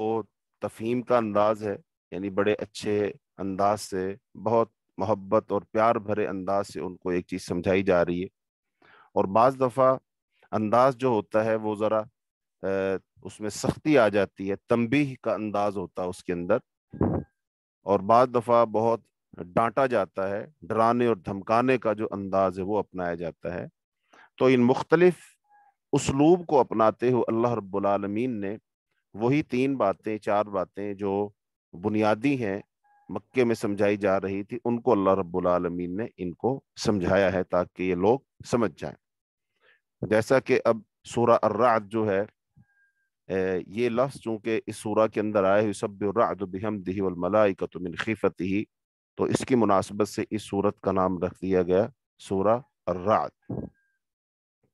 वो तफहीम का अंदाज है यानी बड़े अच्छे अंदाज से बहुत मोहब्बत और प्यार भरे अंदाज से उनको एक चीज़ समझाई जा रही है और बज़ दफ़ा अंदाज जो होता है वो ज़रा उसमें सख्ती आ जाती है तंबीह का अंदाज होता है उसके अंदर और बाद दफ़ा बहुत डांटा जाता है डराने और धमकाने का जो अंदाज है वो अपनाया जाता है तो इन मुख्तलिफ उसलूब को अपनाते हुए अल्लाह रब्बुल रबालमीन ने वही तीन बातें चार बातें जो बुनियादी हैं मक्के में समझाई जा रही थी उनको अल्लाह रब्बुल आलमीन ने इनको समझाया है ताकि ये लोग समझ जाएं जैसा कि अब सूरा अर्राद जो है ये लफ्ज़ चूंकि इस सूरा के अंदर आए हुए सब्बिरदबिहमदिमलाकतमिन खिफत ही तो इसकी मुनासबत से इस सूरत का नाम रख दिया गया सूरा अर्राद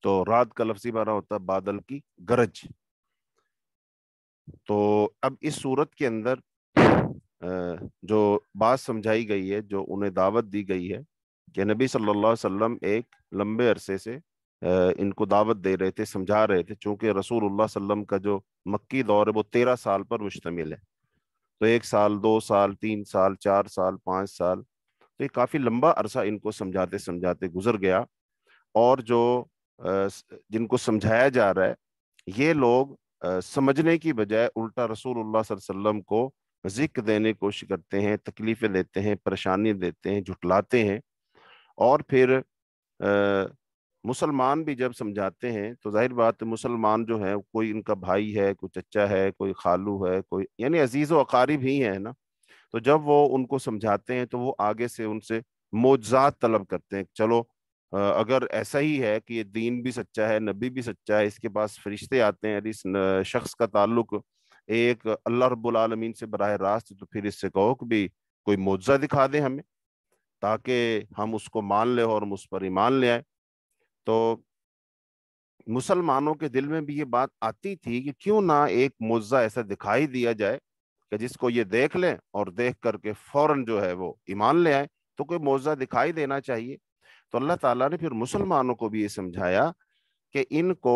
तो रात का लफ्जी माना होता है बादल की गरज तो अब इस सूरत के अंदर जो बात समझाई गई है जो उन्हें दावत दी गई है कि नबी सल्लल्लाहु अलैहि वसल्लम एक लंबे अरसे से इनको दावत दे रहे थे समझा रहे थे चूंकि रसूल सल्लम का जो मक्की दौर है वो तेरह साल पर मुश्तमिल है तो एक साल दो साल तीन साल चार साल पाँच साल तो ये काफ़ी लंबा अरसा इनको समझाते समझाते गुजर गया और जो जिनको समझाया जा रहा है ये लोग समझने की बजाय उल्टा रसूल वसल्लम को जिक्र देने की कोशिश करते हैं तकलीफ़ें देते हैं परेशानी देते हैं झुटलाते हैं और फिर मुसलमान भी जब समझाते हैं तो जाहिर बात मुसलमान जो है कोई इनका भाई है कोई चचा है कोई खालू है कोई यानी अजीज़ व अकारीब ही है ना तो जब वो उनको समझाते हैं तो वो आगे से उनसे मोजात तलब करते हैं चलो अगर ऐसा ही है कि ये दीन भी सच्चा है नबी भी सच्चा है इसके पास फरिश्ते आते हैं इस शख्स का ताल्लुक एक अल्लाह रबालमीन से बरह रास्त तो फिर इससे कहो कि भी कोई मुआवजा दिखा दे हमें ताकि हम उसको मान ले और हम उस पर ईमान ले आए तो मुसलमानों के दिल में भी ये बात आती थी कि क्यों ना एक मुआवजा ऐसा दिखाई दिया जाए कि जिसको ये देख लें और देख करके फौरन जो है वो ईमान ले आए तो कोई मुआवजा दिखाई देना चाहिए तो अल्लाह ताला ने फिर मुसलमानों को भी ये समझाया कि इनको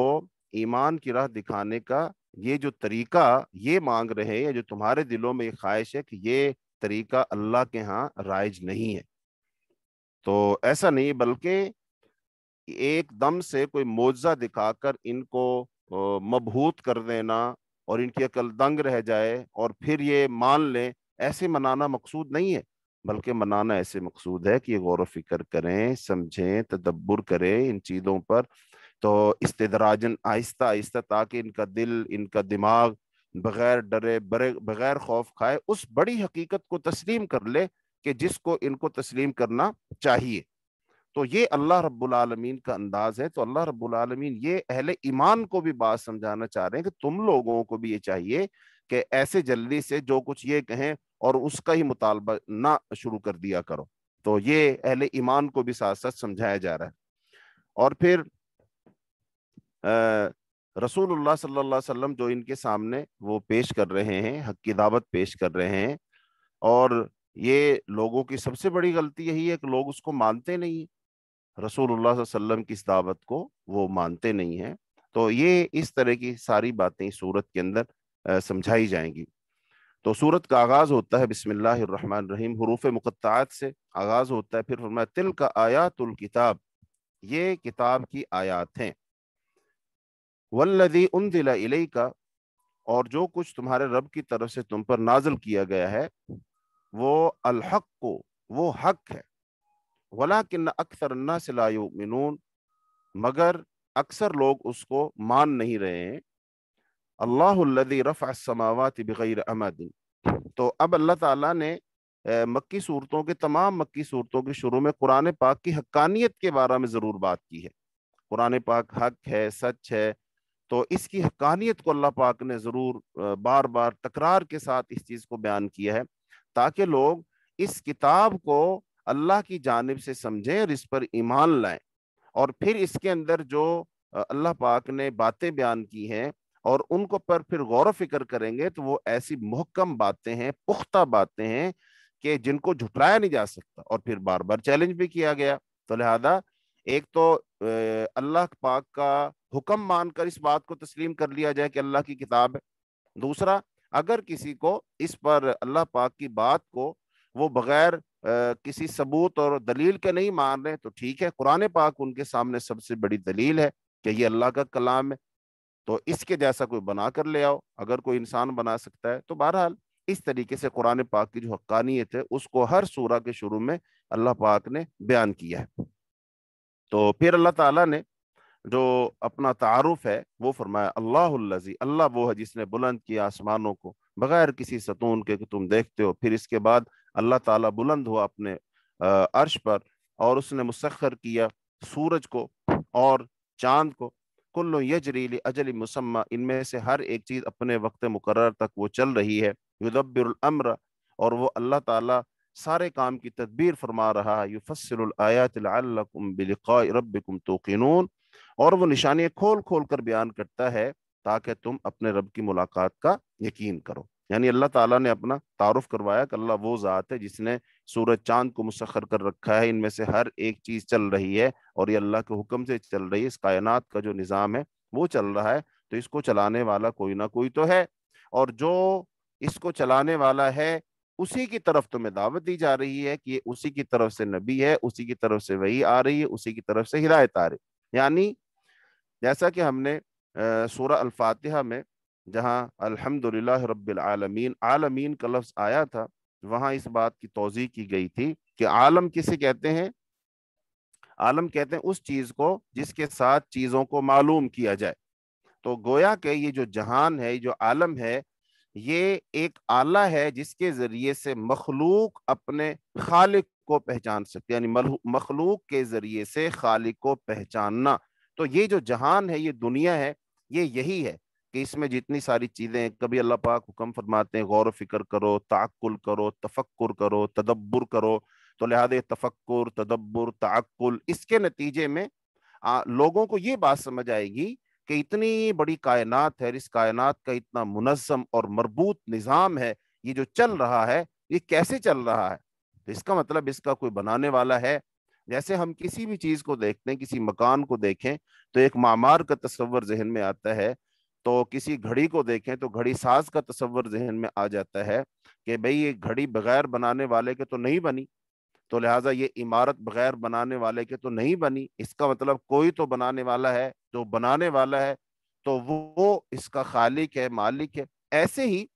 ईमान की राह दिखाने का ये जो तरीका ये मांग रहे हैं जो तुम्हारे दिलों में ये ख्वाहिश है कि ये तरीका अल्लाह के यहाँ राइज नहीं है तो ऐसा नहीं बल्कि एकदम से कोई मोजा दिखाकर इनको मबहूत कर देना और इनकी अकल दंग रह जाए और फिर ये मान लें ऐसे मनाना मकसूद नहीं है बल्कि मनाना ऐसे मकसूद है कि ये गौर फिक्र करें समझें तदब्बर करें इन चीज़ों पर तो इस्तराजन आहिस्ता आहिस्ता ताकि इनका दिल इनका दिमाग बग़ैर डरे बरे बग़ैर खौफ खाए उस बड़ी हकीकत को तस्लीम कर ले कि जिसको इनको तस्लीम करना चाहिए तो ये अल्लाह रब्बुलमीन का अंदाज़ है तो अल्लाह रब्बुलमीन ये अहले ईमान को भी बात समझाना चाह रहे हैं कि तुम लोगों को भी ये चाहिए कि ऐसे जल्दी से जो कुछ ये कहें और उसका ही मुतालबा ना शुरू कर दिया करो तो ये अहले ईमान को भी साथ साथ समझाया जा रहा है और फिर रसूलुल्लाह सल्लल्लाहु अलैहि वसल्लम जो इनके सामने वो पेश कर रहे हैं हक की दावत पेश कर रहे हैं और ये लोगों की सबसे बड़ी गलती यही है कि लोग उसको मानते नहीं है रसूलुल्लाह वसल्लम की इस दावत को वो मानते नहीं हैं तो ये इस तरह की सारी बातें सूरत के अंदर समझाई जाएंगी तो सूरत का आगाज़ होता है बिसमीम हरूफ मुक़ात से आगाज़ होता है फिर फरमाया तिल का आयातुल किताब ये किताब की आयात हैं वल्लदी उन दिला का और जो कुछ तुम्हारे रब की तरफ से तुम पर नाजल किया गया है वो अलहक को वो हक है वला किन्न अक्सर ला सिलायुमिनून मगर अक्सर लोग उसको मान नहीं रहे हैं अल्लाह रफ़ा समावत बग़ैर अमदिन तो अब अल्लाह ताला ने मक्की सूरतों के तमाम मक्की सूरतों के शुरू में कुरान पाक की हक्कानियत के बारे में ज़रूर बात की है कुरान पाक हक है सच है तो इसकी हकानियत को अल्लाह पाक ने ज़रूर बार बार तकरार के साथ इस चीज़ को बयान किया है ताकि लोग इस किताब को अल्लाह की जानब से समझें और इस पर ईमान लाएं और फिर इसके अंदर जो अल्लाह पाक ने बातें बयान की हैं और उनको पर फिर गौर फिक्र करेंगे तो वो ऐसी मुहकम बातें हैं पुख्ता बातें हैं कि जिनको झुठलाया नहीं जा सकता और फिर बार बार चैलेंज भी किया गया तो लिहाजा एक तो अल्लाह पाक का हुक्म मानकर इस बात को तस्लीम कर लिया जाए कि अल्लाह की किताब है दूसरा अगर किसी को इस पर अल्लाह पाक की बात को वो बगैर किसी सबूत और दलील के नहीं मान रहे तो ठीक है कुरान पाक उनके सामने सबसे बड़ी दलील है कि ये अल्लाह का कलाम है तो इसके जैसा कोई बना कर ले आओ अगर कोई इंसान बना सकता है तो बहरहाल इस तरीके से कुरान पाक की जो हक्कानियत है उसको हर सूरा के शुरू में अल्लाह पाक ने बयान किया है तो फिर अल्लाह ताला ने जो अपना तारुफ है वो फरमाया लजी अल्लाह वो है जिसने बुलंद किया आसमानों को बगैर किसी सतून के कि तुम देखते हो फिर इसके बाद अल्लाह ताला बुलंद हुआ अपने अर्श पर और उसने मुसखर किया सूरज को और चांद को कुल्लो यजरीली अजल मुसम्मा इनमें से हर एक चीज़ अपने वक्त मुकर तक वो चल रही है युदब्बरअम्र और वो अल्लाह ताला सारे काम की तदबीर फरमा रहा है युफसलायातकुम तोनून और वो निशानियाँ खोल खोल कर बयान करता है ताकि तुम अपने रब की मुलाकात का यकीन करो यानी अल्लाह ताला ने अपना तारुफ करवाया कि अल्लाह वो ज़ात है जिसने सूरज चांद को मुसखर कर रखा है इनमें से हर एक चीज चल रही है और ये अल्लाह के हुक्म से चल रही है इस कायनात का जो निज़ाम है वो चल रहा है तो इसको चलाने वाला कोई ना कोई तो है और जो इसको चलाने वाला है उसी की तरफ तुम्हें दावत दी जा रही है कि ये उसी की तरफ से नबी है उसी की तरफ से वही आ रही है उसी की तरफ से हिदायत आ रही है यानी जैसा कि हमने सूरह अल-फातिहा में जहाँ अल्हम्दुलिल्लाह रब्बिल आलमीन आलमीन का लफ्ज़ आया था वहां इस बात की तोजी की गई थी कि आलम किसे कहते हैं आलम कहते हैं उस चीज को जिसके साथ चीजों को मालूम किया जाए तो गोया के ये जो जहान है जो आलम है ये एक आला है जिसके जरिए से मखलूक अपने खालिक को पहचान सकते यानी मखलूक के जरिए से खालिक को पहचानना तो ये जो जहान है ये दुनिया है ये यही है कि इसमें जितनी सारी चीज़ें कभी अल्लाह पाक हुक्म फरमाते हैं गौर फिक्र करो ताकुल करो तफक्र करो तदब्बर करो तो लिहाजा तफक्र तदब्बर ताकुल इसके नतीजे में आ, लोगों को ये बात समझ आएगी कि इतनी बड़ी कायनात है इस कायनात का इतना मुनज़म और मरबूत निज़ाम है ये जो चल रहा है ये कैसे चल रहा है तो इसका मतलब इसका कोई बनाने वाला है जैसे हम किसी भी चीज़ को देखते हैं किसी मकान को देखें तो एक मामार का तस्वर जहन में आता है तो किसी घड़ी को देखें तो घड़ी साज का तस्वर जहन में आ जाता है कि भाई ये घड़ी बगैर बनाने वाले के तो नहीं बनी तो लिहाजा ये इमारत बगैर बनाने वाले के तो नहीं बनी इसका मतलब कोई तो बनाने वाला है जो बनाने वाला है तो वो इसका खालिक है मालिक है ऐसे ही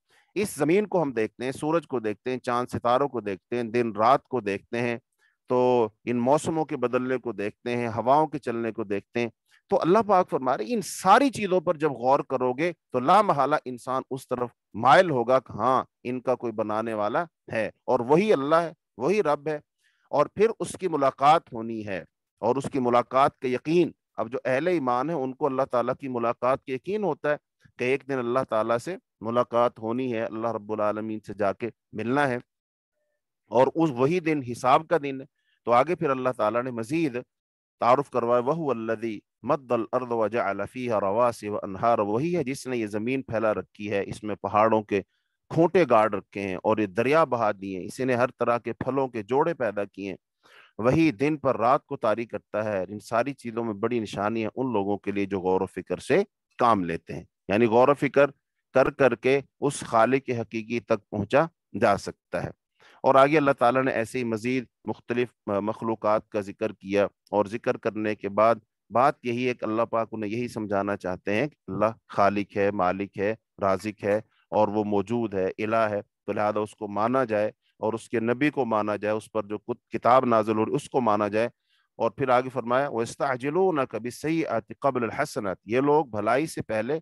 इस ज़मीन को हम देखते हैं सूरज को देखते हैं चांद सितारों को देखते हैं दिन रात को देखते हैं तो इन मौसमों के बदलने को देखते हैं हवाओं के चलने को देखते हैं तो अल्लाह पाक फरमा रहे इन सारी चीजों पर जब गौर करोगे तो लामहला इंसान उस तरफ मायल होगा कि हाँ इनका कोई बनाने वाला है और वही अल्लाह है वही रब है और फिर उसकी मुलाकात होनी है और उसकी मुलाकात का यकीन अब जो अहले ईमान है उनको अल्लाह ताला की मुलाकात का यकीन होता है कि एक दिन अल्लाह ताला से मुलाकात होनी है अल्लाह रब्बुल आलमीन से जाके मिलना है और उस वही दिन हिसाब का दिन है तो आगे फिर अल्लाह ताला ने मजीद तारफ़ करवाए वह अल्लदी मद्दल अर्द वजाफ़ी रवासी व अनहार वही है जिसने ये ज़मीन फैला रखी है इसमें पहाड़ों के खोटे गाड़ रखे हैं और ये दरिया बहा दिए इसने हर तरह के फलों के जोड़े पैदा किए वही दिन पर रात को तारी करता है इन सारी चीज़ों में बड़ी निशानी है उन लोगों के लिए जो गौर फिक्र से काम लेते हैं यानी गौर फिक्र कर करके उस खाले के हकीकी तक पहुंचा जा सकता है और आगे अल्लाह ताला ने ऐसे ही मज़ीद मुख्तलिफ मखलूक़ का जिक्र किया और जिक्र करने के बाद बात यही है कि अल्लाह पाक उन्हें यही समझाना चाहते हैं कि अल्लाह खालिक है मालिक है राजिक है और वो मौजूद है इला है तो लिहाजा उसको माना जाए और उसके नबी को माना जाए उस पर जो कुछ किताब नाजुल हो रही उसको माना जाए और फिर आगे फरमाया वस्ताजिलो न कभी सही आती कबल हसनत ये लोग भलाई से पहले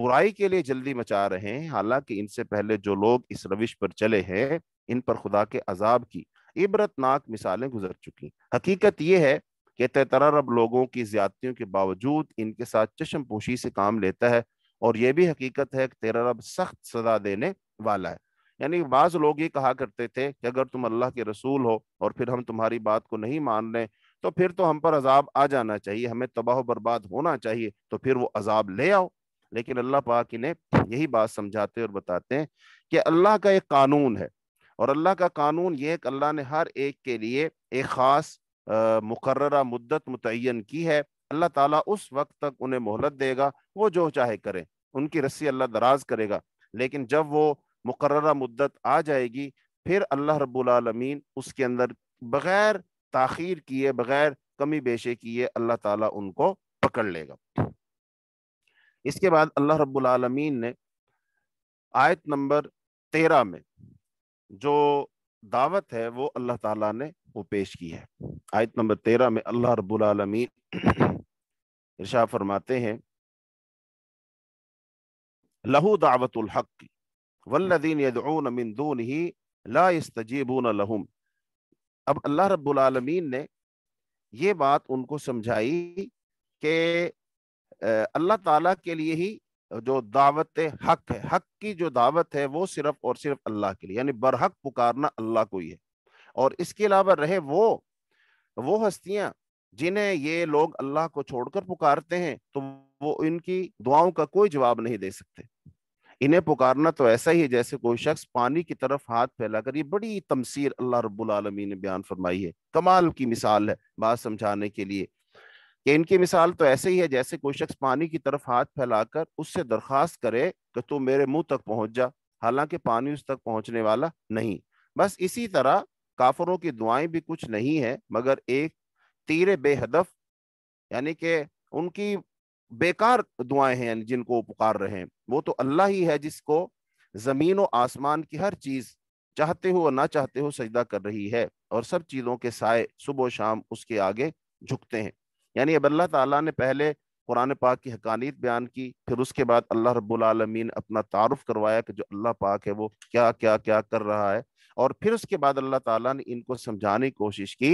बुराई के लिए जल्दी मचा रहे हैं हालांकि इनसे पहले जो लोग इस रविश पर चले हैं इन पर खुदा के अजाब की इबरतनाक मिसालें गुजर चुकी हकीकत यह है कि तेतरा रब लोगों की ज्यादतियों के बावजूद इनके साथ चश्म पोशी से काम लेता है और यह भी हकीकत है कि तेरा रब सख्त सजा देने वाला है यानी बाज़ लोग ये कहा करते थे कि अगर तुम अल्लाह के रसूल हो और फिर हम तुम्हारी बात को नहीं मान रहे तो फिर तो हम पर अजाब आ जाना चाहिए हमें तबाह बर्बाद होना चाहिए तो फिर वो अजाब ले आओ लेकिन अल्लाह पाक इन्हें यही बात समझाते और बताते हैं कि अल्लाह का एक कानून है और अल्लाह का कानून यह कि अल्लाह ने हर एक के लिए एक ख़ास मुकर मुद्दत मुतन की है अल्लाह ताला उस वक्त तक उन्हें मोहलत देगा वो जो चाहे करें उनकी रस्सी अल्लाह दराज करेगा लेकिन जब वो मुकर मुद्दत आ जाएगी फिर अल्लाह रबालमीन उसके अंदर बग़ैर तखिर किए बग़ैर कमी बेशे किए अल्लाह ताला उनको पकड़ लेगा इसके बाद अल्लाह रबालमीन ने आयत नंबर तेरह में जो दावत है वो अल्लाह ताला ने वो पेश की है आयत नंबर तेरह में अल्लाह रब्बुल रबालमीन इर्शा फरमाते हैं लहू दावतुल हक वल्लदीन यदून मिन दून ही ला इस्तजीबून लहुम अब अल्लाह रब्बुल रबालमीन ने ये बात उनको समझाई कि अल्लाह ताला के लिए ही जो दावत हक है हक की जो दावत है वो सिर्फ और सिर्फ अल्लाह के लिए यानी बरहक पुकारना अल्लाह को ही है और इसके अलावा रहे वो वो हस्तियां जिन्हें ये लोग अल्लाह को छोड़कर पुकारते हैं तो वो इनकी दुआओं का कोई जवाब नहीं दे सकते इन्हें पुकारना तो ऐसा ही है जैसे कोई शख्स पानी की तरफ हाथ फैलाकर ये बड़ी तमसीर अल्लाह रब्बुल आलमीन ने बयान फरमाई है कमाल की मिसाल है बात समझाने के लिए कि इनकी मिसाल तो ऐसे ही है जैसे कोई शख्स पानी की तरफ हाथ फैलाकर उससे दरख्वास्त करे कि तू मेरे मुंह तक पहुंच जा हालांकि पानी उस तक पहुंचने वाला नहीं बस इसी तरह काफरों की दुआएं भी कुछ नहीं है मगर एक तीर बेहदफ यानी कि उनकी बेकार दुआएं हैं यानी जिनको पुकार रहे हैं वो तो अल्लाह ही है जिसको जमीन और आसमान की हर चीज चाहते हो और ना चाहते हो सजदा कर रही है और सब चीजों के साय सुबह शाम उसके आगे झुकते हैं यानी अब अल्लाह ताला ने पहले कुरान पाक की हकानीत बयान की फिर उसके बाद अल्लाह रबालमीन अपना तारफ़ करवाया कि जो अल्लाह पाक है वो क्या क्या क्या कर रहा है और फिर उसके बाद अल्लाह ताला ने इनको समझाने की कोशिश की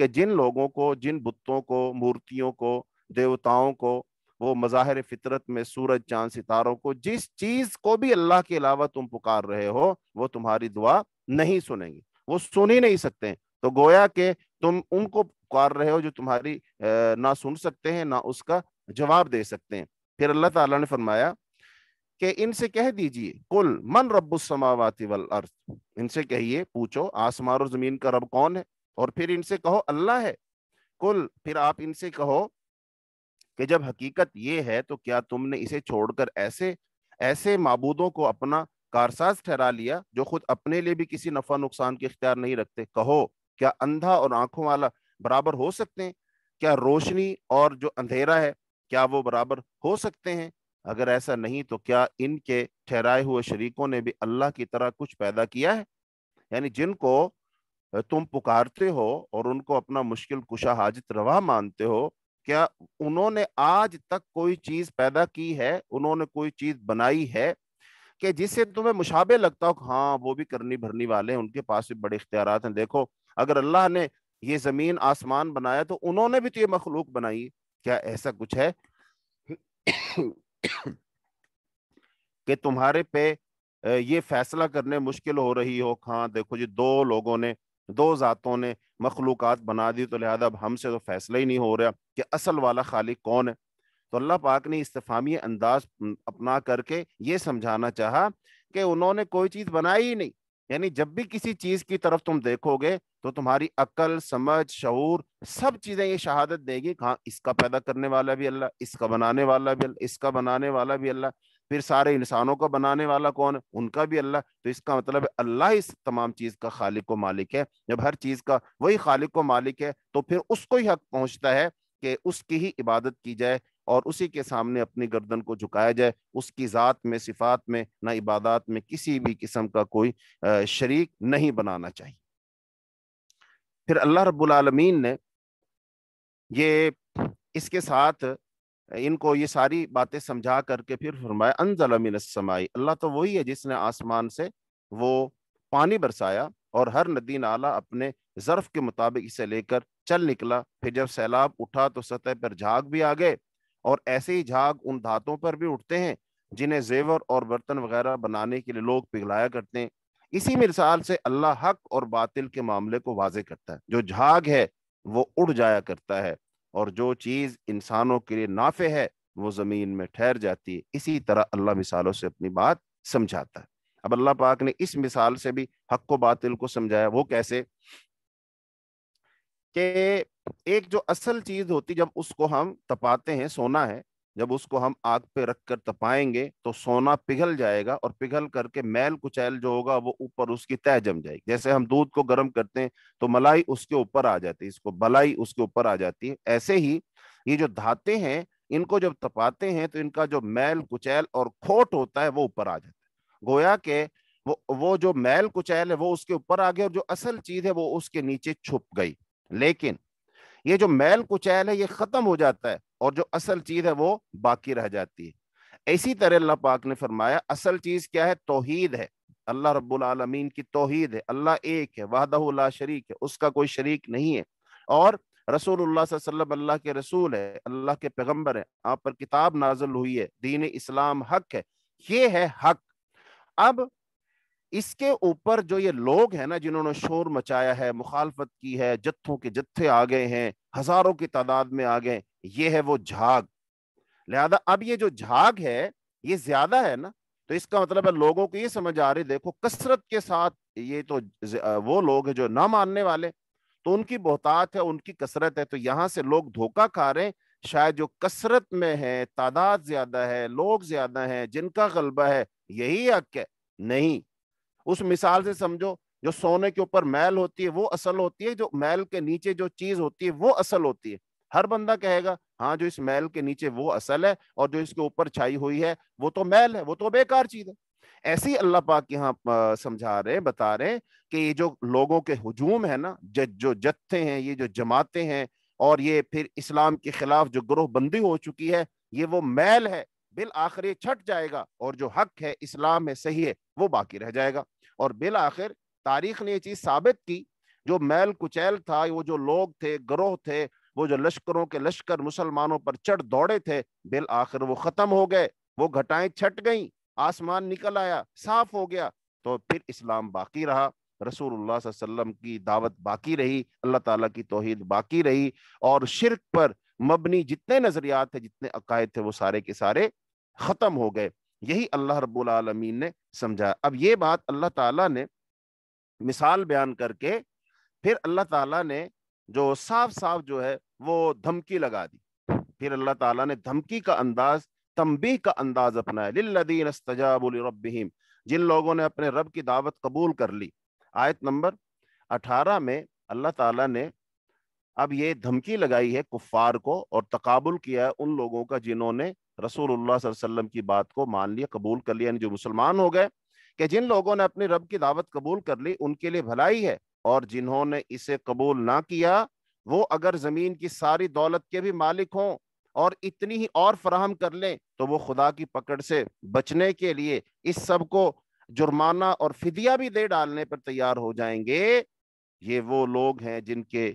कि जिन लोगों को जिन बुतों को मूर्तियों को देवताओं को वो मज़ाहिर फितरत में सूरज चांद सितारों को जिस चीज़ को भी अल्लाह के अलावा तुम पुकार रहे हो वो तुम्हारी दुआ नहीं सुनेंगे वो सुन ही नहीं सकते तो गोया के तुम उनको पुकार रहे हो जो तुम्हारी ना सुन सकते हैं ना उसका जवाब दे सकते हैं फिर अल्लाह ताला ने फरमाया कि इनसे कह दीजिए कुल मन रबुसमावाति वल अर्थ इनसे कहिए पूछो आसमान और जमीन का रब कौन है और फिर इनसे कहो अल्लाह है कुल फिर आप इनसे कहो कि जब हकीकत ये है तो क्या तुमने इसे छोड़कर ऐसे ऐसे मबूदों को अपना कारसाज ठहरा लिया जो खुद अपने लिए भी किसी नफा नुकसान के इख्तियार नहीं रखते कहो क्या अंधा और आंखों वाला बराबर हो सकते हैं क्या रोशनी और जो अंधेरा है क्या वो बराबर हो सकते हैं अगर ऐसा नहीं तो क्या इनके ठहराए हुए शरीकों ने भी अल्लाह की तरह कुछ पैदा किया है यानी जिनको तुम पुकारते हो और उनको अपना मुश्किल कुशा हाजत रवा मानते हो क्या उन्होंने आज तक कोई चीज पैदा की है उन्होंने कोई चीज बनाई है कि जिससे तुम्हें मुशाबे लगता हो हाँ वो भी करनी भरनी वाले हैं उनके पास भी बड़े इख्तियार हैं देखो अगर अल्लाह ने ये ज़मीन आसमान बनाया तो उन्होंने भी तो ये मखलूक बनाई क्या ऐसा कुछ है कि तुम्हारे पे ये फैसला करने मुश्किल हो रही हो हाँ देखो जी दो लोगों ने दो ज़ातों ने मखलूक बना दी तो लिहाजा अब हमसे तो फैसला ही नहीं हो रहा कि असल वाला खालिक कौन है तो अल्लाह पाक ने इस्तेफामी अंदाज अपना करके ये समझाना चाहा कि उन्होंने कोई चीज़ बनाई ही नहीं यानी जब भी किसी चीज की तरफ तुम देखोगे तो तुम्हारी अकल समझ शूर सब चीजें ये शहादत देगी हाँ इसका पैदा करने वाला भी अल्लाह इसका बनाने वाला भी अल्लाह इसका बनाने वाला भी अल्लाह फिर सारे इंसानों का बनाने वाला कौन है उनका भी अल्लाह तो इसका मतलब अल्लाह इस तमाम चीज का खालिक को मालिक है जब हर चीज का वही खालिक को मालिक है तो फिर उसको ही हक पहुंचता है कि उसकी ही इबादत की जाए और उसी के सामने अपनी गर्दन को झुकाया जाए उसकी ज़ात में सिफात में ना इबादत में किसी भी किस्म का कोई शरीक नहीं बनाना चाहिए फिर अल्लाह रब्बुल ने ये इसके साथ इनको ये सारी बातें समझा करके फिर फरमाया समाई अल्लाह तो वही है जिसने आसमान से वो पानी बरसाया और हर नदी नाला अपने ज़र्फ़ के मुताबिक इसे लेकर चल निकला फिर जब सैलाब उठा तो सतह पर झाग भी आ गए और ऐसे ही झाग उन धातों पर भी उठते हैं जिन्हें जेवर और बर्तन वगैरह बनाने के लिए लोग पिघलाया करते हैं इसी मिसाल से अल्लाह हक और बातिल के मामले को वाजे करता है जो झाग है वो उड़ जाया करता है और जो चीज़ इंसानों के लिए नाफे है वो ज़मीन में ठहर जाती है इसी तरह अल्लाह मिसालों से अपनी बात समझाता है अब अल्लाह पाक ने इस मिसाल से भी हक को बातिल को समझाया वो कैसे के एक जो असल चीज होती जब उसको हम तपाते हैं सोना है जब उसको हम आग पे रख कर तपाएंगे तो सोना पिघल जाएगा और पिघल करके मैल कुचैल जो होगा वो ऊपर उसकी तय जम जाएगी जैसे हम दूध को गर्म करते हैं तो मलाई उसके ऊपर आ जाती है इसको बलाई उसके ऊपर आ जाती है ऐसे ही ये जो धाते हैं इनको जब तपाते हैं तो इनका जो मैल कुचैल और खोट होता है वो ऊपर आ जाता है गोया के वो वो जो मैल कुचैल है वो उसके ऊपर आ गया और जो असल चीज है वो उसके नीचे छुप गई लेकिन ये जो मैल कुचैल है ये खत्म हो जाता है और जो असल चीज है वो बाकी रह जाती है इसी तरह अल्लाह पाक ने फरमाया असल चीज क्या है तोहीद है अल्लाह रब्बुल आलमीन की तोहीद है अल्लाह एक है वाहदा शरीक है उसका कोई शरीक नहीं है और रसूल वसल्लम अल्लाह के रसूल है अल्लाह के पैगम्बर है आप पर किताब नाजल हुई है दीन इस्लाम हक है ये है हक अब इसके ऊपर जो ये लोग हैं ना जिन्होंने शोर मचाया है मुखालफत की है जत्थों के जत्थे आ गए हैं हजारों की तादाद में आ गए ये है वो झाग लिहाजा अब ये जो झाग है ये ज्यादा है ना तो इसका मतलब है लोगों को ये समझ आ रही देखो कसरत के साथ ये तो वो लोग है जो ना मानने वाले तो उनकी बहुतात है उनकी कसरत है तो यहाँ से लोग धोखा खा रहे हैं शायद जो कसरत में है तादाद ज्यादा है लोग ज्यादा है जिनका गलबा है यही हक है नहीं उस मिसाल से समझो जो सोने के ऊपर मैल होती है वो असल होती है जो मैल के नीचे जो चीज होती है वो असल होती है हर बंदा कहेगा हाँ जो इस मैल के नीचे वो असल है और जो इसके ऊपर छाई हुई है वो तो मैल है वो तो बेकार चीज है ऐसे ही अल्लाह पाक यहाँ समझा रहे बता रहे कि ये जो लोगों के हजूम है ना ज, जो जत्थे हैं ये जो जमाते हैं और ये फिर इस्लाम के खिलाफ जो ग्रोह बंदी हो चुकी है ये वो मैल है बिल आखिर छट जाएगा और जो हक है इस्लाम है सही है वो बाकी रह जाएगा और बिल आखिर तारीख ने ये चीज़ साबित की जो मैल कुचैल था वो जो लोग थे ग्रोह थे वो जो लश्करों के लश्कर मुसलमानों पर चढ़ दौड़े थे बिल आखिर वो ख़त्म हो गए वो घटाएं छट गईं आसमान निकल आया साफ हो गया तो फिर इस्लाम बाकी रहा रसूलुल्लाह वसल्लम की दावत बाकी रही अल्लाह ताला की तोहिद बाकी रही और शिरक पर मबनी जितने नज़रियात थे जितने अकायद थे वो सारे के सारे ख़त्म हो गए यही अल्लाह रब्बुल आलमीन ने समझा अब ये बात अल्लाह ताला ने मिसाल बयान करके फिर अल्लाह ताला ने जो साफ साफ जो है वो धमकी लगा दी फिर अल्लाह ताला ने धमकी का अंदाज तम्बी का अंदाज अपनाया लिल्लदीन जिन लोगों ने अपने रब की दावत कबूल कर ली आयत नंबर अठारह में अल्लाह ताला ने अब ये धमकी लगाई है कुफार को और तकाबुल किया है उन लोगों का जिन्होंने रसूल वसल्लम की बात को मान लिया कबूल कर लिया जो मुसलमान हो गए कि जिन लोगों ने अपने रब की दावत कबूल कर ली उनके लिए भलाई है और जिन्होंने इसे कबूल ना किया वो अगर ज़मीन की सारी दौलत के भी मालिक हों और इतनी ही और फराहम कर लें तो वो खुदा की पकड़ से बचने के लिए इस सब को जुर्माना और फिदिया भी दे डालने पर तैयार हो जाएंगे ये वो लोग हैं जिनके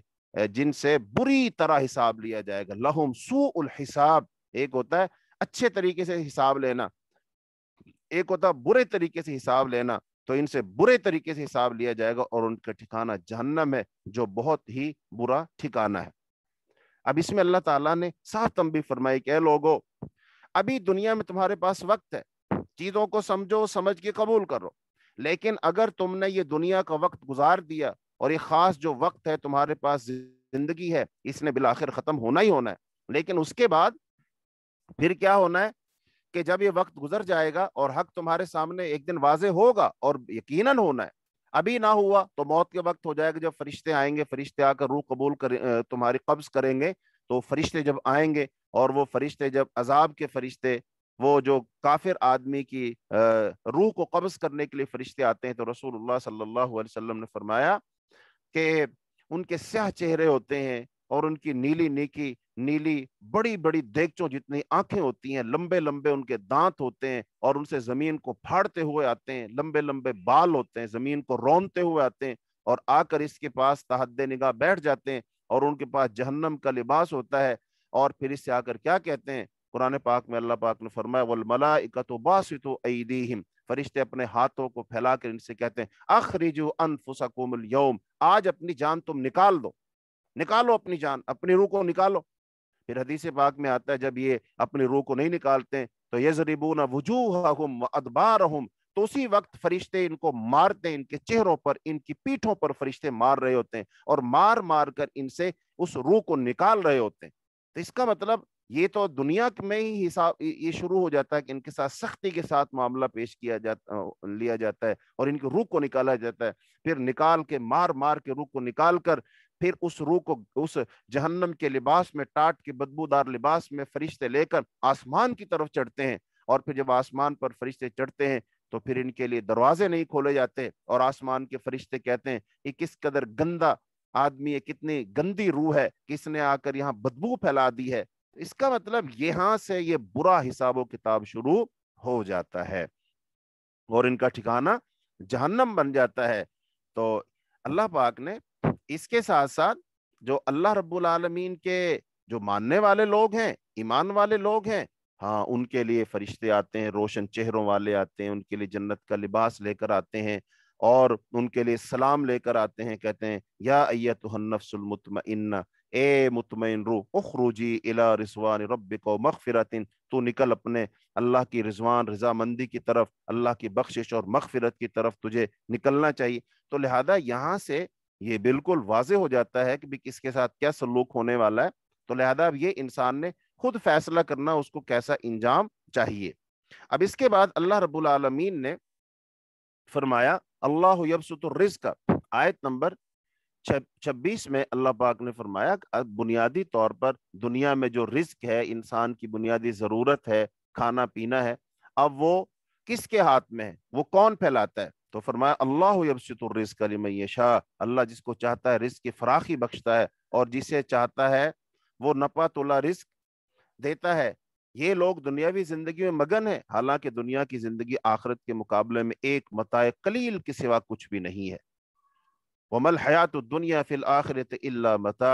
जिनसे बुरी तरह हिसाब लिया जाएगा लहुम सू उल हिसाब एक होता है अच्छे तरीके से हिसाब लेना एक होता बुरे तरीके से हिसाब लेना तो इनसे बुरे तरीके से हिसाब लिया जाएगा और उनका ठिकाना जहन्नम है जो बहुत ही बुरा ठिकाना है अब इसमें अल्लाह ताला ने साफ तंबी फरमाई कह लोगो अभी दुनिया में तुम्हारे पास वक्त है चीजों को समझो समझ के कबूल करो लेकिन अगर तुमने ये दुनिया का वक्त गुजार दिया और ये खास जो वक्त है तुम्हारे पास जिंदगी है इसने बिलाखिर खत्म होना ही होना है लेकिन उसके बाद फिर क्या होना है कि जब ये वक्त गुजर जाएगा और हक तुम्हारे सामने एक दिन वाजे होगा और यकीनन होना है अभी ना हुआ तो मौत के वक्त हो जाएगा जब फरिश्ते आएंगे फरिश्ते आकर रूह कबूल कर तुम्हारी कब्ज करेंगे तो फरिश्ते जब आएंगे और वो फरिश्ते जब अजाब के फरिश्ते वो जो काफिर आदमी की रूह को कब्ज करने के लिए फरिश्ते आते हैं तो रसूलुल्लाह सल्लल्लाहु अलैहि वसल्लम ने फरमाया कि उनके स्याह चेहरे होते हैं और उनकी नीली नीकी नीली बड़ी बड़ी देखचों जितनी आंखें होती हैं लंबे लंबे उनके दांत होते हैं और उनसे जमीन को फाड़ते हुए आते हैं लंबे लंबे बाल होते हैं जमीन को रोनते हुए आते हैं और आकर इसके पास तहद निगाह बैठ जाते हैं और उनके पास जहन्नम का लिबास होता है और फिर इससे आकर क्या कहते हैं कुरान पाक में अल्लाह पाक ने फरमाया वलमला ईदीम फरिश्ते अपने हाथों को फैला कर इनसे कहते हैं अखरिजो अनफुसकुम आज अपनी जान तुम निकाल दो निकालो अपनी जान अपनी रूह को निकालो फिर हदीस पाक में आता है जब ये अपनी रूह को नहीं निकालते तो ये जरीबून वजूहम अदबार तो उसी वक्त फरिश्ते इनको मारते हैं इनके चेहरों पर इनकी पीठों पर फरिश्ते मार रहे होते हैं और मार मार कर इनसे उस रूह को निकाल रहे होते हैं तो इसका मतलब ये तो दुनिया में ही हिसाब ये शुरू हो जाता है कि इनके साथ सख्ती के साथ मामला पेश किया जाता लिया जाता है और इनकी रूह को निकाला जाता है फिर निकाल के मार मार के रूह को निकाल कर फिर उस रूह को उस जहन्नम के लिबास में टाट के बदबूदार लिबास में फरिश्ते लेकर आसमान की तरफ चढ़ते हैं और फिर जब आसमान पर फरिश्ते चढ़ते हैं तो फिर इनके लिए दरवाजे नहीं खोले जाते और आसमान के फरिश्ते कहते हैं कि किस कदर गंदा आदमी है कितनी गंदी रूह है किसने आकर यहाँ बदबू फैला दी है इसका मतलब यहां से ये बुरा हिसाब किताब शुरू हो जाता है और इनका ठिकाना जहन्नम बन जाता है तो अल्लाह पाक ने इसके साथ साथ जो अल्लाह रब्बुल आलमीन के जो मानने वाले लोग हैं ईमान वाले लोग हैं हाँ उनके लिए फरिश्ते आते हैं रोशन चेहरों वाले आते हैं उनके लिए जन्नत का लिबास लेकर आते हैं और उनके लिए सलाम लेकर आते हैं कहते हैं या अयतुहन्नफसलमतमन्ना ए मुतमिन रूह उखरुजी इला रिजवान रब को मगफिरतिन तो निकल अपने अल्लाह की रिजवान रजामंदी की तरफ अल्लाह की बख्शिश और मगफिरत की तरफ तुझे निकलना चाहिए तो लिहाजा यहाँ से ये बिल्कुल वाजे हो जाता है कि भी किसके साथ क्या सलूक होने वाला है तो लिहाजा अब ये इंसान ने खुद फैसला करना उसको कैसा इंजाम चाहिए अब इसके बाद अल्लाह रब्बुल आलमीन ने फरमाया अल्लाह का आयत नंबर छब्बीस में अल्लाह पाक ने फरमाया बुनियादी तौर पर दुनिया में जो रिस्क है इंसान की बुनियादी ज़रूरत है खाना पीना है अब वो किसके हाथ में है वो कौन फैलाता है तो फरमाया अल्लाह यबसतरसकलीमयशा अल्लाह जिसको चाहता है रिस्क की फराखी बख्शता है और जिसे चाहता है वो नपा तोला रिस्क देता है ये लोग दुनियावी ज़िंदगी में मगन है हालांकि दुनिया की ज़िंदगी आखरत के मुकाबले में एक मताए कलील के सिवा कुछ भी नहीं है वमल हयात दुनिया फिल आखरत इल्ला मता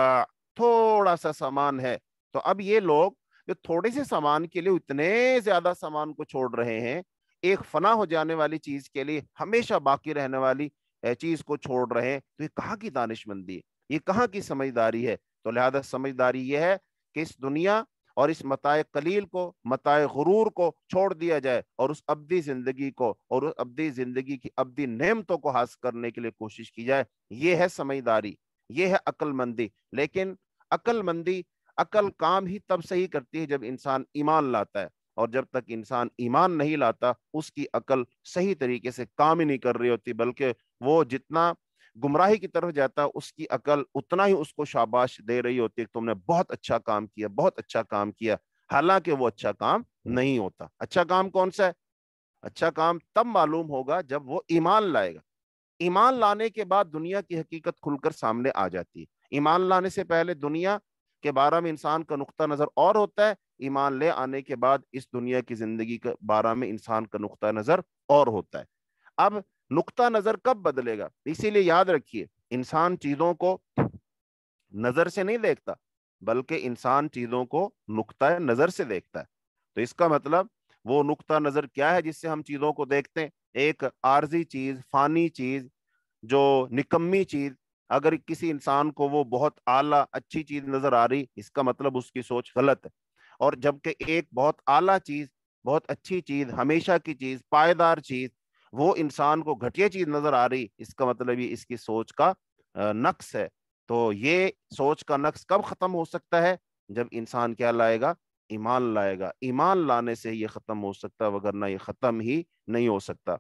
थोड़ा सा सामान है तो अब ये लोग जो थोड़े से सामान के लिए इतने ज़्यादा सामान को छोड़ रहे हैं एक फना हो जाने वाली चीज के लिए हमेशा बाकी रहने वाली चीज को छोड़ रहे हैं तो ये कहाँ की दानिशमंदी है ये कहाँ की समझदारी है तो लिहाजा समझदारी यह है कि इस दुनिया और इस मताए कलील को मताए गुरूर को छोड़ दिया जाए और उस अबदी जिंदगी को और उस अबदी जिंदगी की अबदी नेमतों को हासिल करने के लिए कोशिश की जाए ये है समझदारी ये है अक्लमंदी लेकिन अक्लमंदी अकल काम ही तब सही करती है जब इंसान ईमान लाता है और जब तक इंसान ईमान नहीं लाता उसकी अकल सही तरीके से काम ही नहीं कर रही होती बल्कि वो जितना गुमराही की तरफ जाता उसकी अकल उतना ही उसको शाबाश दे रही होती है तुमने बहुत अच्छा काम किया बहुत अच्छा काम किया हालांकि वो अच्छा काम नहीं होता अच्छा काम कौन सा है अच्छा काम तब मालूम होगा जब वो ईमान लाएगा ईमान लाने के बाद दुनिया की हकीकत खुलकर सामने आ जाती है ईमान लाने से पहले दुनिया के बारे में इंसान का नुकता नज़र और होता है ईमान ले आने के बाद इस दुनिया की जिंदगी के बारे में इंसान का नुकता नज़र और होता है अब नुकता नज़र कब बदलेगा इसीलिए याद रखिए इंसान चीज़ों को नज़र से नहीं देखता बल्कि इंसान चीज़ों को नुकता नज़र से देखता है तो इसका मतलब वो नुकता नज़र क्या है जिससे हम चीज़ों को देखते हैं एक आर्जी चीज़ फ़ानी चीज़ जो निकम्मी चीज़ अगर किसी इंसान को वो बहुत आला अच्छी चीज़ नज़र आ रही इसका मतलब उसकी सोच गलत है और जबकि एक बहुत आला चीज़ बहुत अच्छी चीज़ हमेशा की चीज़ पायदार चीज़ वो इंसान को घटिया चीज़ नज़र आ रही इसका मतलब ये इसकी सोच का नक्स है तो ये सोच का नक्स कब ख़त्म हो सकता है जब इंसान क्या लाएगा ईमान लाएगा ईमान लाने से ये ख़त्म हो सकता है वगरना ये ख़त्म ही नहीं हो सकता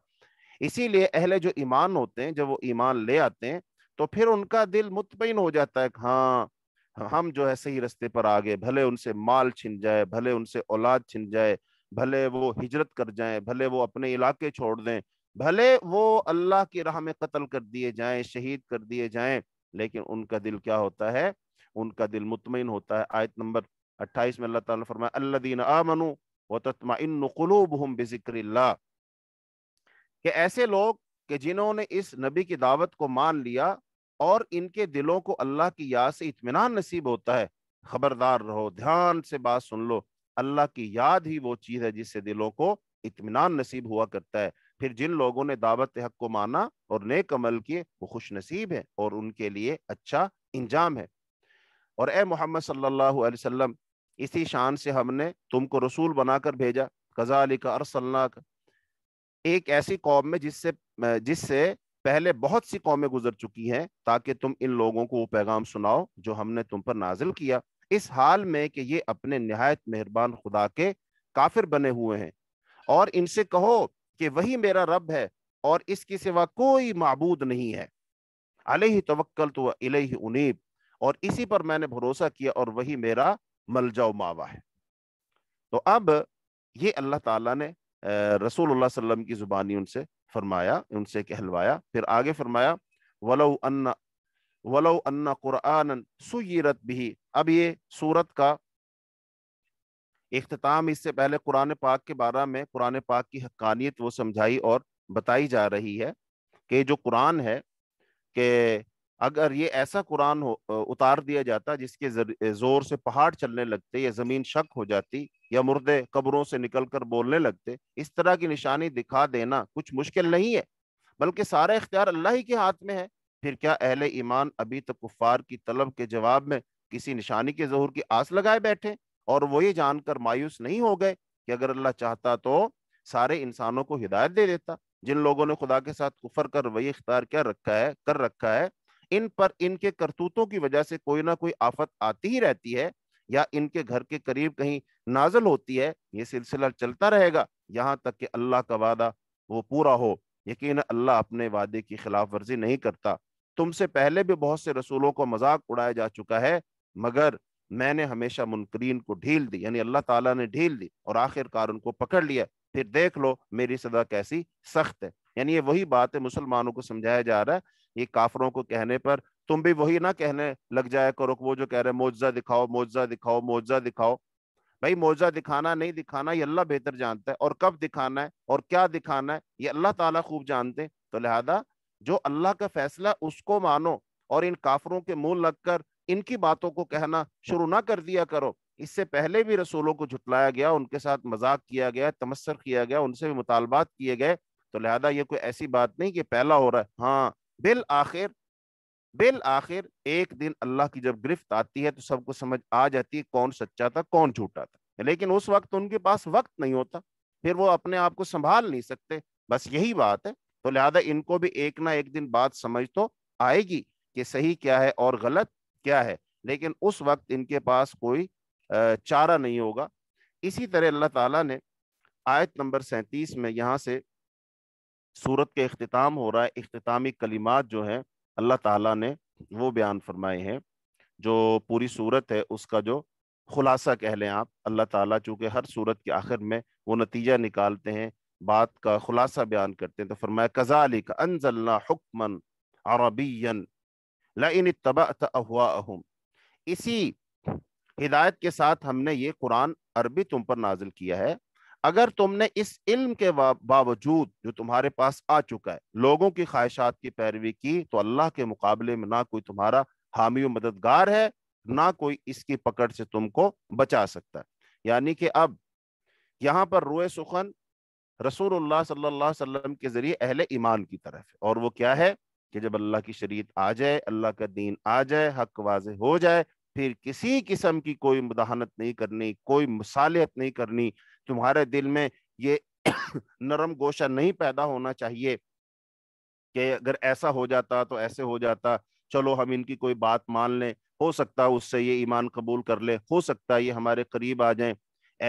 इसीलिए अहले जो ईमान होते हैं जब वो ईमान ले आते हैं तो फिर उनका दिल मुतमिन हो जाता है हाँ हाँ। हम जो है सही रास्ते पर आगे भले उनसे माल छिन जाए भले उनसे औलाद छिन जाए भले वो हिजरत कर जाए भले वो अपने इलाके छोड़ दें भले वो अल्लाह की राह में कत्ल कर दिए जाएं शहीद कर दिए जाएं लेकिन उनका दिल क्या होता है उनका दिल मुतमिन होता है आयत नंबर अट्ठाईस में अल्लाह ताला अल्लादीन आमनु व तत्माइन ऐसे लोग के जिन्होंने इस नबी की दावत को मान लिया और इनके दिलों को अल्लाह की याद से इतमान नसीब होता है खबरदार रहो ध्यान से बात सुन लो अल्लाह की याद ही वो चीज़ है जिससे दिलों को इतमान नसीब हुआ करता है फिर जिन लोगों ने दावत हक को माना और नेक अमल किए वो खुश नसीब है और उनके लिए अच्छा इंजाम है और ए मोहम्मद सल्लल्लाहु अलैहि वसल्लम इसी शान से हमने तुमको रसूल बनाकर भेजा का अरसल्लाक एक ऐसी कौम में जिससे जिससे पहले बहुत सी कौमें गुजर चुकी हैं ताकि तुम इन लोगों को वो पैगाम सुनाओ जो हमने तुम पर नाजिल किया इस हाल में कि ये अपने नहायत मेहरबान खुदा के काफिर बने हुए हैं और इनसे कहो कि वही मेरा रब है और इसके सिवा कोई मबूद नहीं है अले ही तवक्ल तो अले ही उनीब और इसी पर मैंने भरोसा किया और वही मेरा मलजाओ मावा है तो अब ये अल्लाह ताला ने रसूल की ज़ुबानी उनसे फरमाया उनसे कहलवाया फिर आगे फरमाया वलो अन्ना वलो अन्ना कुरान सुरत भी अब ये सूरत का अख्ताम इससे पहले कुरान पाक के बारे में कुरान पाक की हकानियत वो समझाई और बताई जा रही है कि जो कुरान है कि अगर ये ऐसा कुरान हो उतार दिया जाता जिसके ज़ोर से पहाड़ चलने लगते या ज़मीन शक हो जाती या मुर्दे कब्रों से निकलकर बोलने लगते इस तरह की निशानी दिखा देना कुछ मुश्किल नहीं है बल्कि सारा इख्तियार अल्लाह ही के हाथ में है फिर क्या अहले ईमान अभी तक तो कुफार की तलब के जवाब में किसी निशानी के जहूर की आस लगाए बैठे और वो ये जानकर मायूस नहीं हो गए कि अगर अल्लाह चाहता तो सारे इंसानों को हिदायत दे देता जिन लोगों ने खुदा के साथ कुफर कर वही इख्तियार क्या रखा है कर रखा है इन पर इनके करतूतों की वजह से कोई ना कोई आफत आती ही रहती है या इनके घर के करीब कहीं नाजल होती है ये सिलसिला चलता रहेगा यहाँ तक कि अल्लाह का वादा वो पूरा हो यकीन अल्लाह अपने वादे की खिलाफ वर्जी नहीं करता तुमसे पहले भी बहुत से रसूलों को मजाक उड़ाया जा चुका है मगर मैंने हमेशा मुनकरीन को ढील दी यानी अल्लाह ताला ने ढील दी और आखिरकार उनको पकड़ लिया फिर देख लो मेरी सजा कैसी सख्त है यानी ये वही बात है मुसलमानों को समझाया जा रहा है ये काफरों को कहने पर तुम भी वही ना कहने लग जाया करो वो जो कह रहे हैं मोजा दिखाओ मोजा दिखाओ मोजा दिखाओ भाई मोजा दिखाना नहीं दिखाना ये अल्लाह बेहतर जानता है और कब दिखाना है और क्या दिखाना है ये अल्लाह ताला खूब जानते हैं तो लिहाजा जो अल्लाह का फैसला उसको मानो और इन काफरों के मुंह लगकर इनकी बातों को कहना शुरू ना कर दिया करो इससे पहले भी रसूलों को झुटलाया गया उनके साथ मजाक किया गया तमस्सर किया गया उनसे भी मुतालबात किए गए तो लिहाजा ये कोई ऐसी बात नहीं कि पहला हो रहा है हाँ बिल आखिर बिल आखिर एक दिन अल्लाह की जब गिरफ्त आती है तो सबको समझ आ जाती है कौन सच्चा था कौन झूठा था लेकिन उस वक्त उनके पास वक्त नहीं होता फिर वो अपने आप को संभाल नहीं सकते बस यही बात है तो लिहाजा इनको भी एक ना एक दिन बात समझ तो आएगी कि सही क्या है और गलत क्या है लेकिन उस वक्त इनके पास कोई चारा नहीं होगा इसी तरह अल्लाह ताला ने आयत नंबर सैंतीस में यहाँ से सूरत के अख्ताम हो रहा है अख्तामी कलिमात जो है अल्लाह ताला ने वो बयान फरमाए हैं जो पूरी सूरत है उसका जो खुलासा कह लें आप अल्लाह ताला चूंकि हर सूरत के आखिर में वो नतीजा निकालते हैं बात का खुलासा बयान करते हैं तो फरमाया कजाली का अनजल्ला हुक्मन अरबियन लाइन तबाहम इसी हिदायत के साथ हमने ये कुरान अरबी तुम पर नाजिल किया है अगर तुमने इस इल्म के बावजूद जो तुम्हारे पास आ चुका है लोगों की ख्वाहिशात की पैरवी की तो अल्लाह के मुकाबले में ना कोई तुम्हारा हामी मददगार है ना कोई इसकी पकड़ से तुमको बचा सकता है यानी कि अब यहाँ पर रोए सुखन रसूलुल्लाह सल्लल्लाहु अलैहि वसल्लम के जरिए अहले ईमान की तरफ है और वो क्या है कि जब अल्लाह की शरीत आ जाए अल्लाह का दीन आ जाए हक वाज हो जाए फिर किसी किस्म की कोई मुदाहनत नहीं करनी कोई मसालियत नहीं करनी तुम्हारे दिल में ये नरम गोशा नहीं पैदा होना चाहिए कि अगर ऐसा हो जाता तो ऐसे हो जाता चलो हम इनकी कोई बात मान लें हो सकता उससे ये ईमान कबूल कर ले हो सकता ये हमारे करीब आ जाए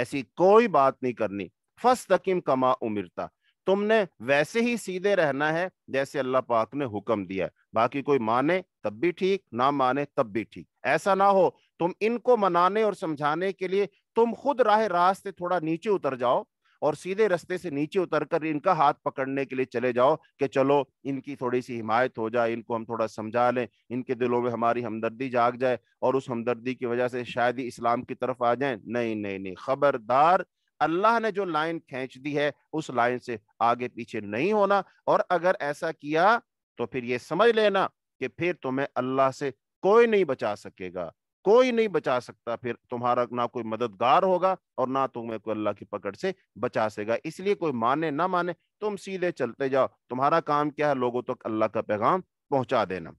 ऐसी कोई बात नहीं करनी फस तकीम कमा उमिरता तुमने वैसे ही सीधे रहना है जैसे अल्लाह पाक ने हुक्म दिया बाकी कोई माने तब भी ठीक ना माने तब भी ठीक ऐसा ना हो तुम इनको मनाने और समझाने के लिए तुम खुद राह रास्ते थोड़ा नीचे उतर जाओ और सीधे रास्ते से नीचे उतर कर इनका हाथ पकड़ने के लिए चले जाओ कि चलो इनकी थोड़ी सी हिमायत हो जाए इनको हम थोड़ा समझा लें इनके दिलों में हमारी हमदर्दी जाग जाए और उस हमदर्दी की वजह से शायद ही इस्लाम की तरफ आ जाए नहीं नहीं नहीं खबरदार अल्लाह ने जो लाइन खींच दी है उस लाइन से आगे पीछे नहीं होना और अगर ऐसा किया तो फिर ये समझ लेना कि फिर तुम्हें अल्लाह से कोई नहीं बचा सकेगा कोई नहीं बचा सकता फिर तुम्हारा ना कोई मददगार होगा और ना तुम्हें कोई अल्लाह की पकड़ से बचा सकेगा इसलिए कोई माने ना माने तुम सीधे चलते जाओ तुम्हारा काम क्या है लोगों तक तो अल्लाह का पैगाम पहुंचा देना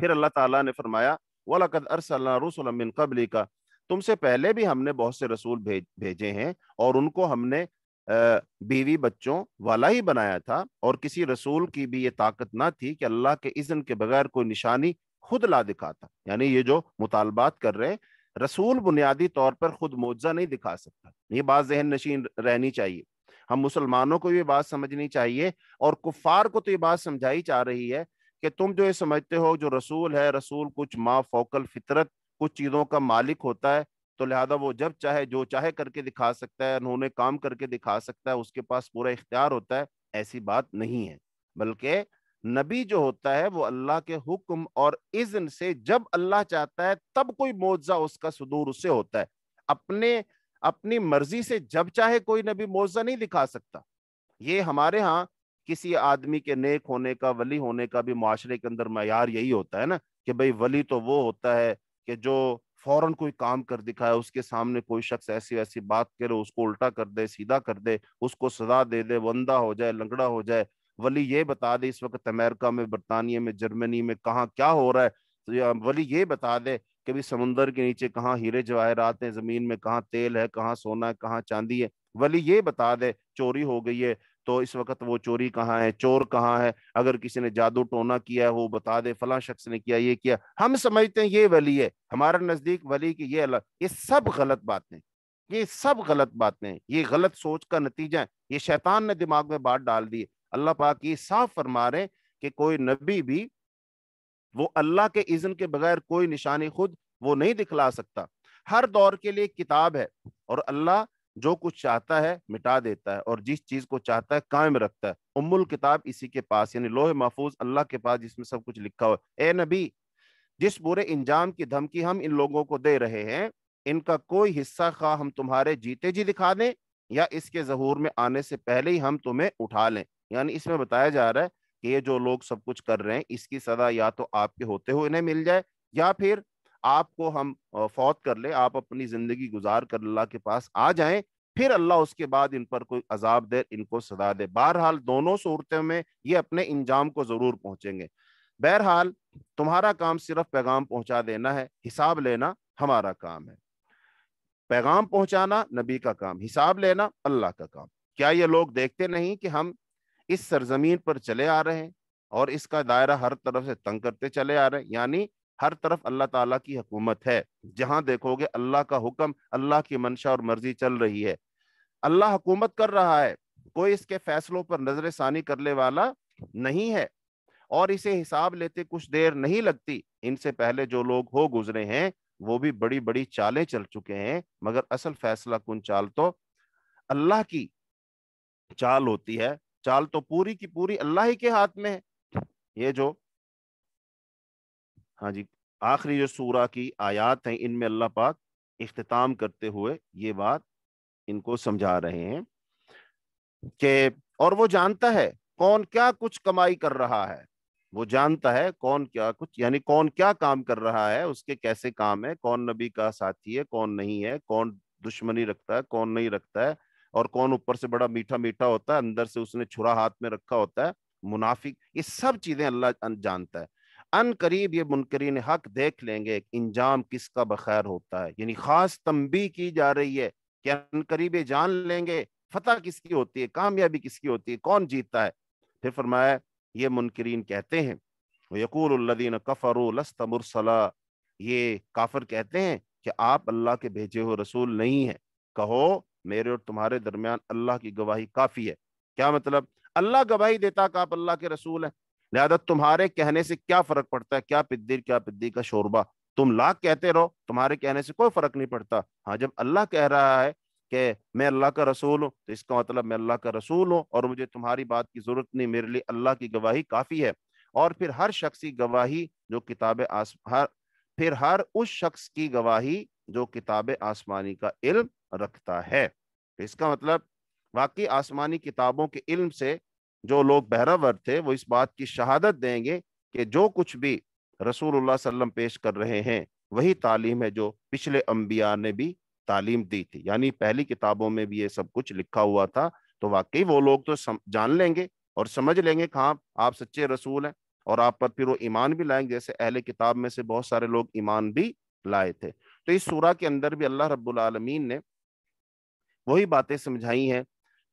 फिर अल्लाह ताला ने फरमाया वलकद अरसल्ला रसुल कबली का तुमसे पहले भी हमने बहुत से रसूल भेज भेजे हैं और उनको हमने बीवी बच्चों वाला ही बनाया था और किसी रसूल की भी ये ताकत ना थी कि अल्लाह के इज़न के बगैर कोई निशानी खुद ला दिखाता यानी ये जो मुतालबात कर रहे रसूल बुनियादी तौर पर खुद मुआवजा नहीं दिखा सकता ये बात जहन नशीन रहनी चाहिए हम मुसलमानों को ये बात समझनी चाहिए और कुफार को तो ये बात समझाई जा रही है कि तुम जो ये समझते हो जो रसूल है रसूल कुछ माँ फोकल फितरत कुछ चीज़ों का मालिक होता है तो लिहाजा वो जब चाहे जो चाहे करके दिखा सकता है उन्होंने काम करके दिखा सकता है उसके पास पूरा इख्तियार होता है ऐसी बात नहीं है बल्कि नबी जो होता है वो अल्लाह के हुक्म और इज्न से जब अल्लाह चाहता है तब कोई मुआवजा उसका सुदूर उससे होता है अपने अपनी मर्जी से जब चाहे कोई नबी मुआवजा नहीं दिखा सकता ये हमारे यहाँ किसी आदमी के नेक होने का वली होने का भी माशरे के अंदर मैार यही होता है ना कि भाई वली तो वो होता है कि जो फौरन कोई काम कर दिखाए उसके सामने कोई शख्स ऐसी वैसी बात करे उसको उल्टा कर दे सीधा कर दे उसको सजा दे दे वंदा हो जाए लंगड़ा हो जाए वली ये बता दे इस वक्त अमेरिका में बरतानिया में जर्मनी में कहा क्या हो रहा है तो वली ये बता दे कि भी समुन्दर के नीचे कहाँ हीरे जवाहरात हैं ज़मीन में कहाँ तेल है कहाँ सोना है कहाँ चांदी है वली ये बता दे चोरी हो गई है तो इस वक्त वो चोरी कहाँ है चोर कहाँ है अगर किसी ने जादू टोना किया है वो बता दे फला शख्स ने किया ये किया हम समझते हैं ये वली है हमारे नज़दीक वली की ये अलग ये सब गलत बातें ये सब गलत बातें ये गलत सोच का नतीजा है ये शैतान ने दिमाग में बात डाल दी अल्लाह पाक ये साफ फरमा रहे कि कोई नबी भी वो अल्लाह के इज़न के बगैर कोई निशानी खुद वो नहीं दिखला सकता हर दौर के लिए किताब है और अल्लाह जो कुछ चाहता है मिटा देता है और जिस चीज को चाहता है कायम रखता है उम्मुल किताब इसी के पास यानी लोहे महफूज अल्लाह के पास जिसमें सब कुछ लिखा हो ए नबी जिस बुरे इंजाम की धमकी हम इन लोगों को दे रहे हैं इनका कोई हिस्सा खा हम तुम्हारे जीते जी दिखा दें या इसके जहूर में आने से पहले ही हम तुम्हें उठा लें यानी इसमें बताया जा रहा है कि ये जो लोग सब कुछ कर रहे हैं इसकी सजा या तो आपके होते हुए इन्हें मिल जाए या फिर आपको हम फौत कर ले आप अपनी ज़िंदगी गुजार कर अल्लाह के पास आ जाए फिर अल्लाह उसके बाद इन पर कोई अजाब दे इनको सजा दे बहरहाल दोनों सूरतों में ये अपने इंजाम को ज़रूर पहुंचेंगे बहरहाल तुम्हारा काम सिर्फ पैगाम पहुँचा देना है हिसाब लेना हमारा काम है पैगाम पहुँचाना नबी का काम हिसाब लेना अल्लाह का काम क्या ये लोग देखते नहीं कि हम इस सरजमीन पर चले आ रहे हैं और इसका दायरा हर तरफ से तंग करते चले आ रहे हैं यानी हर तरफ अल्लाह ताला की हुकूमत है जहां देखोगे अल्लाह का हुक्म अल्लाह की मंशा और मर्जी चल रही है अल्लाह हुकूमत कर रहा है कोई इसके फैसलों पर नजर सानी करने वाला नहीं है और इसे हिसाब लेते कुछ देर नहीं लगती इनसे पहले जो लोग हो गुजरे हैं वो भी बड़ी बड़ी चालें चल चुके हैं मगर असल फैसला कुन चाल तो अल्लाह की चाल होती है चाल तो पूरी की पूरी अल्लाह ही के हाथ में है ये जो हाँ जी आखिरी जो सूरा की आयात हैं इनमें अल्लाह पाक इख्ताम करते हुए ये बात इनको समझा रहे हैं कि और वो जानता है कौन क्या कुछ कमाई कर रहा है वो जानता है कौन क्या कुछ यानी कौन क्या काम कर रहा है उसके कैसे काम है कौन नबी का साथी है कौन नहीं है कौन दुश्मनी रखता है कौन नहीं रखता है और कौन ऊपर से बड़ा मीठा मीठा होता है अंदर से उसने छुरा हाथ में रखा होता है मुनाफिक ये सब चीजें अल्लाह जानता है अन करीब ये मुनकरीन हक देख लेंगे इंजाम किसका बखैर होता है यानी खास तंबी की जा रही है कि अन करीब ये जान लेंगे फतह किसकी होती है कामयाबी किसकी होती है कौन जीतता है फिर फरमाया ये मुनकरीन कहते हैं यकूल कफ़रू लस्त मुरसला ये काफर कहते हैं कि आप अल्लाह के भेजे हुए रसूल नहीं है कहो मेरे और तुम्हारे दरमियान अल्लाह की गवाही काफ़ी है क्या मतलब अल्लाह गवाही देता कि आप अल्लाह के रसूल हैं लिहाजा तुम्हारे कहने से क्या फर्क पड़ता है क्या पिद्दीर क्या पिद्दी का शोरबा तुम लाख कहते रहो तुम्हारे कहने से कोई फर्क नहीं पड़ता हाँ जब अल्लाह कह रहा है कि मैं अल्लाह का रसूल हूँ तो इसका मतलब मैं अल्लाह का रसूल हूँ और मुझे तुम्हारी बात की जरूरत नहीं मेरे लिए अल्लाह की गवाही काफ़ी है और फिर हर शख्स की गवाही जो किताब आस हर फिर हर उस शख्स की गवाही जो किताब आसमानी का इल्म रखता है इसका मतलब वाकई आसमानी किताबों के इल्म से जो लोग बहरावर थे वो इस बात की शहादत देंगे कि जो कुछ भी रसूलुल्लाह सल्लम पेश कर रहे हैं वही तालीम है जो पिछले अम्बिया ने भी तालीम दी थी यानी पहली किताबों में भी ये सब कुछ लिखा हुआ था तो वाकई वो लोग तो सम, जान लेंगे और समझ लेंगे कहाँ आप सच्चे रसूल हैं और आप पर फिर वो ईमान भी लाएंगे जैसे अहले किताब में से बहुत सारे लोग ईमान भी लाए थे तो इस सूरा के अंदर भी अल्लाह रब्बुल आलमीन ने वही बातें समझाई हैं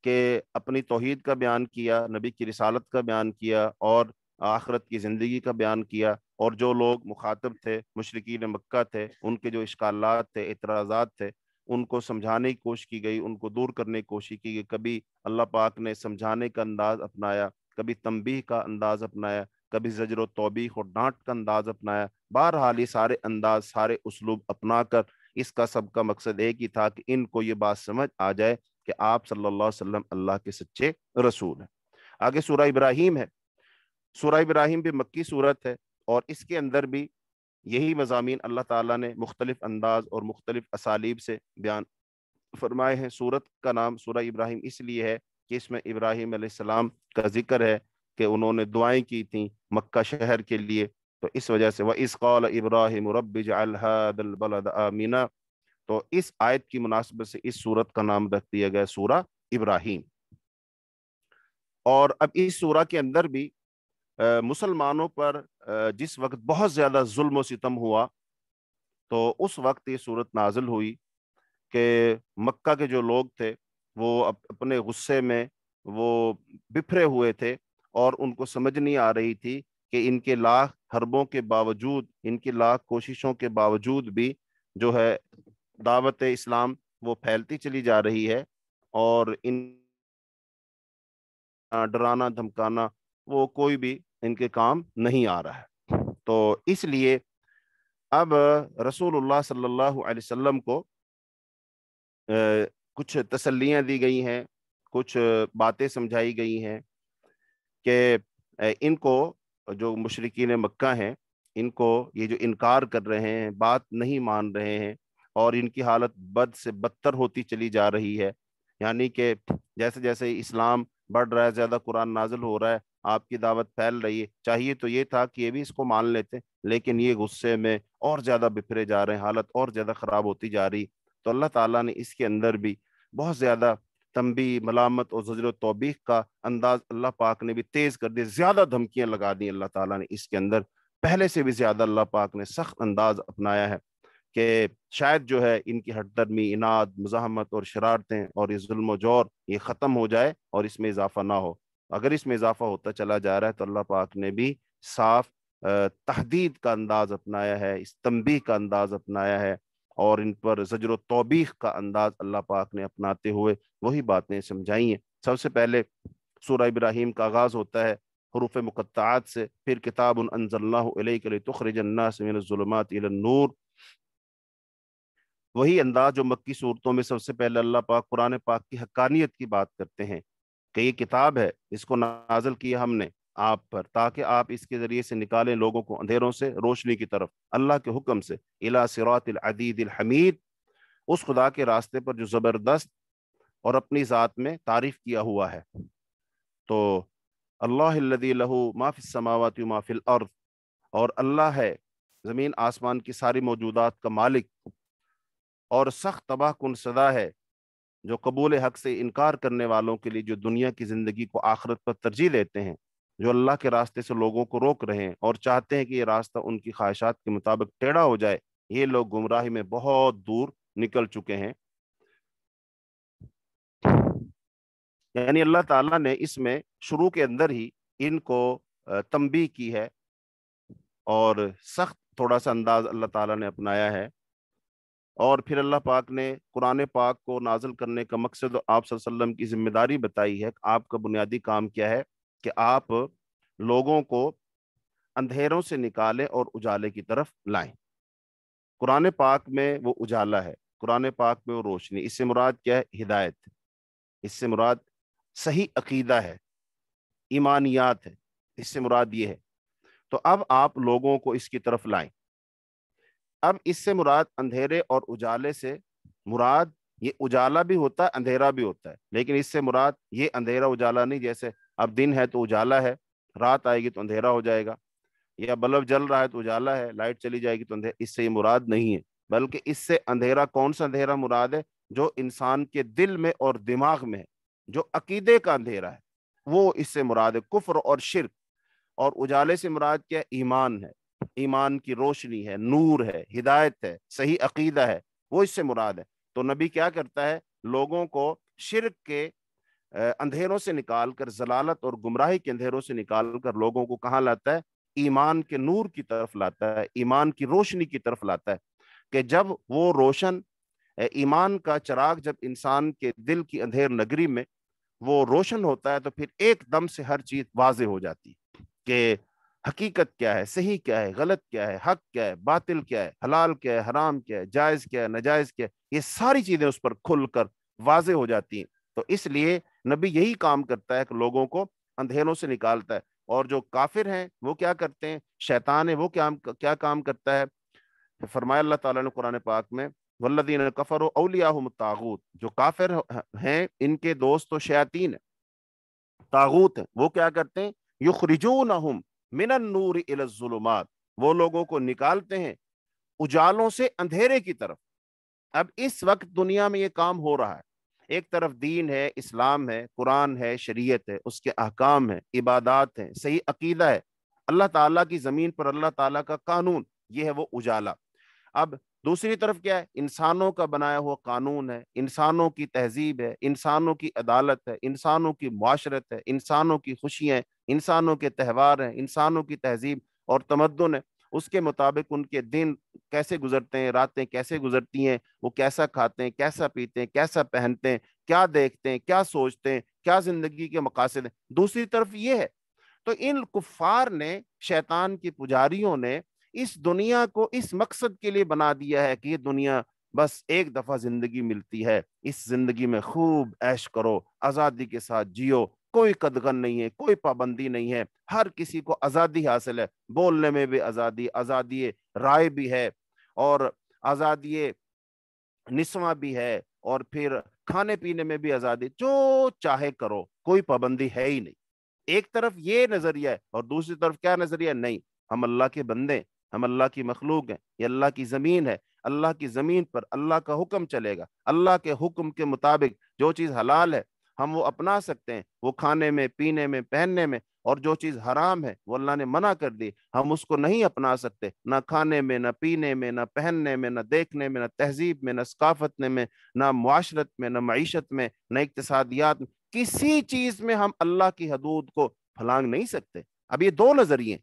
कि अपनी तोहद का बयान किया नबी की रिसालत का बयान किया और आखरत की ज़िंदगी का बयान किया और जो लोग मुखातब थे मशरकिन मक्का थे उनके जो इश्काल थे इतराजात थे उनको समझाने की कोशिश की गई उनको दूर करने की कोशिश की गई कभी अल्लाह पाक ने समझाने का अंदाज़ अपनाया कभी तमबी का अंदाज़ अपनाया कभी जजर तोबीक और डांट का अंदाज़ अपनाया बहरहाल ये सारे अंदाज सारे उसलूब अपना कर इसका सबका मकसद एक ही था कि इनको ये बात समझ आ जाए कि आप सल्लल्लाहु अलैहि वसल्लम अल्लाह के सच्चे रसूल हैं आगे सूरा इब्राहिम है सूरा इब्राहिम भी मक्की सूरत है और इसके अंदर भी यही मजामी अल्लाह ताला ने मुख्तलिफ अंदाज और मुख्तलिफ असालीब से बयान फरमाए हैं सूरत का नाम सूरा इब्राहिम इसलिए है कि इसमें इब्राहिम आसमाम का जिक्र है कि उन्होंने दुआएं की थी मक्का शहर के लिए तो इस वजह से वह कौल इब्राहिम रब तो इस आयत की मुनासिबत से इस सूरत का नाम रख दिया गया सूरा इब्राहिम और अब इस सूरा के अंदर भी मुसलमानों पर आ, जिस वक्त बहुत ज़्यादा जुल्म सितम हुआ तो उस वक्त ये सूरत नाजिल हुई कि मक्का के जो लोग थे वो अप, अपने गुस्से में वो बिफरे हुए थे और उनको समझ नहीं आ रही थी कि इनके लाख हरबों के बावजूद इनकी लाख कोशिशों के बावजूद भी जो है दावत इस्लाम वो फैलती चली जा रही है और इन डराना धमकाना वो कोई भी इनके काम नहीं आ रहा है तो इसलिए अब रसूलुल्लाह सल्लल्लाहु अलैहि वसल्लम को कुछ तसल्लियाँ दी गई हैं कुछ बातें समझाई गई हैं कि इनको जो मशरकिन मक्का हैं इनको ये जो इनकार कर रहे हैं बात नहीं मान रहे हैं और इनकी हालत बद से बदतर होती चली जा रही है यानी कि जैसे जैसे इस्लाम बढ़ रहा है ज़्यादा कुरान नाजिल हो रहा है आपकी दावत फैल रही है चाहिए तो ये था कि ये भी इसको मान लेते लेकिन ये गुस्से में और ज़्यादा बिफरे जा रहे हैं हालत और ज़्यादा ख़राब होती जा रही तो अल्लाह ताला ने इसके अंदर भी बहुत ज़्यादा तंबी मलामत और जजर तोबीक का अंदाज अल्लाह पाक ने भी तेज़ कर दिया ज़्यादा धमकियां लगा दी अल्लाह ताला ने इसके अंदर पहले से भी ज़्यादा अल्लाह पाक ने सख्त अंदाज अपनाया है कि शायद जो है इनकी हटदर्मी इनाद मुजामत और शरारतें और ये जुल्म जोर ये ख़त्म हो जाए और इसमें इजाफा ना हो अगर इसमें इजाफा होता चला जा रहा है तो अल्लाह पाक ने भी साफ तहदीद का अंदाज़ अपनाया है इस तमबी का अंदाज़ अपनाया है और इन पर जजर तोबी का अंदाज़ अल्लाह पाक ने अपनाते हुए वही बातें समझाई हैं सबसे पहले सूर्य इब्राहिम का आगाज़ होता है हरूफ मुक़ात से फिर किताब अनजल्ला नूर वही अंदाज जो मक्की सूरतों में सबसे पहले अल्लाह पाक कुरान पाक की हकानियत की बात करते हैं कि ये किताब है इसको नाजल किया हमने आप पर ताकि आप इसके ज़रिए से निकालें लोगों को अंधेरों से रोशनी की तरफ अल्लाह के हुक्म से अला सिरातदीद हमीद उस खुदा के रास्ते पर जो ज़बरदस्त और अपनी ज़ात में तारीफ़ किया हुआ है तो अल्लाहू माफ़िसमावत माफ़िल और अल्लाह है ज़मीन आसमान की सारी मौजूदात का मालिक और सख्त तबाह कन सदा है जो कबूल हक से इनकार करने वालों के लिए जो दुनिया की ज़िंदगी को आखरत पर तरजीह देते हैं जो अल्लाह के रास्ते से लोगों को रोक रहे हैं और चाहते हैं कि ये रास्ता उनकी ख्वाहिशात के मुताबिक टेढ़ा हो जाए ये लोग गुमराही में बहुत दूर निकल चुके हैं यानी अल्लाह ताला ने इसमें शुरू के अंदर ही इनको तंबी की है और सख्त थोड़ा सा अंदाज अल्लाह ताला ने अपनाया है और फिर अल्लाह पाक ने कुरान पाक को नाजल करने का मकसद आप की जिम्मेदारी बताई है आपका बुनियादी काम क्या है कि आप लोगों को अंधेरों से निकालें और उजाले की तरफ लाएं कुरान पाक में वो उजाला है कुरान पाक में वो रोशनी इससे मुराद क्या है हिदायत इससे मुराद सही अकीदा है ईमानियात है इससे मुराद ये है तो अब आप लोगों को इसकी तरफ लाएं अब इससे मुराद अंधेरे और उजाले से मुराद ये उजाला भी होता है अंधेरा भी होता है लेकिन इससे मुराद ये अंधेरा उजाला नहीं जैसे अब दिन है तो उजाला है रात आएगी तो अंधेरा हो जाएगा या बल्ब जल रहा है तो उजाला है लाइट चली जाएगी तो अंधेरा इससे ये मुराद नहीं है बल्कि इससे अंधेरा कौन सा अंधेरा मुराद है जो इंसान के दिल में और दिमाग में है जो अकीदे का अंधेरा है वो इससे मुराद है कुफर और शिरक और उजाले से मुराद क्या ईमान है ईमान की रोशनी है नूर है हिदायत है सही अकीदा है वो इससे मुराद है तो नबी क्या करता है लोगों को शिरक के अंधेरों से निकाल कर जलालत और गुमराही के अंधेरों से निकाल कर लोगों को कहाँ लाता है ईमान के नूर की तरफ लाता है ईमान की रोशनी की तरफ लाता है कि जब वो रोशन ईमान का चराग जब इंसान के दिल की अंधेर नगरी में वो रोशन होता है तो फिर एकदम से हर चीज़ वाजे हो जाती कि हकीकत क्या है सही क्या है गलत क्या है हक क्या है बातिल क्या है हलाल क्या है हराम क्या है जायज़ क्या है नजायज़ क्या है ये सारी चीज़ें उस पर खुल कर वाज हो जाती हैं तो इसलिए नबी यही काम करता है कि लोगों को अंधेरों से निकालता है और जो काफिर हैं वो क्या करते हैं शैतान है वो क्या क्या काम करता है फरमाया तुरान पाक में वल्लदीन कफर अलियाम तागूत जो काफिर हैं इनके दोस्त तो शयातीन तागूत है वो क्या करते हैं युखरिजून मिनन नूर इलाजुलमात वो लोगों को निकालते हैं उजालों से अंधेरे की तरफ अब इस वक्त दुनिया में ये काम हो रहा है एक तरफ दीन है इस्लाम है कुरान है शरीयत है उसके अहकाम है इबादत है सही अकीदा है अल्लाह ताला की ज़मीन पर अल्लाह ताला का कानून ये है वो उजाला अब दूसरी तरफ क्या है इंसानों का बनाया हुआ कानून है इंसानों की तहजीब है इंसानों की अदालत है इंसानों की माशरत है इंसानों की खुशियाँ इंसानों के त्यौहार हैं इंसानों की तहजीब और तमदन है उसके मुताबिक उनके दिन कैसे गुजरते हैं रातें कैसे गुजरती हैं वो कैसा खाते हैं कैसा पीते हैं कैसा पहनते हैं क्या देखते हैं क्या सोचते हैं क्या जिंदगी के मकासद हैं दूसरी तरफ ये है तो इन कुफार ने शैतान की पुजारियों ने इस दुनिया को इस मकसद के लिए बना दिया है कि ये दुनिया बस एक दफ़ा ज़िंदगी मिलती है इस ज़िंदगी में खूब ऐश करो आज़ादी के साथ जियो कोई कदगन नहीं है कोई पाबंदी नहीं है हर किसी को आज़ादी हासिल है बोलने में भी आज़ादी आज़ादी राय भी है और आज़ादी निस्वा भी है और फिर खाने पीने में भी आज़ादी जो चाहे करो कोई पाबंदी है ही नहीं एक तरफ ये नज़रिया है और दूसरी तरफ क्या नज़रिया नहीं हम अल्लाह के बंदे हम अल्लाह की मखलूक हैं ये अल्लाह की ज़मीन है अल्लाह की ज़मीन पर अल्लाह का हुक्म चलेगा अल्लाह के हुक्म के मुताबिक जो चीज़ हलाल है हम वो अपना सकते हैं वो खाने में पीने में पहनने में और जो चीज़ हराम है वो अल्लाह ने मना कर दी हम उसको नहीं अपना सकते ना खाने में ना पीने में ना पहनने में ना देखने में ना तहजीब में ना सकाफत में ना मुआशरत में ना मीशत में ना इकतसादियात में किसी चीज़ में हम अल्लाह की हदूद को फलांग नहीं सकते अब ये दो नज़रिए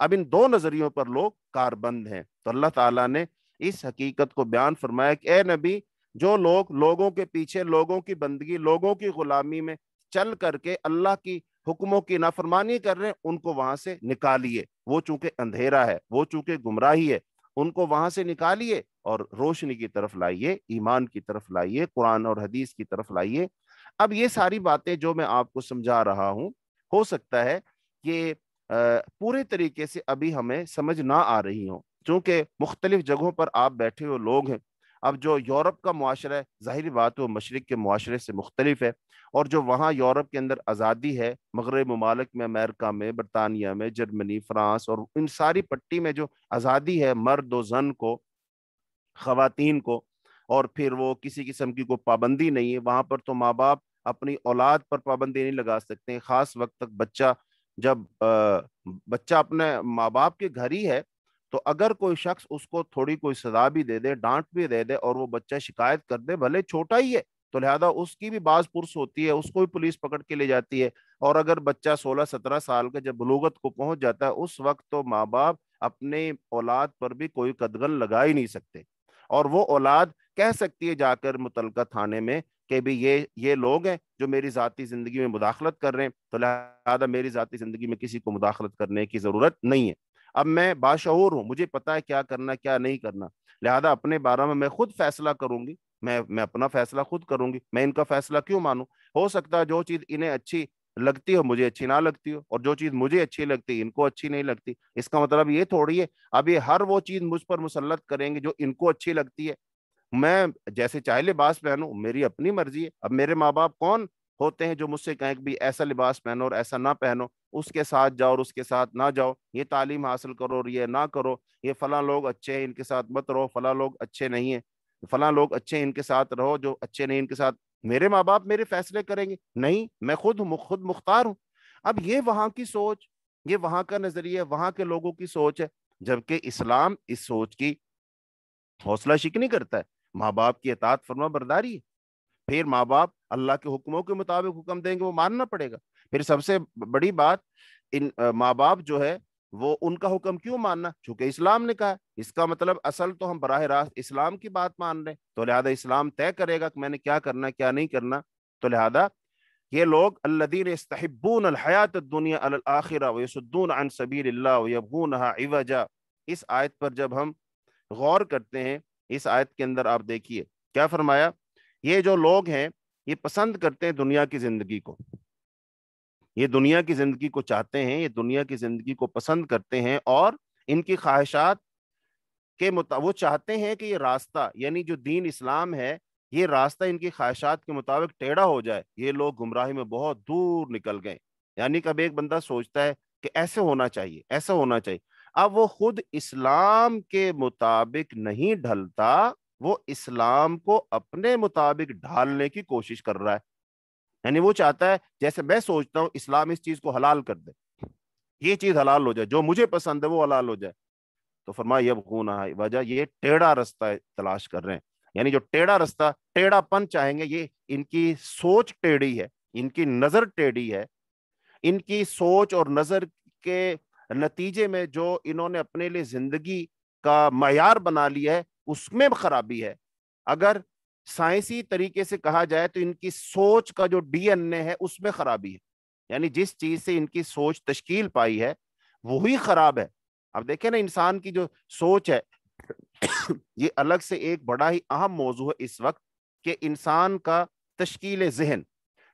अब इन दो नजरियों पर लोग कारबंद हैं तो अल्लाह ताला ने इस हकीकत को बयान फरमाया कि ए नबी जो लोग लोगों के पीछे लोगों की बंदगी लोगों की गुलामी में चल करके अल्लाह की हुक्मों की नाफरमानी कर रहे हैं उनको वहां से निकालिए वो चूंकि अंधेरा है वो चूंकि गुमराही है उनको वहां से निकालिए और रोशनी की तरफ लाइए ईमान की तरफ लाइए कुरान और हदीस की तरफ लाइए अब ये सारी बातें जो मैं आपको समझा रहा हूँ हो सकता है कि पूरे तरीके से अभी हमें समझ ना आ रही हो चूंकि मुख्तलिफ जगहों पर आप बैठे हुए लोग हैं अब जो यूरोप का माशरा है ज़ाहिर बात वो मशरक़ के माशरे से मुख्तलिफ है और जो वहाँ यूरोप के अंदर आज़ादी है मगरब ममालक में अमेरिका में बरतानिया में जर्मनी फ्रांस और इन सारी पट्टी में जो आज़ादी है मर्द व जन को खातन को और फिर वो किसी किस्म की कोई पाबंदी नहीं है वहाँ पर तो माँ बाप अपनी औलाद पर पाबंदी नहीं लगा सकते हैं ख़ास वक्त तक बच्चा जब बच्चा अपने माँ बाप के घर ही है तो अगर कोई शख्स उसको थोड़ी कोई सजा भी दे दे डांट भी दे दे और वो बच्चा शिकायत कर दे भले छोटा ही है तो लिहाजा उसकी भी बाज पुरुष होती है उसको भी पुलिस पकड़ के ले जाती है और अगर बच्चा 16-17 साल का जब बलूगत को पहुंच जाता है उस वक्त तो माँ बाप अपने औलाद पर भी कोई कदगन लगा ही नहीं सकते और वो औलाद कह सकती है जाकर मुतलका थाने में कि भाई ये ये लोग हैं जो मेरी ज़ाती ज़िंदगी में मुदाखलत कर रहे हैं तो लिहाजा मेरी ज़ाती ज़िंदगी में किसी को मुदाखलत करने की ज़रूरत नहीं है अब मैं बाशहूर हूँ मुझे पता है क्या करना क्या नहीं करना लिहाजा अपने बारे में मैं खुद फैसला करूंगी मैं मैं अपना फैसला खुद करूंगी मैं इनका फैसला क्यों मानू हो सकता है जो चीज़ इन्हें अच्छी लगती हो मुझे अच्छी ना लगती हो और जो चीज़ मुझे अच्छी लगती है इनको अच्छी नहीं लगती इसका मतलब ये थोड़ी है अब ये हर वो चीज़ मुझ पर मुसलत करेंगे जो इनको अच्छी लगती है मैं जैसे चाहे लिबास पहनूं मेरी अपनी मर्जी है अब मेरे माँ बाप कौन होते हैं जो मुझसे कहें कि भाई ऐसा लिबास पहनो और ऐसा ना पहनो उसके साथ जाओ और उसके साथ ना जाओ ये तालीम हासिल करो और ये ना करो ये फला लोग अच्छे हैं इनके साथ मत रहो फला लोग अच्छे नहीं है फला लोग अच्छे हैं इनके साथ रहो जो अच्छे नहीं इनके साथ मेरे माँ बाप मेरे फैसले करेंगे नहीं मैं खुद खुद मुख्तार हूँ अब ये वहाँ की सोच ये वहाँ का नज़रिया वहाँ के लोगों की सोच है जबकि इस्लाम इस सोच की हौसला शिकनी करता है माँ बाप की अतात फरमा बरदारी है फिर माँ बाप अल्लाह के हुक्मों के मुताबिक हुक्म देंगे वो मानना पड़ेगा फिर सबसे बड़ी बात इन माँ बाप जो है वो उनका हुक्म क्यों मानना चूंकि इस्लाम ने कहा इसका मतलब असल तो हम बराह रास्त इस्लाम की बात मान रहे तो लिहाजा इस्लाम तय करेगा कि मैंने क्या करना क्या नहीं करना तो लिहाजा ये लोग अल्लादीन हयात दुनिया आखिर अन सबीर इस आयत पर जब हम गौर करते हैं इस आयत के अंदर आप देखिए क्या फरमाया ये जो लोग हैं ये पसंद करते हैं दुनिया की जिंदगी को ये दुनिया की जिंदगी को चाहते हैं ये दुनिया की जिंदगी को पसंद करते हैं और इनकी ख्वाहिशात के मुताबिक वो चाहते हैं कि ये रास्ता यानी जो दीन इस्लाम है ये रास्ता इनकी ख्वाहिशात के मुताबिक टेढ़ा हो जाए ये लोग गुमराही में बहुत दूर निकल गए यानी कभी एक बंदा सोचता है कि ऐसे होना चाहिए ऐसा होना चाहिए अब वो खुद इस्लाम के मुताबिक नहीं ढलता वो इस्लाम को अपने मुताबिक ढालने की कोशिश कर रहा है यानी वो चाहता है जैसे मैं सोचता हूं इस्लाम इस चीज को हलाल कर दे ये चीज हलाल हो जाए जो मुझे पसंद है वो हलाल हो जाए तो फरमाए यह खूना है वजह ये टेढ़ा रास्ता तलाश कर रहे हैं यानी जो टेढ़ा रास्ता टेढ़ापन चाहेंगे ये इनकी सोच टेढ़ी है इनकी नजर टेढ़ी है इनकी सोच और नजर के नतीजे में जो इन्होंने अपने लिए जिंदगी का मैार बना लिया है उसमें खराबी है अगर साइंसी तरीके से कहा जाए तो इनकी सोच का जो डीएनए है उसमें खराबी है यानी जिस चीज से इनकी सोच तश्कील पाई है वही खराब है अब देखें ना इंसान की जो सोच है ये अलग से एक बड़ा ही अहम मौजू है इस वक्त कि इंसान का तश्कील जहन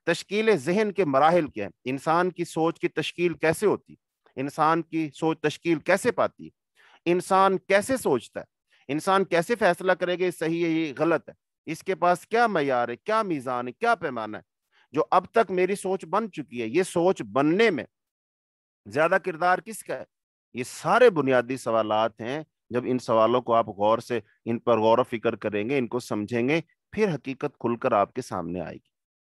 तश्कील जहन के मराहल क्या है इंसान की सोच की तश्कील कैसे होती इंसान की सोच तश्कील कैसे पाती है इंसान कैसे सोचता है इंसान कैसे फैसला करेगा सही है ये गलत है इसके पास क्या मैार है क्या मीज़ान है क्या पैमाना है जो अब तक मेरी सोच बन चुकी है ये सोच बनने में ज़्यादा किरदार किसका है ये सारे बुनियादी सवाल हैं जब इन सवालों को आप गौर से इन पर गौर फिक्र करेंगे इनको समझेंगे फिर हकीकत खुलकर आपके सामने आएगी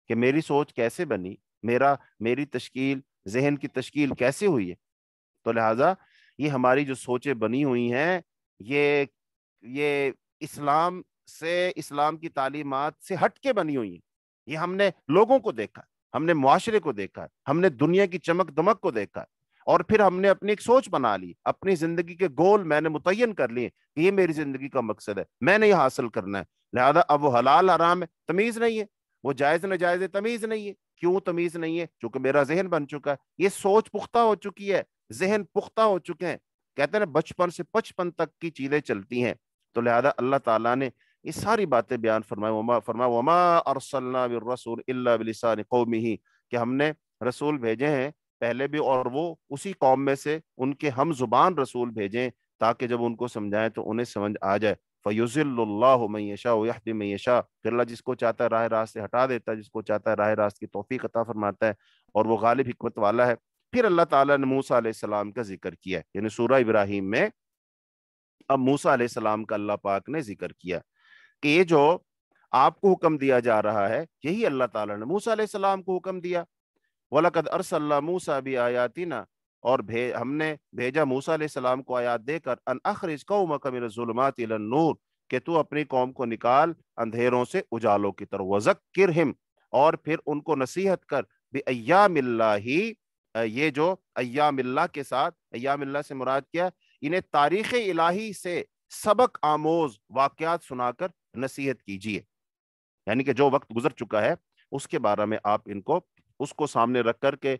कि मेरी सोच कैसे बनी मेरा मेरी तश्कील जहन की तश्कील कैसे हुई है तो लिहाजा ये हमारी जो सोचें बनी हुई हैं ये ये इस्लाम से इस्लाम की तालीमत से हटके बनी हुई हैं ये हमने लोगों को देखा हमने मुआरे को देखा हमने दुनिया की चमक दमक को देखा और फिर हमने अपनी एक सोच बना ली अपनी जिंदगी के गोल मैंने मुतयन कर लिए कि ये मेरी जिंदगी का मकसद है मैंने ये हासिल करना है लिहाजा अब वो हलाल आराम है तमीज़ नहीं है वो जायज़ नाजायज़ तमीज़ नहीं है क्यों तमीज़ नहीं है क्योंकि मेरा जहन बन चुका है ये सोच पुख्ता हो चुकी है जहन पुख्ता हो चुके हैं कहते हैं बचपन से पचपन तक की चीजें चलती हैं तो लिहाजा अल्लाह ताला ने ये सारी बातें बयान फरमाई वमा फरमा वमा अरसलना रसूल ही कि हमने रसूल भेजे हैं पहले भी और वो उसी कौम में से उनके हम जुबान रसूल भेजें ताकि जब उनको समझाएं तो उन्हें समझ आ जाए फ़युज़िल्लाशाशा फिर अल्लाह जिसको चाहता है राह रास्त हटा देता है जिसको चाहता है राह रास्त की तोफ़ी अता फरमाता है और वो गालिब हमत वाला है फिर अल्लाह ताला ने मूसा सलाम का जिक्र किया यानी सूरह इब्राहिम में अब मूसा सलाम का अल्लाह पाक ने जिक्र किया कि ये जो आपको हुक्म दिया जा रहा है यही अल्लाह ताला ने मूसा सलाम को हुक्म दिया वलकद अरसल्ला मूसा भी आयाती ना और भे हमने भेजा मूसा सलाम को आयात देकर अन अखरिज कौमकमिलमात नूर के तू अपनी कौम को निकाल अंधेरों से उजालों की तरफ वजक किरहिम और फिर उनको नसीहत कर भी ही ये जो अयामिल्ला के साथ अयामिल्ला से मुराद किया इन्हें तारीख इलाही से सबक आमोज वाक़ात सुनाकर नसीहत कीजिए यानी कि जो वक्त गुजर चुका है उसके बारे में आप इनको उसको सामने रख कर के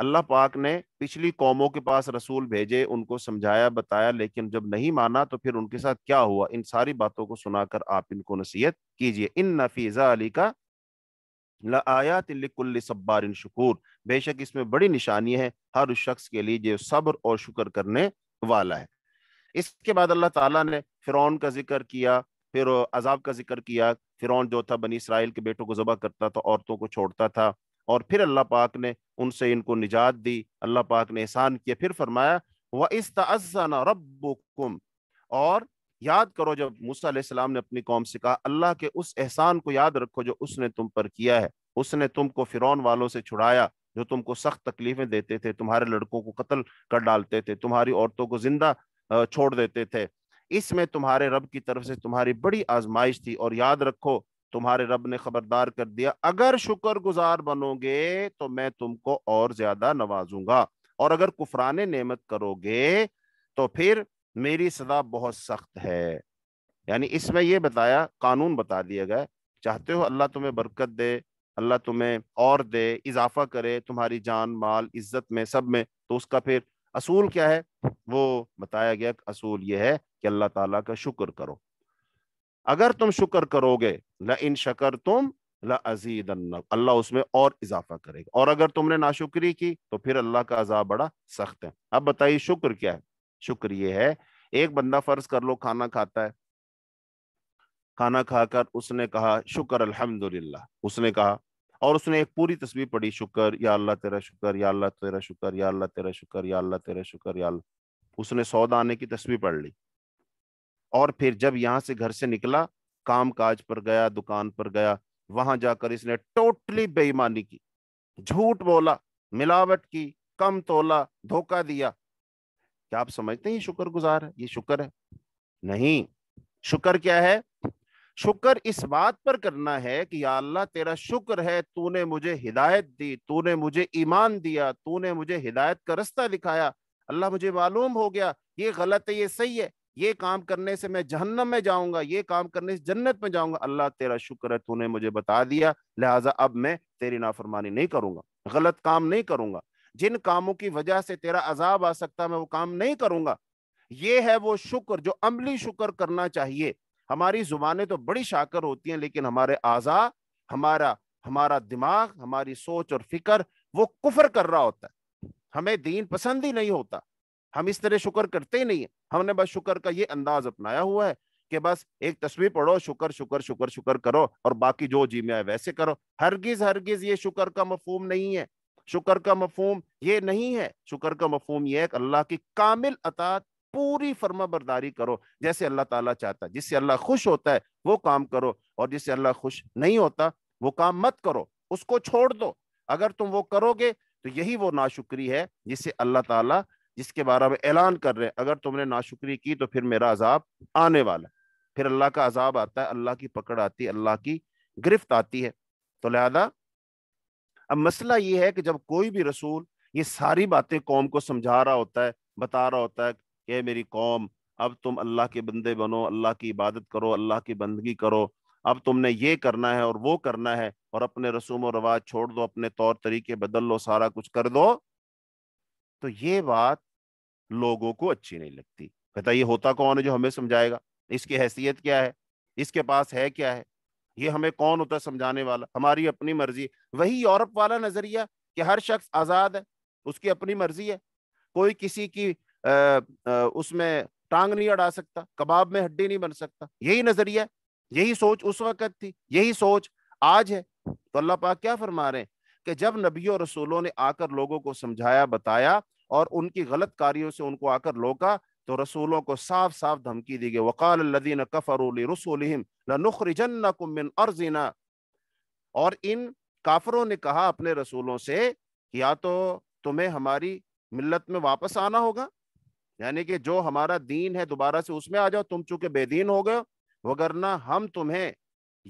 अल्लाह पाक ने पिछली कौमों के पास रसूल भेजे उनको समझाया बताया लेकिन जब नहीं माना तो फिर उनके साथ क्या हुआ इन सारी बातों को सुनाकर आप इनको नसीहत कीजिए इन नफीजा अली का आयातिल्कुल्ल सब्बार शकूर बेशक इसमें बड़ी निशानी है हर उस शख्स के लिए जो सब्र और शुक्र करने वाला है इसके बाद अल्लाह ताला ने फिरौन का जिक्र किया फिर अजाब का जिक्र किया फिरौन जो था बनी इसराइल के बेटों को जबा करता था औरतों को छोड़ता था और फिर अल्लाह पाक ने उनसे इनको निजात दी अल्लाह पाक ने एहसान किया फिर फरमाया व इस तज़ना और याद करो जब मूसा ने अपनी कौम से कहा अल्लाह के उस एहसान को याद रखो जो उसने तुम पर किया है उसने तुमको फिरौन वालों से छुड़ाया जो तुमको सख्त तकलीफें देते थे तुम्हारे लड़कों को कत्ल कर डालते थे तुम्हारी औरतों को जिंदा छोड़ देते थे इसमें तुम्हारे रब की तरफ से तुम्हारी बड़ी आजमाइश थी और याद रखो तुम्हारे रब ने खबरदार कर दिया अगर शुक्र गुजार बनोगे तो मैं तुमको और ज्यादा नवाजूंगा और अगर कुफरान नेमत करोगे तो फिर मेरी सदा बहुत सख्त है यानी इसमें यह बताया कानून बता दिया गया चाहते हो अल्लाह तुम्हें बरकत दे अल्लाह तुम्हें और दे इजाफा करे तुम्हारी जान माल इज्जत में सब में तो उसका फिर असूल क्या है वो बताया गया असूल ये है कि अल्लाह ताला का शुक्र करो अगर तुम शुक्र करोगे ल इन शकर तुम ला अजीद अल्लाह उसमें और इजाफा करेगा और अगर तुमने नाशुक्री की तो फिर अल्लाह का अजाब बड़ा सख्त है अब बताइए शुक्र क्या है शुक्र ये है एक बंदा फर्ज कर लो खाना खाता है खाना खाकर उसने कहा शुक्र अल्हम्दुलिल्लाह उसने कहा और उसने एक पूरी तस्वीर पढ़ी शुक्र या अल्लाह तेरा शुक्र या अल्लाह तेरा शुक्र या अल्लाह तेरा शुक्र या अल्लाह तेरा शुक्र या अल्लाह उसने सौ दाने की तस्वीर पढ़ ली और फिर जब यहाँ से घर से निकला काम काज पर गया दुकान पर गया वहां जाकर इसने टोटली बेईमानी की झूठ बोला मिलावट की कम तोला धोखा दिया क्या आप समझते हैं ये शुक्र गुजार है ये शुक्र है नहीं शुक्र क्या है शुक्र इस बात पर करना है कि या अल्लाह तेरा शुक्र है तूने मुझे हिदायत दी तूने मुझे ईमान दिया तूने मुझे हिदायत का रास्ता दिखाया अल्लाह मुझे मालूम हो गया ये गलत है ये सही है ये काम करने से मैं जहन्नम में जाऊंगा ये काम करने से जन्नत में जाऊंगा अल्लाह तेरा शुक्र है तूने मुझे बता दिया लिहाजा अब मैं तेरी नाफरमानी नहीं करूंगा गलत काम नहीं करूंगा जिन कामों की वजह से तेरा अजाब आ सकता मैं वो काम नहीं करूंगा ये है वो शुक्र जो अमली शुक्र करना चाहिए हमारी जुबानें तो बड़ी शाकर होती हैं लेकिन हमारे आज़ा हमारा हमारा दिमाग हमारी सोच और फिक्र वो कुफर कर रहा होता है हमें दीन पसंद ही नहीं होता हम इस तरह शुक्र करते ही नहीं है हमने बस शुक्र का ये अंदाज अपनाया हुआ है कि बस एक तस्वीर पढ़ो शुक्र शुक्र शुक्र शुक्र करो और बाकी जो जी में आए वैसे करो हरगिज हरगिज ये शुक्र का मफहम नहीं है शुक्र का मफहम ये नहीं है शुक्र का मफहम ये है अल्लाह की कामिल अतात पूरी फर्मा बरदारी करो जैसे अल्लाह ताला चाहता है जिससे अल्लाह खुश होता है वो काम करो और जिससे अल्लाह खुश नहीं होता वो काम मत करो उसको छोड़ दो अगर तुम वो करोगे तो यही वो नाशुक्री है जिससे अल्लाह ताला जिसके बारे में ऐलान कर रहे हैं अगर तुमने नाशुक्री की तो फिर मेरा अजाब आने वाला फिर अल्लाह का अजाब आता है अल्लाह की पकड़ आती है अल्लाह की गिरफ्त आती है तो लिहाजा अब मसला ये है कि जब कोई भी रसूल ये सारी बातें कौम को समझा रहा होता है बता रहा होता है कि मेरी कौम अब तुम अल्लाह के बंदे बनो अल्लाह की इबादत करो अल्लाह की बंदगी करो अब तुमने ये करना है और वो करना है और अपने रसूम और रवाज छोड़ दो अपने तौर तरीके बदल लो सारा कुछ कर दो तो ये बात लोगों को अच्छी नहीं लगती कहता ये होता कौन है जो हमें समझाएगा इसकी हैसियत क्या है इसके पास है क्या है ये हमें कौन होता है समझाने वाला हमारी अपनी मर्जी वही यूरोप वाला नजरिया कि हर शख्स आज़ाद है उसकी अपनी मर्जी है कोई किसी की उसमें टांग नहीं अड़ा सकता कबाब में हड्डी नहीं बन सकता यही नजरिया यही सोच उस वक्त थी यही सोच आज है तो अल्लाह पाक क्या फरमा रहे हैं कि जब नबी और रसूलों ने आकर लोगों को समझाया बताया और उनकी गलत कार्यों से उनको आकर रोका तो रसूलों को साफ साफ धमकी दी गई वकालीन लदीन कफरसम अर्जिना और इन काफरों ने कहा अपने रसूलों से या तो तुम्हें हमारी मिल्लत में वापस आना होगा यानी कि जो हमारा दीन है दोबारा से उसमें आ जाओ तुम चूंकि बेदीन हो गए वगरना हम तुम्हें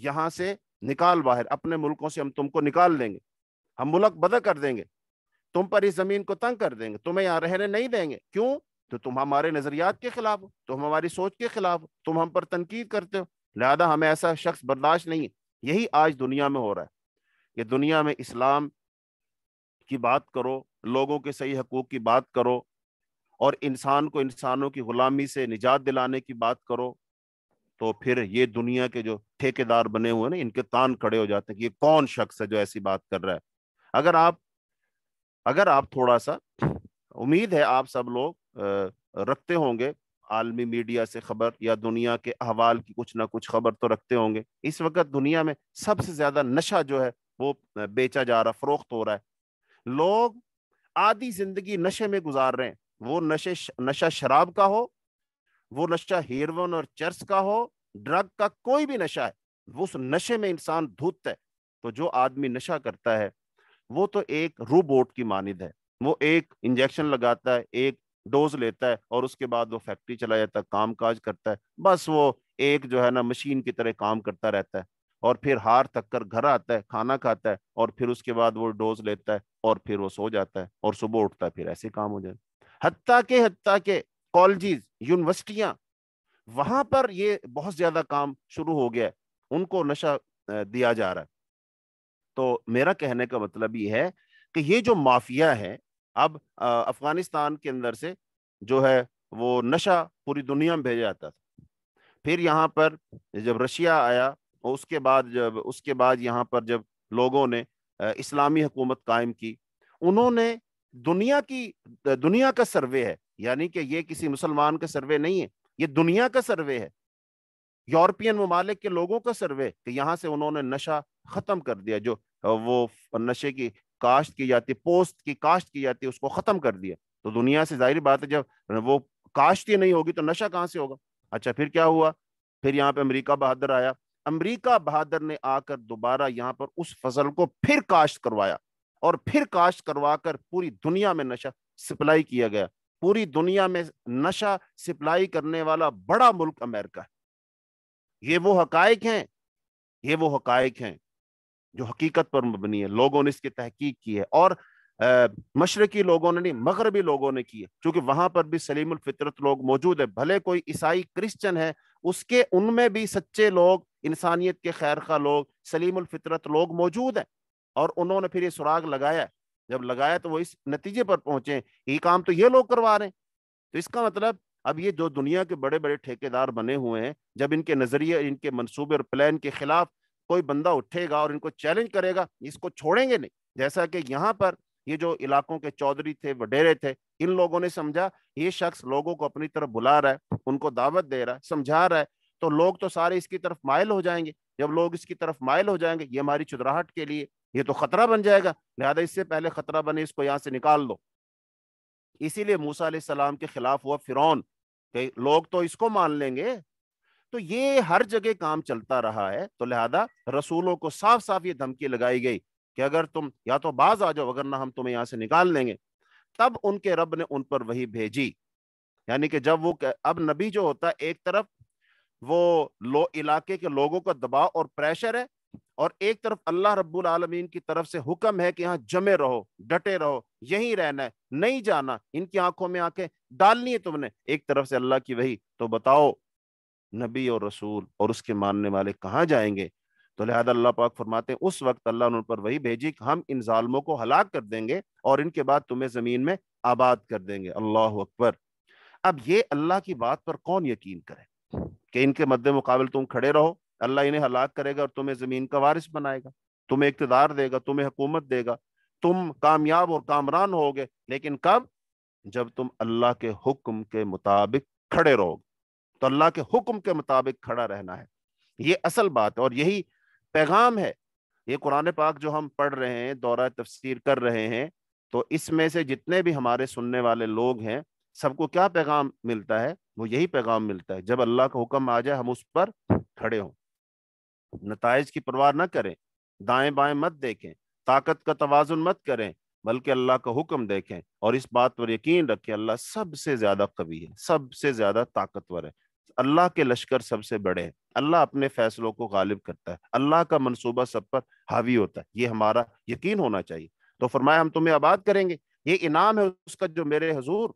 यहाँ से निकाल बाहर अपने मुल्कों से हम तुमको निकाल देंगे हम मुल्क बदल कर देंगे तुम पर इस जमीन को तंग कर देंगे तुम्हें यहाँ रहने नहीं देंगे क्यों तो तुम हमारे नजरियात के खिलाफ हो तुम हमारी सोच के खिलाफ हो तुम हम पर तनकीद करते हो लिहाजा हमें ऐसा शख्स बर्दाश्त नहीं है यही आज दुनिया में हो रहा है कि दुनिया में इस्लाम की बात करो लोगों के सही हकूक की बात करो और इंसान को इंसानों की गुलामी से निजात दिलाने की बात करो तो फिर ये दुनिया के जो ठेकेदार बने हुए ना इनके तान खड़े हो जाते हैं कि ये कौन शख्स है जो ऐसी बात कर रहा है अगर आप अगर आप थोड़ा सा उम्मीद है आप सब लोग रखते होंगे आलमी मीडिया से खबर या दुनिया के अहवाल की कुछ ना कुछ खबर तो रखते होंगे इस वक्त दुनिया में सबसे ज्यादा नशा जो है वो बेचा जा रहा फरोख्त हो रहा है लोग आधी जिंदगी नशे में गुजार रहे हैं वो नशे नशा शराब का हो वो नशा हेरोन और चर्स का हो ड्रग का कोई भी नशा है वो उस नशे में इंसान धुत है तो जो आदमी नशा करता है वो तो एक रोबोट की मानद है वो एक इंजेक्शन लगाता है एक डोज लेता है और उसके बाद वो फैक्ट्री चला जाता है काम काज करता है बस वो एक जो है ना मशीन की तरह काम करता रहता है और फिर हार थक कर घर आता है खाना खाता है और फिर उसके बाद वो डोज लेता है और फिर वो सो जाता है और सुबह उठता है फिर ऐसे काम हो जाता है हती के हती के कॉलेजेस यूनिवर्सिटियां वहां पर ये बहुत ज्यादा काम शुरू हो गया उनको नशा दिया जा रहा है तो मेरा कहने का मतलब ये है कि ये जो माफिया है अब अफगानिस्तान के अंदर से जो है वो नशा पूरी दुनिया में भेजा जाता था फिर यहाँ पर जब रशिया आया और उसके बाद जब उसके बाद यहाँ पर जब लोगों ने इस्लामी हुकूमत कायम की उन्होंने दुनिया की दुनिया का सर्वे है यानी कि ये किसी मुसलमान का सर्वे नहीं है ये दुनिया का सर्वे है यूरोपियन ममालिक के लोगों का सर्वे कि यहाँ से उन्होंने नशा ख़त्म कर दिया जो वो नशे की काश्त की जाती पोस्ट की काश्त की जाती है उसको ख़त्म कर दिया तो दुनिया से जाहिर बात है जब वो काश्त ही नहीं होगी तो नशा कहाँ से होगा अच्छा फिर क्या हुआ फिर यहाँ पे अमरीका बहादुर आया अमरीका बहादुर ने आकर दोबारा यहाँ पर उस फसल को फिर काश्त करवाया और फिर काश्त करवाकर पूरी दुनिया में नशा सप्लाई किया गया पूरी दुनिया में नशा सप्लाई करने वाला बड़ा मुल्क अमेरिका है ये वो हकायक हैं ये वो हकायक हैं जो हकीकत पर मबनी है लोगों ने इसकी तहकीक की है और मशरकी लोगों ने नहीं मगरबी लोगों ने की है क्योंकि वहां पर भी सलीम फितरत लोग मौजूद है भले कोई ईसाई क्रिश्चन है उसके उनमें भी सच्चे लोग इंसानियत के खैर खा लोग सलीम फितरत लोग मौजूद हैं और उन्होंने फिर ये सुराग लगाया जब लगाया तो वो इस नतीजे पर पहुंचे ये काम तो ये लोग करवा रहे हैं तो इसका मतलब अब ये जो दुनिया के बड़े बड़े ठेकेदार बने हुए हैं जब इनके नजरिए इनके मनसूबे और प्लान के खिलाफ कोई बंदा उठेगा और इनको चैलेंज करेगा इसको छोड़ेंगे नहीं जैसा कि यहाँ पर ये जो इलाकों के चौधरी थे वडेरे थे इन लोगों ने समझा ये शख्स लोगों को अपनी तरफ बुला रहा है उनको दावत दे रहा है समझा रहा है तो लोग तो सारे इसकी तरफ मायल हो जाएंगे जब लोग इसकी तरफ मायल हो जाएंगे ये हमारी चुदराहट के लिए ये तो खतरा बन जाएगा लिहाजा इससे पहले खतरा बने इसको यहाँ से निकाल दो इसीलिए मूसा के खिलाफ हुआ फिरौन लोग तो इसको मान लेंगे तो ये हर जगह काम चलता रहा है तो लिहाजा रसूलों को साफ साफ ये धमकी लगाई गई कि अगर तुम या तो बाज आ जाओ अगर ना हम तुम्हें यहाँ से निकाल लेंगे तब उनके रब ने उन पर वही भेजी यानी कि जब वो अब नबी जो होता है एक तरफ वो लो इलाके के लोगों का दबाव और प्रेशर है और एक तरफ अल्लाह रब्बुल आलमीन की तरफ से हुक्म है कि यहाँ जमे रहो डटे रहो यहीं रहना है नहीं जाना इनकी आंखों में आंखें डालनी है तुमने एक तरफ से अल्लाह की वही तो बताओ नबी और रसूल और उसके मानने वाले कहाँ जाएंगे तो लिहाजा अल्लाह पाक फरमाते हैं उस वक्त अल्लाह ने उन पर वही भेजी कि हम इन जालमों को हलाक कर देंगे और इनके बाद तुम्हें ज़मीन में आबाद कर देंगे अल्लाह अकबर अब ये अल्लाह की बात पर कौन यकीन करे कि इनके मद्दे मुकाबल तुम खड़े रहो अल्लाह इन्हें हलाक करेगा और तुम्हें ज़मीन का वारिस बनाएगा तुम्हें इकतदार देगा तुम्हें हुकूमत देगा तुम कामयाब और कामरान होगे लेकिन कब जब तुम अल्लाह के हुक्म के मुताबिक खड़े रहोगे तो अल्लाह के हुक्म के मुताबिक खड़ा रहना है ये असल बात है और यही पैगाम है ये कुरान पाक जो हम पढ़ रहे हैं दौरा तफसीर कर रहे हैं तो इसमें से जितने भी हमारे सुनने वाले लोग हैं सबको क्या पैगाम मिलता है वो यही पैगाम मिलता है जब अल्लाह का हुक्म आ जाए हम उस पर खड़े हों नतज की परवाह ना करें दाएं बाएं मत देखें ताकत का तोज़ुन मत करें बल्कि अल्लाह का हुक्म देखें और इस बात पर यकीन रखें अल्लाह सबसे ज़्यादा कवि है सबसे ज़्यादा ताकतवर है अल्लाह के लश्कर सबसे बड़े हैं अल्लाह अपने फैसलों को गालिब करता है अल्लाह का मनसूबा सब पर हावी होता है ये हमारा यकीन होना चाहिए तो फरमाया हम तुम्हें आबाद करेंगे ये इनाम है उसका जो मेरे हजूर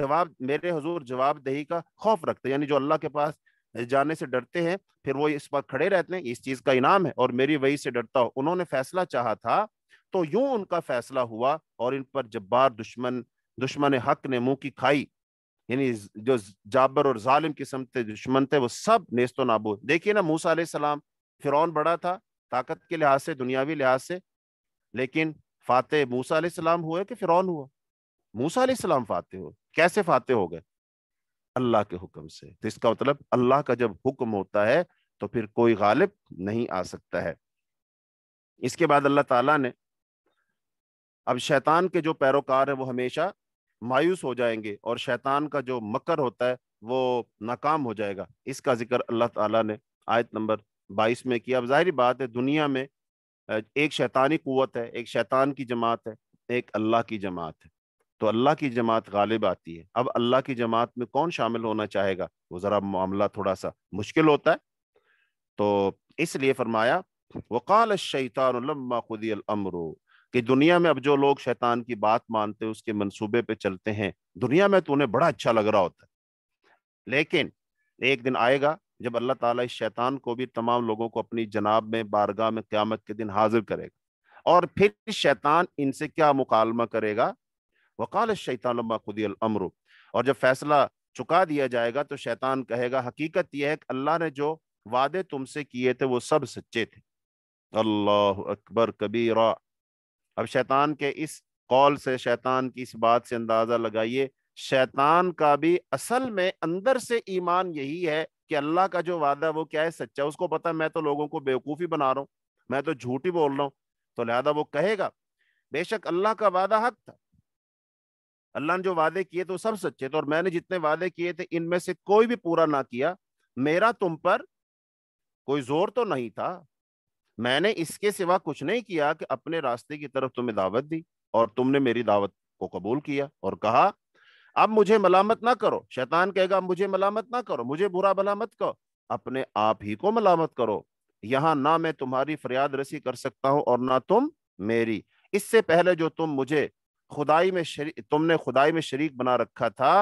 जवाब मेरे हजूर जवाबदेही का खौफ रखते यानी जो अल्लाह के पास जाने से डरते हैं फिर वो इस पर खड़े रहते हैं इस चीज का इनाम है और मेरी वही से डरता हो उन्होंने फैसला चाहा था तो यूं उनका फैसला हुआ और इन पर जब्बार दुश्मन दुश्मन हक ने मुंह की खाई यानी जो जाबर और जालिम किस्म के दुश्मन थे वो सब नेस्तो नाबूद देखिए ना मूसा सलाम फिरौन बड़ा था ताकत के लिहाज से दुनियावी लिहाज से लेकिन फाते मूसा सलाम हुए कि फिरौन हुआ मूसा सलाम फाते हुए कैसे फाते हो गए अल्लाह के हुक्म से तो इसका मतलब अल्लाह का जब हुक्म होता है तो फिर कोई गालिब नहीं आ सकता है इसके बाद अल्लाह ताला ने अब शैतान के जो पैरोकार हैं वो हमेशा मायूस हो जाएंगे और शैतान का जो मकर होता है वो नाकाम हो जाएगा इसका जिक्र अल्लाह ताला ने आयत नंबर बाईस में किया अब जाहिर बात है दुनिया में एक शैतानी कुत है एक शैतान की जमात है एक अल्लाह की जमात है तो अल्लाह की जमात गालिब आती है अब अल्लाह की जमात में कौन शामिल होना चाहेगा वो ज़रा मामला थोड़ा सा मुश्किल होता है तो इसलिए फरमाया वकाल शैतान खुदी कि दुनिया में अब जो लोग शैतान की बात मानते हैं उसके मंसूबे पे चलते हैं दुनिया में तो उन्हें बड़ा अच्छा लग रहा होता है लेकिन एक दिन आएगा जब अल्लाह ताला इस शैतान को भी तमाम लोगों को अपनी जनाब में बारगाह में क़्यामत के दिन हाजिर करेगा और फिर शैतान इनसे क्या मुकालमा करेगा वकाल शैतान खुदियल अमर और जब फैसला चुका दिया जाएगा तो शैतान कहेगा हकीकत यह है कि अल्लाह ने जो वादे तुमसे किए थे वो सब सच्चे थे अल्लाह अकबर कबीरा अब शैतान के इस कौल से शैतान की इस बात से अंदाज़ा लगाइए शैतान का भी असल में अंदर से ईमान यही है कि अल्लाह का जो वादा वो क्या है सच्चा उसको पता मैं तो लोगों को बेवकूफ़ी बना रहा हूँ मैं तो झूठी बोल रहा हूँ तो लिहाजा वो कहेगा बेशक अल्लाह का वादा हक था अल्लाह ने जो वादे किए थे वो सब सच्चे थे और मैंने जितने वादे किए थे इनमें से कोई भी पूरा ना किया मेरा तुम पर कोई जोर तो नहीं था मैंने इसके सिवा कुछ नहीं किया कि अपने रास्ते की तरफ तुम्हें दावत दी और तुमने मेरी दावत को कबूल किया और कहा अब मुझे मलामत ना करो शैतान कहेगा अब मुझे मलामत ना करो मुझे बुरा मलामत करो अपने आप ही को मलामत करो यहाँ ना मैं तुम्हारी फरियाद रसी कर सकता हूँ और ना तुम मेरी इससे पहले जो तुम मुझे खुदाई में शरी तुमने खुदाई में शरीक बना रखा था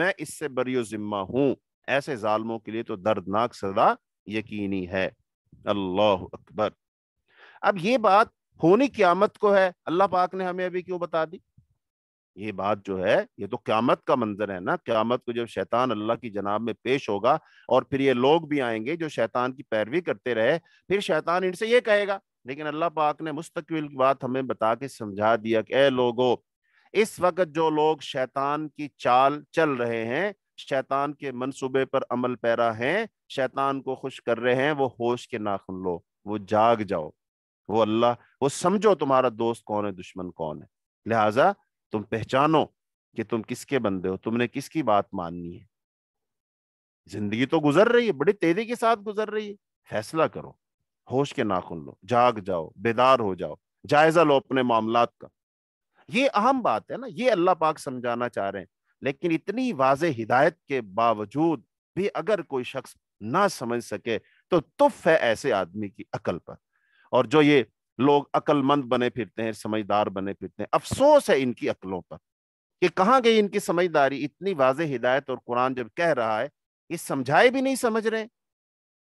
मैं इससे बरियो जिम्मा हूं ऐसे जालमों के लिए तो दर्दनाक सजा यकीनी है अल्लाह अकबर अब ये बात होनी क्यामत को है अल्लाह पाक ने हमें अभी क्यों बता दी ये बात जो है ये तो क्यामत का मंजर है ना क्यामत को जब शैतान अल्लाह की जनाब में पेश होगा और फिर ये लोग भी आएंगे जो शैतान की पैरवी करते रहे फिर शैतान इनसे ये कहेगा लेकिन अल्लाह पाक ने मुस्तकबिल की बात हमें बता के समझा दिया कि ए लोगो इस वक्त जो लोग शैतान की चाल चल रहे हैं शैतान के मंसूबे पर अमल पैरा हैं शैतान को खुश कर रहे हैं वो होश के नाखुन लो वो जाग जाओ वो अल्लाह वो समझो तुम्हारा दोस्त कौन है दुश्मन कौन है लिहाजा तुम पहचानो कि तुम किसके बंदे हो तुमने किसकी बात माननी है जिंदगी तो गुजर रही है बड़ी तेजी के साथ गुजर रही है फैसला करो होश के नाखुन लो जाग जाओ बेदार हो जाओ जायजा लो अपने मामला का ये अहम बात है ना ये अल्लाह पाक समझाना चाह रहे हैं लेकिन इतनी वाज हिदायत के बावजूद भी अगर कोई शख्स ना समझ सके तो तुफ है ऐसे आदमी की अकल पर और जो ये लोग अक्लमंद बने फिरते हैं समझदार बने फिरते हैं अफसोस है इनकी अकलों पर कि कहाँ गई इनकी समझदारी इतनी वाज हिदायत और कुरान जब कह रहा है ये समझाए भी नहीं समझ रहे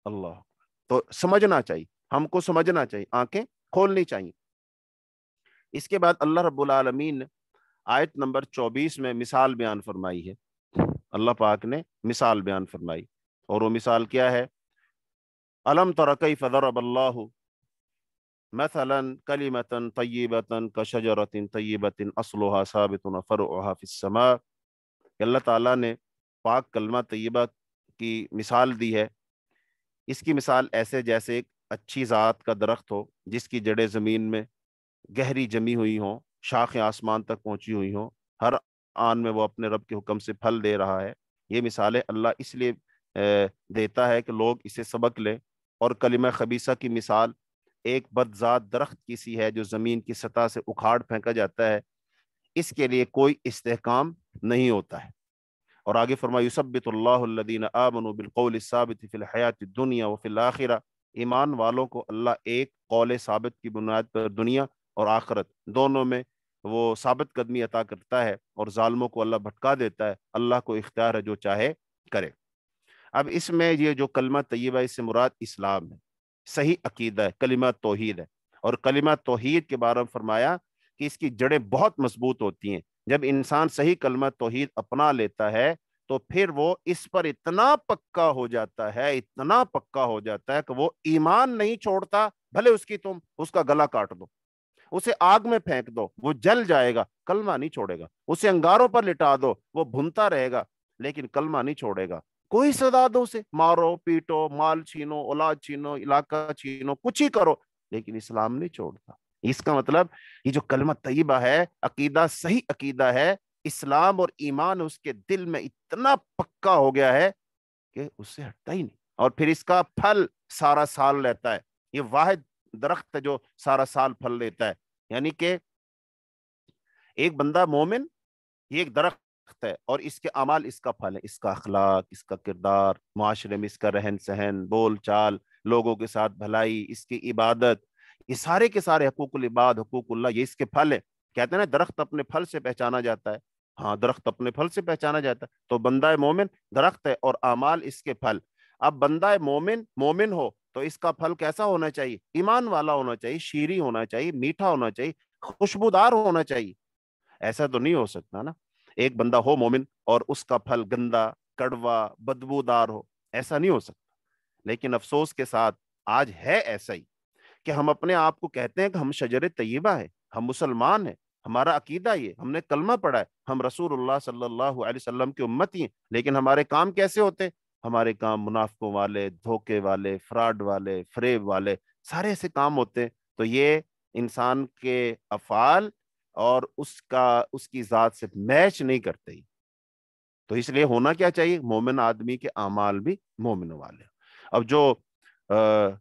अल्लाह तो समझना चाहिए हमको समझना चाहिए आंखें खोलनी चाहिए इसके बाद अल्लाह रब्बुल आलमीन आयत नंबर 24 में मिसाल बयान फरमाई है अल्लाह पाक ने मिसाल बयान फरमाई और वो मिसाल क्या है अलम तरकई फ़रबल्ला मसलन कलीमतन तयबतन कशजरतिन तयबतिन असलोहा साबितन फ़रहाफ़िसमा अल्लाह ताला ने पाक कलमा तयबा की मिसाल दी है इसकी मिसाल ऐसे जैसे एक अच्छी ज़ात का दरख्त हो जिसकी जड़ें ज़मीन में गहरी जमी हुई हों शाखें आसमान तक पहुंची हुई हों हर आन में वो अपने रब के हुक्म से फल दे रहा है ये मिसालें अल्लाह इसलिए देता है कि लोग इसे सबक लें और कलिम खबीसा की मिसाल एक बदजात दरख्त की सी है जो ज़मीन की सतह से उखाड़ फेंका जाता है इसके लिए कोई इस्तेकाम नहीं होता है और आगे फरमायूसबितल्लादीन आमन बिलकौल साबित दुनिया व फिल ईमान वालों को अल्लाह एक कौल साबित की बुनियाद पर दुनिया और आखरत दोनों में वो साबित कदमी अता करता है और ालमों को अल्लाह भटका देता है अल्लाह को इख्तियार है जो चाहे करे अब इसमें ये जो कलमा तयबा इससे मुराद इस्लाम है सही अकीदा है कलिमा तोहद है और कलिमा तोहद के बारे में फरमाया कि इसकी जड़ें बहुत मजबूत होती हैं जब इंसान सही कलमा तोहद अपना लेता है तो फिर वो इस पर इतना पक्का हो जाता है इतना पक्का हो जाता है कि वो ईमान नहीं छोड़ता भले उसकी तुम उसका गला काट दो उसे आग में फेंक दो वो जल जाएगा कलमा नहीं छोड़ेगा उसे अंगारों पर लिटा दो वो भुनता रहेगा लेकिन कलमा नहीं छोड़ेगा कोई सजा दो उसे मारो पीटो माल छीनो औलाद छीनो इलाका छीनो कुछ ही करो लेकिन इस्लाम नहीं छोड़ता इसका मतलब ये जो कलमा तयबा है अकीदा सही अकीदा है इस्लाम और ईमान उसके दिल में इतना पक्का हो गया है कि उससे हटता ही नहीं और फिर इसका फल सारा साल रहता है ये वाहिद दरख्त जो सारा साल फल लेता है यानी कि एक बंदा मोमिन ये एक दरख्त है और इसके अमाल इसका फल है इसका अखलाक इसका किरदार माशरे में इसका रहन सहन बोल चाल लोगों के साथ भलाई इसकी इबादत ये सारे के सारे हकूकुल इबाद हकूकुल्ला ये इसके फल है कहते हैं ना दरख्त अपने फल से पहचाना जाता है हाँ दरख्त अपने फल से पहचाना जाता है तो बंदा मोमिन दरख्त है और अमाल इसके फल अब बंदा मोमिन मोमिन हो तो इसका फल कैसा होना चाहिए ईमान वाला होना चाहिए शीरी होना चाहिए मीठा होना चाहिए खुशबूदार होना चाहिए ऐसा तो नहीं हो सकता ना एक बंदा हो मोमिन और उसका फल गंदा कड़वा बदबूदार हो ऐसा नहीं हो सकता लेकिन अफसोस के साथ आज है ऐसा ही कि हम अपने आप को कहते हैं कि हम शजर तय्यबा है हम मुसलमान हैं हमारा अकीदा ये हमने कलमा पढ़ा है हम रसूल सल्लाम की उम्मत ही लेकिन हमारे काम कैसे होते हमारे काम मुनाफों वाले धोखे वाले फ्रॉड वाले फ्रेब वाले सारे ऐसे काम होते हैं तो ये इंसान के अफाल और उसका उसकी ज़ात से मैच नहीं करते ही तो इसलिए होना क्या चाहिए मोमिन आदमी के अमाल भी मोमिन वाले अब जो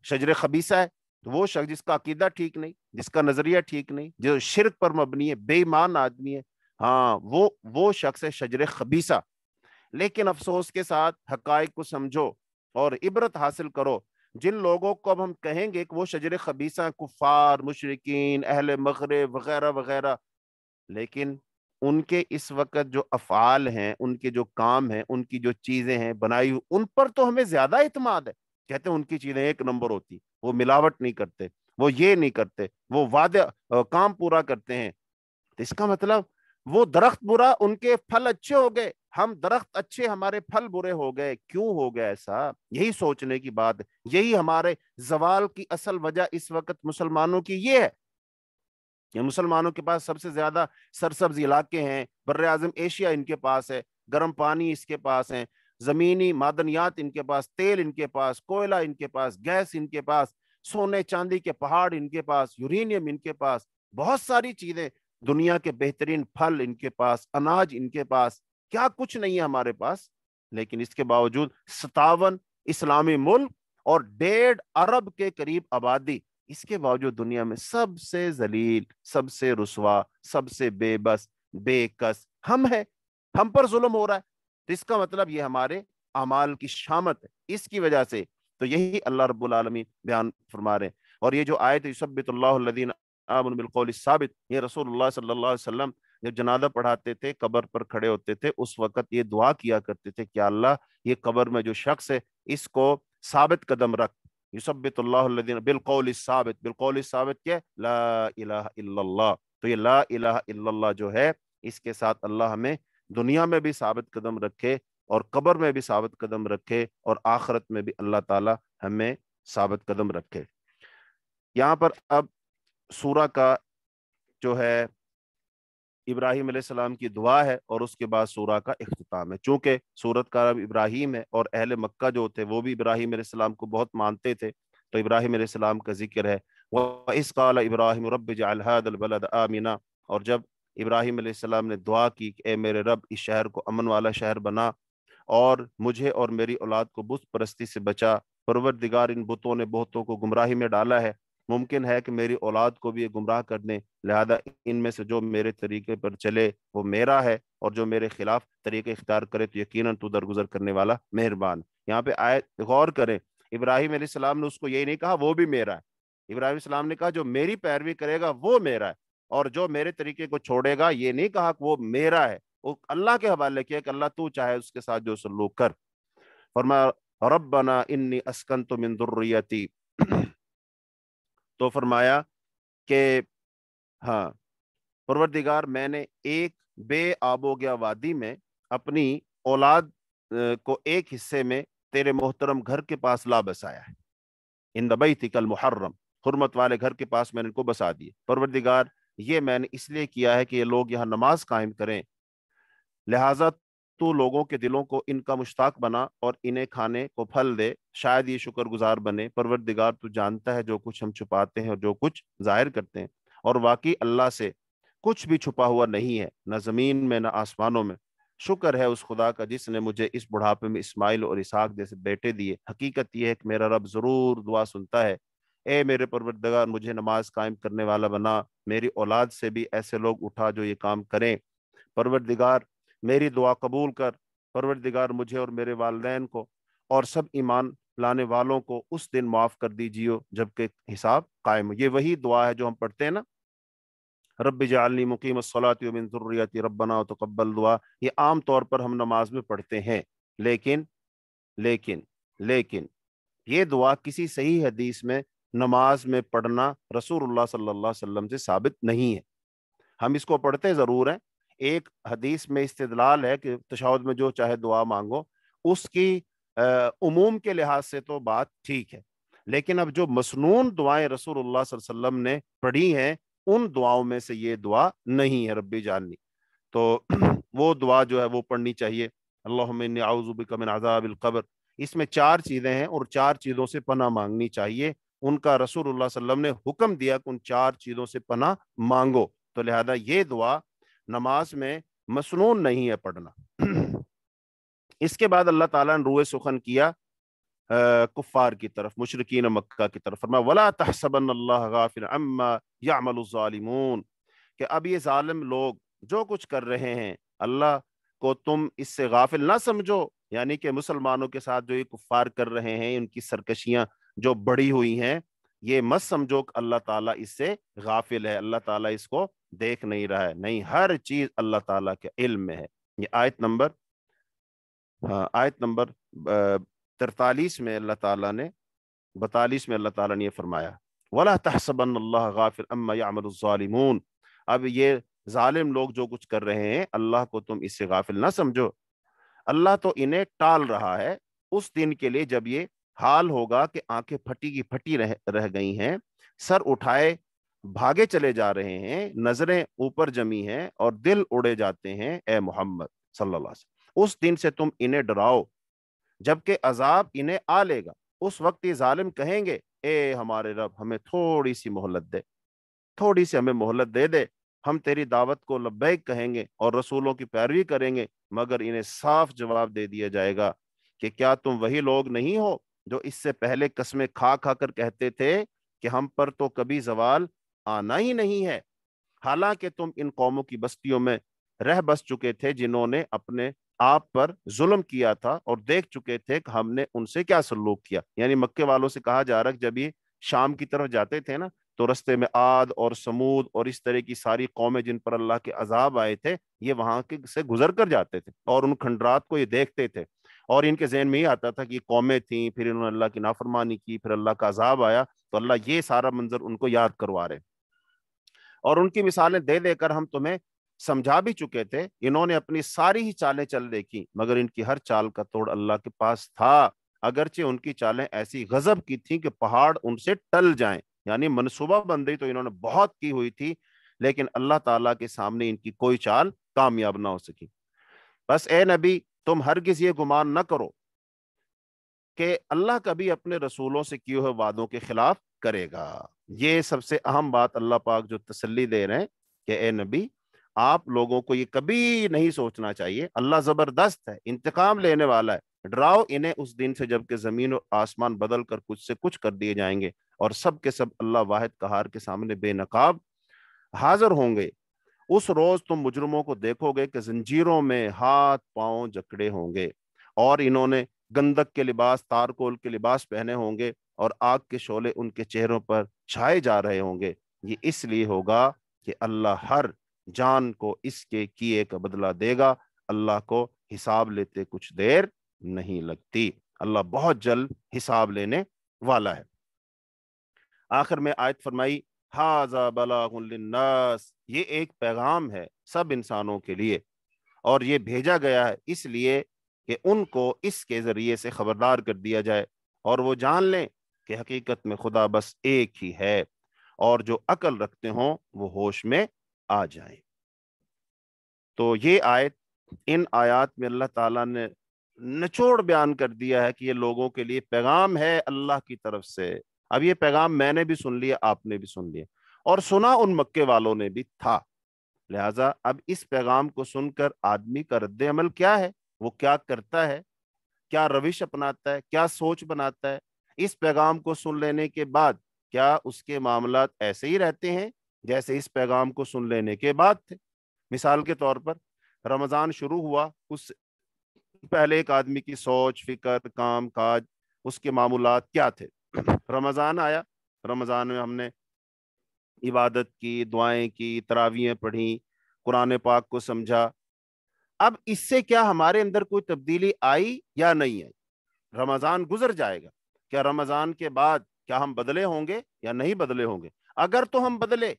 शजर खबीसा है तो वो शख्स जिसका अकीदा ठीक नहीं जिसका नज़रिया ठीक नहीं जो शिरक पर मबनी है बेईमान आदमी है हाँ वो वो शख्स है शजर खबीसा लेकिन अफसोस के साथ हक को समझो और इबरत हासिल करो जिन लोगों को अब हम कहेंगे कि वो शजर खबीसा कुफार मुशरकिन अहल मगरब वगैरह वगैरह लेकिन उनके इस वक्त जो अफ़ाल हैं उनके जो काम हैं उनकी जो चीज़ें हैं बनाई उन पर तो हमें ज़्यादा अतमाद है कहते हैं उनकी चीज़ें एक नंबर होती वो मिलावट नहीं करते वो ये नहीं करते वो वादे काम पूरा करते हैं तो इसका मतलब वो दरख्त बुरा उनके फल अच्छे हो गए हम दरख्त अच्छे हमारे फल बुरे हो गए क्यों हो गया ऐसा यही सोचने की बात यही हमारे जवाल की असल वजह इस वक्त मुसलमानों की ये है ये मुसलमानों के पास सबसे ज्यादा सरसब्ज इलाके हैं बर आजम एशिया इनके पास है गर्म पानी इसके पास है जमीनी मादनियात इनके पास तेल इनके पास कोयला इनके पास गैस इनके पास सोने चांदी के पहाड़ इनके पास यूरेनियम इनके पास बहुत सारी चीजें दुनिया के बेहतरीन फल इनके पास अनाज इनके पास क्या कुछ नहीं है हमारे पास लेकिन इसके बावजूद सतावन इस्लामी मुल्क और डेढ़ अरब के करीब आबादी इसके बावजूद दुनिया में सबसे जलील सबसे रसवा सबसे बेबस बेकस हम है हम पर जुल्म हो रहा है तो इसका मतलब ये हमारे अमाल की शामत है इसकी वजह से तो यही अल्लाह रब्बुल आलमी बयान फरमा रहे हैं और ये जो आयत युसबितल्लादीन आमन बिल्कुल साबित ये रसूलुल्लाह सल्लल्लाहु अलैहि वसल्लम जब जनाजा पढ़ाते थे कबर पर खड़े होते थे उस वक़्त ये दुआ किया करते थे कि अल्लाह ये कबर में जो शख्स है इसको साबित कदम रख साबित साबित तो ये ला जो है इसके साथ अल्लाह हमें दुनिया में भी साबित कदम रखे और कबर में भी साबित कदम रखे और आखरत में भी अल्लाह ताला हमें साबित कदम रखे यहाँ पर अब सूरा का जो है इब्राहिम सलाम की दुआ है और उसके बाद सूरा का अख्ताम है चूंकि सूरत का रब इब्राहिम है और अहल मक्का जो थे वो भी इब्राहिम सलाम को बहुत मानते थे तो इब्राहिम सलाम का जिक्र है वह इस काल इब्राहिम रब जहदलबलद आमिना और जब इब्राहिम सलाम ने दुआ की कि ए मेरे रब इस शहर को अमन वाला शहर बना और मुझे और मेरी औलाद को बुत परस्ती से बचा दिगार इन बुतों ने बहुतों को गुमराही में डाला है मुमकिन है कि मेरी औलाद को भी ये गुमराह कर दें लिहाजा इनमें से जो मेरे तरीके पर चले वो मेरा है और जो मेरे खिलाफ तरीके इख्तियार करे तो यकीन तू दरगुजर करने वाला मेहरबान यहाँ पे आए गौर करें इब्राहिम सलाम ने उसको यही नहीं कहा वो भी मेरा है इब्राहिम सलाम ने कहा जो मेरी पैरवी करेगा वो मेरा है और जो मेरे तरीके को छोड़ेगा ये नहीं कहा कि वो मेरा है वो अल्लाह के हवाले किया कि अल्लाह तू चाहे उसके साथ जो सलूक कर फरमा रबना इन्नी अस्कन तो मंदुर्रियती तो फरमाया कि हाँ परवरदिगार मैंने एक बे आबोग्या वादी में अपनी औलाद को एक हिस्से में तेरे मोहतरम घर के पास ला बसाया है इन दबई थी कल मुहर्रम हरमत वाले घर के पास मैंने इनको बसा दिए परवरदिगार ये मैंने इसलिए किया है कि ये लोग यहाँ नमाज कायम करें लिहाजा तू लोगों के दिलों को इनका मुश्ताक बना और इन्हें खाने को फल दे शायद ये शुक्रगुजार बने परवरदिगार तू जानता है जो कुछ हम छुपाते हैं और जो कुछ जाहिर करते हैं और वाकई अल्लाह से कुछ भी छुपा हुआ नहीं है न ज़मीन में न आसमानों में शुक्र है उस खुदा का जिसने मुझे इस बुढ़ापे में इस्माइल और इसाक जैसे बेटे दिए हकीकत यह है कि मेरा रब ज़रूर दुआ सुनता है ए मेरे परवरदगार मुझे नमाज कायम करने वाला बना मेरी औलाद से भी ऐसे लोग उठा जो ये काम करें परवरदिगार मेरी दुआ कबूल कर परवरदिगार मुझे और मेरे वालदेन को और सब ईमान लाने वालों को उस दिन माफ़ कर दीजियो जबकि हिसाब कायम हो ये वही दुआ है जो हम पढ़ते हैं ना रब जाली मुकीम सलाती रबना तो कब्बल दुआ ये आम तौर पर हम नमाज में पढ़ते हैं लेकिन लेकिन लेकिन ये दुआ किसी सही हदीस में नमाज में पढ़ना रसूल सल्लाम से साबित नहीं है हम इसको पढ़ते ज़रूर हैं एक हदीस में इस्तलाल है कि तशाद में जो चाहे दुआ मांगो उसकी उमूम के लिहाज से तो बात ठीक है लेकिन अब जो मसनून दुआएं रसूल वसल्लम ने पढ़ी हैं उन दुआओं में से ये दुआ नहीं है रब्बी जाननी तो वो दुआ जो है वो पढ़नी चाहिए अल्लाउज़ुबिकमिन अज़ाबिलकब्र इसमें चार चीज़ें हैं और चार चीज़ों से पना मांगनी चाहिए उनका रसूल सल्लम ने हुक्म दिया कि उन चार चीज़ों से पना मांगो तो लिहाजा ये दुआ नमाज में मसनून नहीं है पढ़ना इसके बाद अल्लाह ताला ने रूए सुखन किया कुफ़ार की तरफ मुशरकिन मक्का की तरफ फरमा वला तहसबन अल्लाह गाफिर अम्मा यामलून कि अब ये ालिम लोग जो कुछ कर रहे हैं अल्लाह को तुम इससे गाफिल ना समझो यानी कि मुसलमानों के साथ जो ये कुफ़ार कर रहे हैं उनकी सरकशियाँ जो बड़ी हुई हैं ये मत समझो अल्लाह ताला इससे गाफिल है अल्लाह ताला इसको देख नहीं रहा है नहीं हर चीज अल्लाह ताला के इल्म में है ये आयत नंबर हाँ, आयत नंबर तरतालीस में अल्लाह ताला ने बतालीस में अल्लाह ताला ने ये फरमाया वला तहसबन अल्लाह गाफिल अब ये ालिम लोग जो कुछ कर रहे हैं अल्लाह को तुम इससे गाफिल ना समझो अल्लाह तो इन्हें टाल रहा है उस दिन के लिए जब ये हाल होगा कि आंखें फटी की फटी रह रह गई हैं सर उठाए भागे चले जा रहे हैं नजरें ऊपर जमी हैं और दिल उड़े जाते हैं ए मोहम्मद सल्लल्लाहु अलैहि वसल्लम उस दिन से तुम इन्हें डराओ जबकि अजाब इन्हें आ लेगा उस वक्त ये जालिम कहेंगे ए हमारे रब हमें थोड़ी सी मोहलत दे थोड़ी सी हमें मोहलत दे दे हम तेरी दावत को लब्बैक कहेंगे और रसूलों की पैरवी करेंगे मगर इन्हें साफ जवाब दे दिया जाएगा कि क्या तुम वही लोग नहीं हो जो इससे पहले कस्में खा खा कर कहते थे कि हम पर तो कभी जवाल आना ही नहीं है हालांकि तुम इन कौमों की बस्तियों में रह बस चुके थे जिन्होंने अपने आप पर जुल्म किया था और देख चुके थे कि हमने उनसे क्या सलूक किया यानी मक्के वालों से कहा जा रहा जब ये शाम की तरफ जाते थे ना तो रस्ते में आद और समूद और इस तरह की सारी कौमें जिन पर अल्लाह के अजाब आए थे ये वहां के से गुजर कर जाते थे और उन खंडरात को ये देखते थे और इनके जहन में ही आता था कि कौमें थी फिर इन्होंने अल्लाह की नाफरमानी की फिर अल्लाह का अजाब आया तो अल्लाह ये सारा मंजर उनको याद करवा रहे और उनकी मिसालें दे देकर हम तुम्हें समझा भी चुके थे इन्होंने अपनी सारी ही चालें चल देखी मगर इनकी हर चाल का तोड़ अल्लाह के पास था अगरचे उनकी चालें ऐसी गजब की थी कि पहाड़ उनसे टल जाए यानी मनसूबा बंदी तो इन्होंने बहुत की हुई थी लेकिन अल्लाह ताला के सामने इनकी कोई चाल कामयाब ना हो सकी बस ए नबी तुम हरगिज ये गुमान ना करो कि अल्लाह कभी अपने रसूलों से किए हुए वादों के खिलाफ करेगा ये सबसे अहम बात अल्लाह पाक जो तसल्ली दे रहे हैं कि ए नबी आप लोगों को ये कभी नहीं सोचना चाहिए अल्लाह जबरदस्त है इंतकाम लेने वाला है डराओ इन्हें उस दिन से जबकि जमीन और आसमान बदल कर कुछ से कुछ कर दिए जाएंगे और सब के सब अल्लाह वाहिद कहार के सामने बेनकाब हाजिर होंगे उस रोज तुम मुजरमों को देखोगे कि जंजीरों में हाथ पांव जकड़े होंगे और इन्होंने गंदक के लिबास तारकोल के लिबास पहने होंगे और आग के शोले उनके चेहरों पर छाए जा रहे होंगे ये इसलिए होगा कि अल्लाह हर जान को इसके किए का बदला देगा अल्लाह को हिसाब लेते कुछ देर नहीं लगती अल्लाह बहुत जल्द हिसाब लेने वाला है आखिर में आयत फरमाई हाजा बला ये एक पैगाम है सब इंसानों के लिए और ये भेजा गया है इसलिए कि उनको इसके ज़रिए से ख़बरदार कर दिया जाए और वो जान लें कि हकीकत में खुदा बस एक ही है और जो अकल रखते हों वो होश में आ जाए तो ये आयत इन आयात में अल्लाह ताला ने निचोड़ बयान कर दिया है कि ये लोगों के लिए पैगाम है अल्लाह की तरफ से अब ये पैगाम मैंने भी सुन लिया आपने भी सुन लिया और सुना उन मक्के वालों ने भी था लिहाजा अब इस पैगाम को सुनकर आदमी का रद्द अमल क्या है वो क्या करता है क्या रविश अपनाता है क्या सोच बनाता है इस पैगाम को सुन लेने के बाद क्या उसके मामला ऐसे ही रहते हैं जैसे इस पैगाम को सुन लेने के बाद थे मिसाल के तौर पर रमज़ान शुरू हुआ उस पहले एक आदमी की सोच फिक्र काम काज उसके मामूला क्या थे रमज़ान आया रमज़ान में हमने इबादत की दुआएं की तरावियाँ पढ़ी कुरान पाक को समझा अब इससे क्या हमारे अंदर कोई तब्दीली आई या नहीं आई रमज़ान गुजर जाएगा क्या रमज़ान के बाद क्या हम बदले होंगे या नहीं बदले होंगे अगर तो हम बदले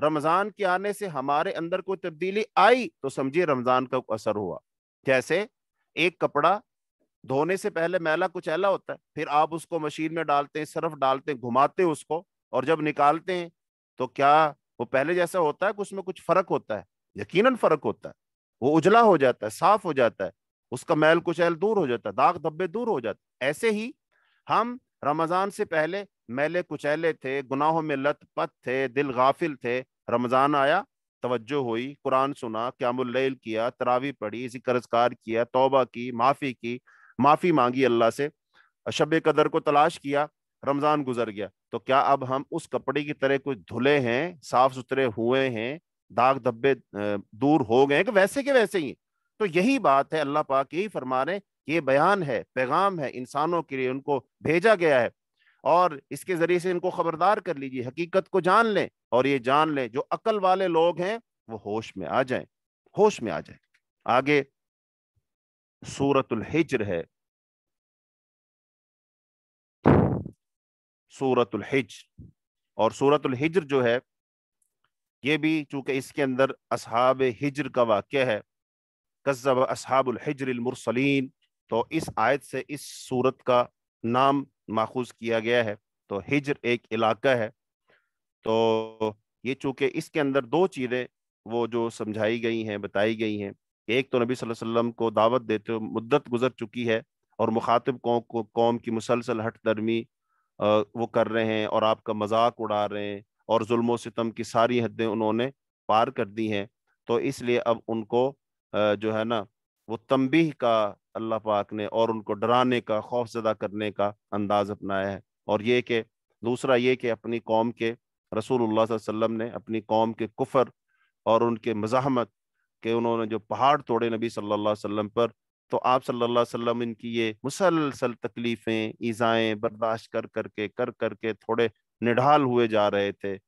रमज़ान के आने से हमारे अंदर कोई तब्दीली आई तो समझिए रमज़ान का असर हुआ जैसे एक कपड़ा धोने से पहले मैला कुछ ऐला होता है फिर आप उसको मशीन में डालते हैं सर्फ डालते हैं घुमाते हैं उसको और जब निकालते हैं तो क्या वो पहले जैसा होता है कि उसमें कुछ फर्क होता है यकीनन फर्क होता है वो उजला हो जाता है साफ हो जाता है उसका मैल कुचैल दूर हो जाता है दाग धब्बे दूर हो जाते ऐसे ही हम रमज़ान से पहले मैले कुचैले थे गुनाहों में लत पत थे दिल गाफिल थे रमज़ान आया तवज्जो हुई कुरान सुना क्यामुल्लैल किया तरावी पढ़ी इसी कर्जकार किया तोबा की माफ़ी की माफ़ी मांगी अल्लाह से शब कदर को तलाश किया रमज़ान गुजर गया तो क्या अब हम उस कपड़े की तरह कुछ धुले हैं साफ सुथरे हुए हैं दाग धब्बे दूर हो गए कि वैसे के वैसे ही तो यही बात है अल्लाह पाक यही फरमा रहे ये बयान है पैगाम है इंसानों के लिए उनको भेजा गया है और इसके ज़रिए से इनको ख़बरदार कर लीजिए हकीकत को जान लें और ये जान लें जो अकल वाले लोग हैं वो होश में आ जाएं होश में आ जाएं आगे सूरतुल हिज्र है सूरतुल हिज्र और सूरतुल हिज्र जो है ये भी चूंकि इसके अंदर असहाब हिजर का वाक्य है कज़ब हिजर हिजरमरसलिन तो इस आयत से इस सूरत का नाम माखूज किया गया है तो हिजर एक इलाका है तो ये चूंकि इसके अंदर दो चीज़ें वो जो समझाई गई हैं बताई गई हैं एक तो नबी सल्लल्लाहु अलैहि वसल्लम को दावत देते हुए मुद्दत गुजर चुकी है और मुखातब कौम को कौम की मुसलसल हट दर्मी वो कर रहे हैं और आपका मजाक उड़ा रहे हैं और जुल्म सितम की सारी हदें उन्होंने पार कर दी हैं तो इसलिए अब उनको जो है ना वो तंबी का अल्लाह पाक ने और उनको डराने का खौफ जदा करने का अंदाज अपनाया है और ये कि दूसरा ये कि अपनी कौम के रसूलुल्लाह वसल्लम ने अपनी कौम के कुफर और उनके मज़ाहमत के उन्होंने जो पहाड़ तोड़े नबी सल्लल्लाहु अलैहि वसल्लम पर तो आप सल्लल्लाहु अलैहि वसल्लम इनकी ये मुसलसल तकलीफ़ें ईजाएं बर्दाश्त कर करके कर करके थोड़े निढाल हुए जा रहे थे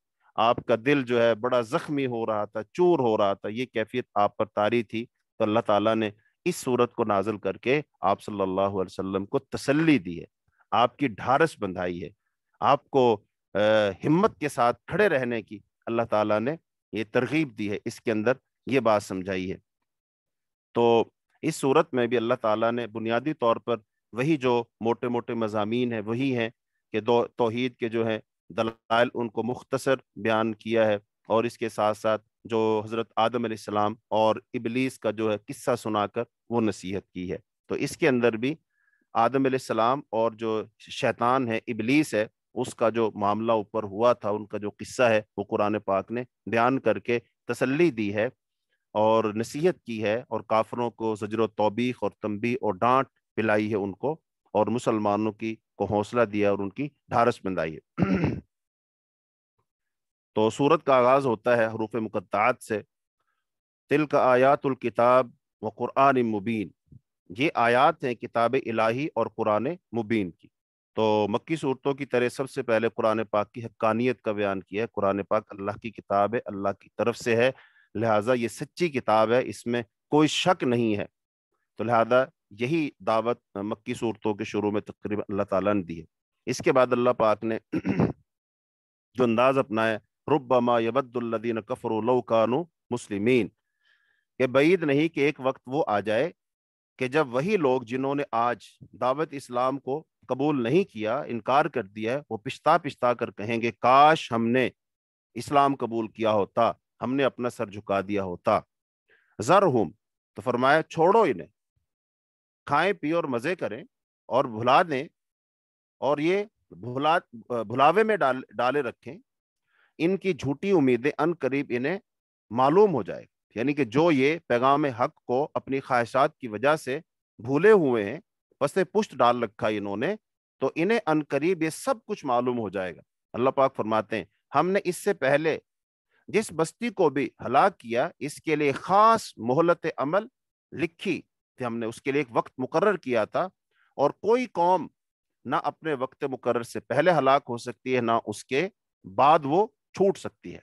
आपका दिल जो है बड़ा जख्मी हो रहा था चूर हो रहा था ये कैफियत आप पर तारी थी तो अल्लाह ताला ने इस सूरत को नाजल करके आप सल्लल्लाहु अलैहि वसल्लम को तसल्ली दी है आपकी ढारस बंधाई है आपको आ, हिम्मत के साथ खड़े रहने की अल्लाह ताला ने ये तरगीब दी है इसके अंदर ये बात समझाई है तो इस सूरत में भी अल्लाह ताला ने बुनियादी तौर पर वही जो मोटे मोटे मजामी हैं वही हैं कि दो तोहहीद के जो हैं दलाल उनको मुख्तसर बयान किया है और इसके साथ साथ जो हज़रत आदम आसमाम और इबलीस का जो है किस्सा सुनाकर वो नसीहत की है तो इसके अंदर भी आदम आसमाम और जो शैतान है इबलीस है उसका जो मामला ऊपर हुआ था उनका जो किस्सा है वो कुरान पाक ने बयान करके तसल्ली दी है और नसीहत की है और काफरों को जजर तोबीख और तंबी और डांट पिलाई है उनको और मुसलमानों की को हौसला दिया और उनकी ढारस बंदाई तो सूरत का आगाज़ होता है हरूफ मुकद्दात से तिल का आयातुल किताब व कुरान मुबीन ये आयात हैं किताब इलाही और कुरान मुबीन की तो मक्की सूरतों की तरह सबसे पहले कुरान पाक की हक्कानियत का बयान किया है कुरान पाक अल्लाह की किताब है अल्लाह की तरफ से है लिहाजा ये सच्ची किताब है इसमें कोई शक नहीं है तो लिहाजा यही दावत मक्की सूरतों के शुरू में तकरीबन अल्लाह ताला ने दी है इसके बाद अल्लाह पाक ने जो अंदाज़ अपनाया रुबमा यबद्दीन कफ़र कानू मुस्लिमीन के बईद नहीं कि एक वक्त वो आ जाए कि जब वही लोग जिन्होंने आज दावत इस्लाम को कबूल नहीं किया इनकार कर दिया है वो पिछता पिछता कर कहेंगे काश हमने इस्लाम कबूल किया होता हमने अपना सर झुका दिया होता जर तो फरमाया छोड़ो इन्हें खाएं पिए और मज़े करें और भुला दें और ये भुला भुलावे में डाल डाले रखें इनकी झूठी उम्मीदें अन करीब इन्हें मालूम हो जाए यानी कि जो ये पैगाम हक को अपनी ख्वाहिशात की वजह से भूले हुए हैं पसे पुष्ट डाल रखा इन्होंने तो इन्हें अन करीब ये सब कुछ मालूम हो जाएगा अल्लाह पाक फरमाते हैं हमने इससे पहले जिस बस्ती को भी हलाक किया इसके लिए खास मोहलत अमल लिखी हमने उसके लिए एक वक्त मुकर किया था और कोई कौम ना अपने वक्त मुकर से पहले हलाक हो सकती है ना उसके बाद वो छूट सकती है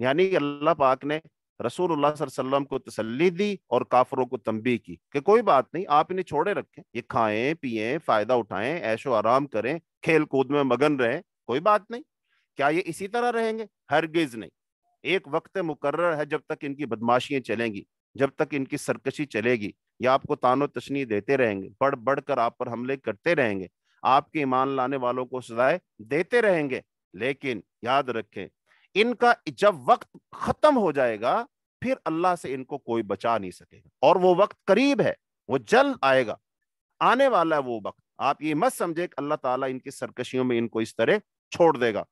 यानी कि अल्लाह पाक ने रसूल सल्लम को तसली दी और काफरों को तंबी की कि कोई बात नहीं आप इन्हें छोड़े रखें ये खाएं पिए फायदा उठाएं ऐशो आराम करें खेल कूद में मगन रहें कोई बात नहीं क्या ये इसी तरह रहेंगे हरगिज नहीं एक वक्त मुकर्र है जब तक इनकी बदमाशियां चलेंगी जब तक इनकी सरकशी चलेगी या आपको तानो तशनी देते रहेंगे बढ़ बढ़ कर आप पर हमले करते रहेंगे आपके ईमान लाने वालों को सजाए देते रहेंगे लेकिन याद रखें इनका जब वक्त खत्म हो जाएगा फिर अल्लाह से इनको कोई बचा नहीं सकेगा और वो वक्त करीब है वो जल्द आएगा आने वाला है वो वक्त आप ये मत समझे कि अल्लाह ताला इनकी सरकशियों में इनको इस तरह छोड़ देगा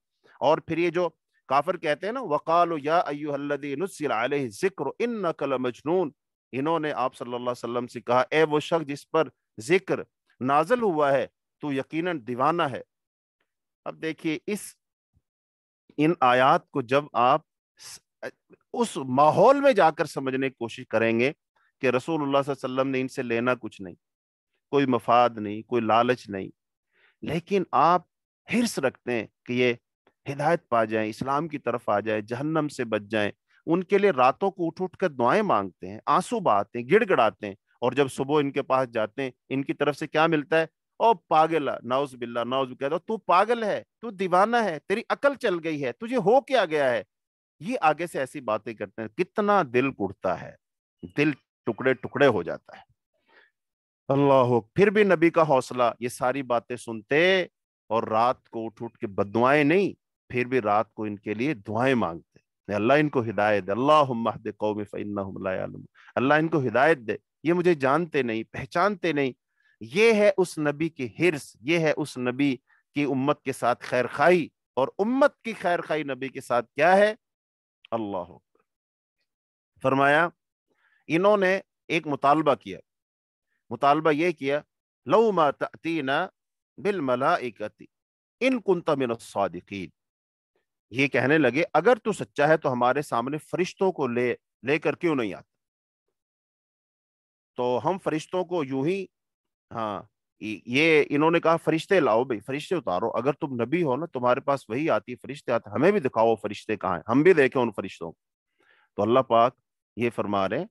और फिर ये जो काफिर कहते हैं ना वकाल या अयुहल्लदी नुसिल जिक्र इन नकल मजनून इन्होंने आप सल्लल्लाहु अलैहि वसल्लम से कहा ए वो शख्स जिस पर जिक्र नाजल हुआ है तो यकीनन दीवाना है अब देखिए इस इन आयात को जब आप उस माहौल में जाकर समझने की कोशिश करेंगे कि रसूल वसल्लम ने इनसे लेना कुछ नहीं कोई मफाद नहीं कोई लालच नहीं लेकिन आप हिरस रखते हैं कि ये हिदायत पा जाए इस्लाम की तरफ आ जाए जहन्नम से बच जाएं उनके लिए रातों को उठ उठ कर दुआएं मांगते हैं आंसू बहाते हैं गिड़गड़ाते हैं और जब सुबह इनके पास जाते हैं इनकी तरफ से क्या मिलता है ओ पागल नाउज बिल्ला नाउज कहता तू पागल है तू दीवाना है तेरी अकल चल गई है तुझे हो क्या गया है ये आगे से ऐसी बातें करते हैं कितना दिल कुड़ता है दिल टुकड़े टुकड़े हो जाता है अल्लाह फिर भी नबी का हौसला ये सारी बातें सुनते और रात को उठ उठ के बदुआएं नहीं फिर भी रात को इनके लिए दुआएं मांगते अल्लाह इनको हिदायत अल्लाह कौम अल्लाह इनको हिदायत दे ये मुझे जानते नहीं पहचानते नहीं ये है उस नबी की हिरस ये है उस नबी की उम्मत के साथ खैर खाई और उम्मत की खैर खाई नबी के साथ क्या है अल्लाह फरमाया इन्होंने एक मुतालबा किया मुतालबा ये किया लऊ मातीना बिल इन कुंतमिन ये कहने लगे अगर तू सच्चा है तो हमारे सामने फरिश्तों को ले लेकर क्यों नहीं आता तो हम फरिश्तों को यूं ही हाँ ये इन्होंने कहा फरिश्ते लाओ भाई फरिश्ते उतारो अगर तुम नबी हो ना तुम्हारे पास वही आती फरिश्ते आते हमें भी दिखाओ फरिश्ते कहा हम भी देखें उन फरिश्तों को तो अल्लाह पाक ये फरमा रहे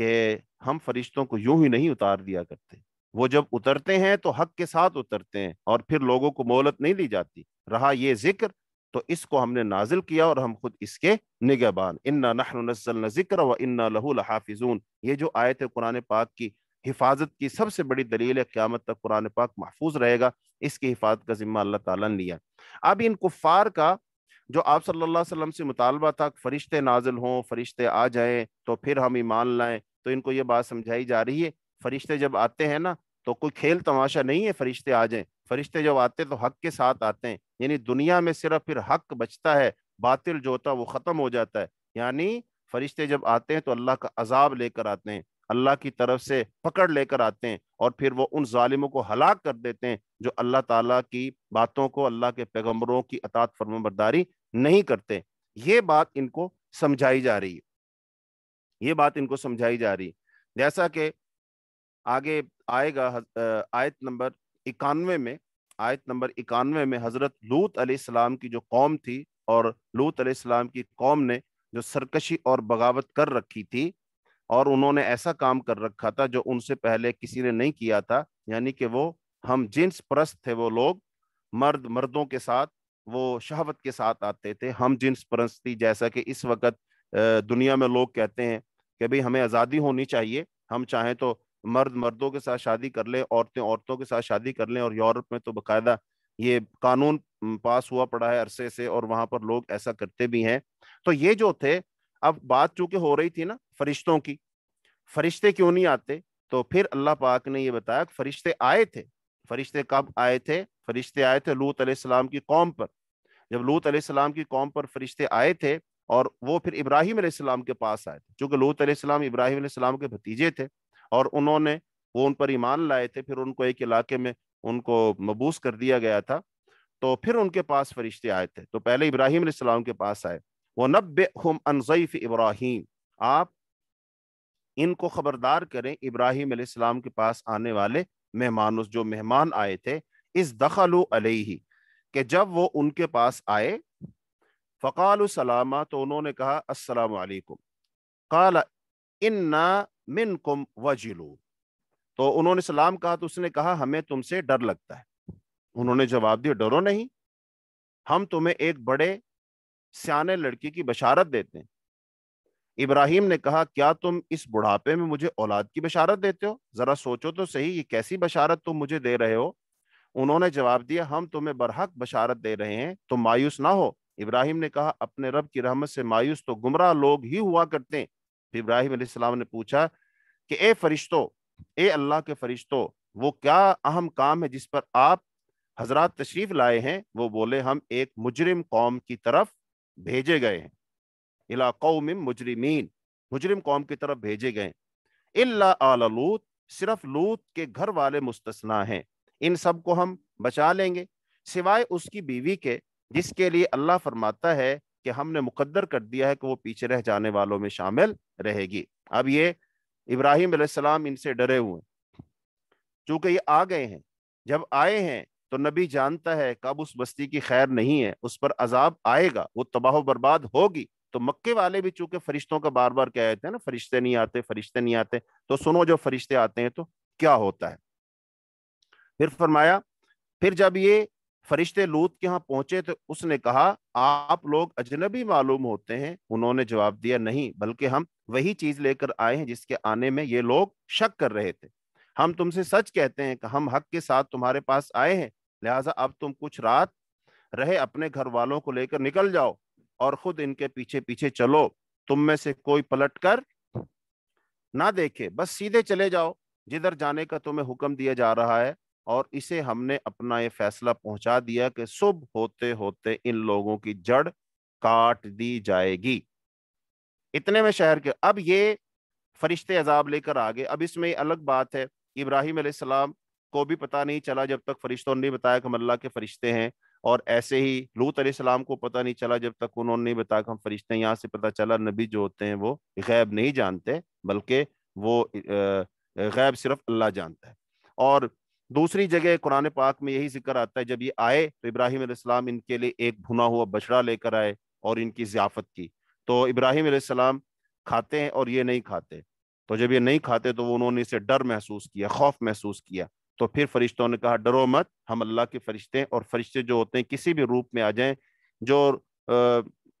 कि हम फरिश्तों को यूं ही नहीं उतार दिया करते वो जब उतरते हैं तो हक के साथ उतरते हैं और फिर लोगों को मोहलत नहीं दी जाती रहा ये जिक्र तो इसको हमने नाजिल किया और हम खुद इसके निगहबान इन्ना नहन जिक्र व इन्ना लहू हाफिजून ये जो आयत है कुरान पाक की हिफाजत की सबसे बड़ी दलील है क़्यामत तक कुरान पाक महफूज रहेगा इसकी हिफाजत का ज़िम्मा अल्लाह ताला ने लिया अब इन कुफ़ार का जो आप सल्लल्लाहु अलैहि वसल्लम से मुतालबा था फरिश्ते नाजिल हों फरिश्ते आ जाएं तो फिर हम ईमान लाएं तो इनको ये बात समझाई जा रही है फरिश्ते जब आते हैं ना तो कोई खेल तमाशा नहीं है फरिश्ते आ जाए फरिश्ते जब आते तो हक के साथ आते हैं यानी दुनिया में सिर्फ फिर हक बचता है बातिल जो होता है वो ख़त्म हो जाता है यानी फरिश्ते जब आते हैं तो अल्लाह का अजाब लेकर आते हैं अल्लाह की तरफ से पकड़ लेकर आते हैं और फिर वो उन ालिमों को हलाक कर देते हैं जो अल्लाह ताला की बातों को अल्लाह के पैगम्बरों की अतात फरमबरदारी नहीं करते ये बात इनको समझाई जा रही है ये बात इनको समझाई जा रही है जैसा कि आगे आएगा आयत नंबर इक्यानवे में आयत नंबर इक्यानवे में हज़रत लूत अलैहिस्सलाम की जो कौम थी और लूत अलैहिस्सलाम की कौम ने जो सरकशी और बगावत कर रखी थी और उन्होंने ऐसा काम कर रखा था जो उनसे पहले किसी ने नहीं किया था यानी कि वो हम जिन्स परस्त थे वो लोग मर्द मर्दों के साथ वो शहावत के साथ आते थे हम जिन्स परस्त थी जैसा कि इस वक्त दुनिया में लोग कहते हैं कि भाई हमें आज़ादी होनी चाहिए हम चाहें तो मर्द मर्दों के साथ शादी कर ले औरतें औरतों के साथ शादी कर लें और यूरोप में तो बाकायदा ये कानून पास हुआ पड़ा है अरसे से और वहां पर लोग ऐसा करते भी हैं तो ये जो थे अब बात चूंकि हो रही थी ना फरिश्तों की फरिश्ते क्यों नहीं आते तो फिर अल्लाह पाक ने ये बताया कि फरिश्ते आए थे फरिश्ते कब आए थे फरिश्ते आए थे लूत अलैहिस्सलाम की कौम पर जब लूत अलैहिस्सलाम की कौम पर फरिश्ते आए थे और वो फिर इब्राहिम अलैहिस्सलाम के पास आए थे चूंकि लूत अलैहिस्सलाम इब्राहिम अलैहिस्सलाम के भतीजे थे और उन्होंने वो उन पर ईमान लाए थे फिर उनको एक इलाके में उनको मबूस कर दिया गया था तो फिर उनके पास फरिश्ते आए थे तो पहले इब्राहिम सलाम के पास आए वो नब्बे हम अनज़ैफ़ इब्राहिम आप इनको खबरदार करें इब्राहिम सलाम के पास आने वाले मेहमान जो मेहमान आए थे इस दखल अलही के जब वो उनके पास आए फ़काल सलामा तो उन्होंने कहा अस्सलाम वालेकुम काला इन्ना मिन कुम वजिलू तो उन्होंने सलाम कहा तो उसने कहा हमें तुमसे डर लगता है उन्होंने जवाब दिया डरो नहीं हम तुम्हें एक बड़े सियाने लड़की की बशारत देते हैं इब्राहिम ने कहा क्या तुम इस बुढ़ापे में मुझे औलाद की बशारत देते हो जरा सोचो तो सही ये कैसी बशारत तुम मुझे दे रहे हो उन्होंने जवाब दिया हम तुम्हें बरहक बशारत दे रहे हैं तुम मायूस ना हो इब्राहिम ने कहा अपने रब की रहमत से मायूस तो गुमराह लोग ही हुआ करते हैं इब्राहिम अलैहिस्सलाम ने पूछा कि ए फरिश्तो ए अल्लाह के फरिश्तो वो क्या अहम काम है जिस पर आप हजरत तशरीफ लाए हैं वो बोले हम एक मुजरिम कौम की तरफ भेजे गए हैं इला कौम मुजरिमीन मुजरिम कौम की तरफ भेजे गए इल्ला आल लूत सिर्फ लूत के घर वाले मुस्तना हैं इन सब को हम बचा लेंगे सिवाय उसकी बीवी के जिसके लिए अल्लाह फरमाता है कि हमने मुकद्दर कर दिया है कि वो पीछे रह जाने वालों में शामिल रहेगी अब ये इब्राहिम अलैहिस्सलाम इनसे डरे हुए चूंकि ये आ गए हैं जब आए हैं तो नबी जानता है कब उस बस्ती की खैर नहीं है उस पर अजाब आएगा वो तबाह बर्बाद होगी तो मक्के वाले भी चूंकि फरिश्तों का बार बार कहते हैं ना फरिश्ते नहीं आते फरिश्ते नहीं आते तो सुनो जो फरिश्ते आते हैं तो क्या होता है फिर फरमाया फिर जब ये फरिश्ते लूत के यहाँ पहुंचे तो उसने कहा आप लोग अजनबी मालूम होते हैं उन्होंने जवाब दिया नहीं बल्कि हम वही चीज लेकर आए हैं जिसके आने में ये लोग शक कर रहे थे हम तुमसे सच कहते हैं कि हम हक के साथ तुम्हारे पास आए हैं लिहाजा अब तुम कुछ रात रहे अपने घर वालों को लेकर निकल जाओ और खुद इनके पीछे पीछे चलो तुम में से कोई पलट कर ना देखे बस सीधे चले जाओ जिधर जाने का तुम्हें हुक्म दिया जा रहा है और इसे हमने अपना ये फैसला पहुंचा दिया कि शुभ होते होते इन लोगों की जड़ काट दी जाएगी इतने में शहर के अब ये फरिश्ते अजाब लेकर आ गए अब इसमें अलग बात है इब्राहिम सलाम को भी पता नहीं चला जब तक फरिश्तों ने बताया कि हम अल्लाह के फरिश्ते हैं और ऐसे ही लूत सलाम को पता नहीं चला जब तक उन्होंने नहीं बताया कि हम फरिश्ते हैं यहाँ से पता चला नबी जो होते हैं वो गैब नहीं जानते बल्कि वो गैब सिर्फ अल्लाह जानता है और दूसरी जगह कुरान पाक में यही जिक्र आता है जब ये आए तो इब्राहिम इनके लिए एक भुना हुआ बछड़ा लेकर आए और इनकी जियाफत की तो इब्राहिम खाते हैं और ये नहीं खाते तो जब ये नहीं खाते तो उन्होंने इसे डर महसूस किया खौफ महसूस किया तो फिर फरिश्तों ने कहा डरो मत हम अल्लाह के फरिश्ते और फरिश्ते जो होते हैं किसी भी रूप में आ जाए जो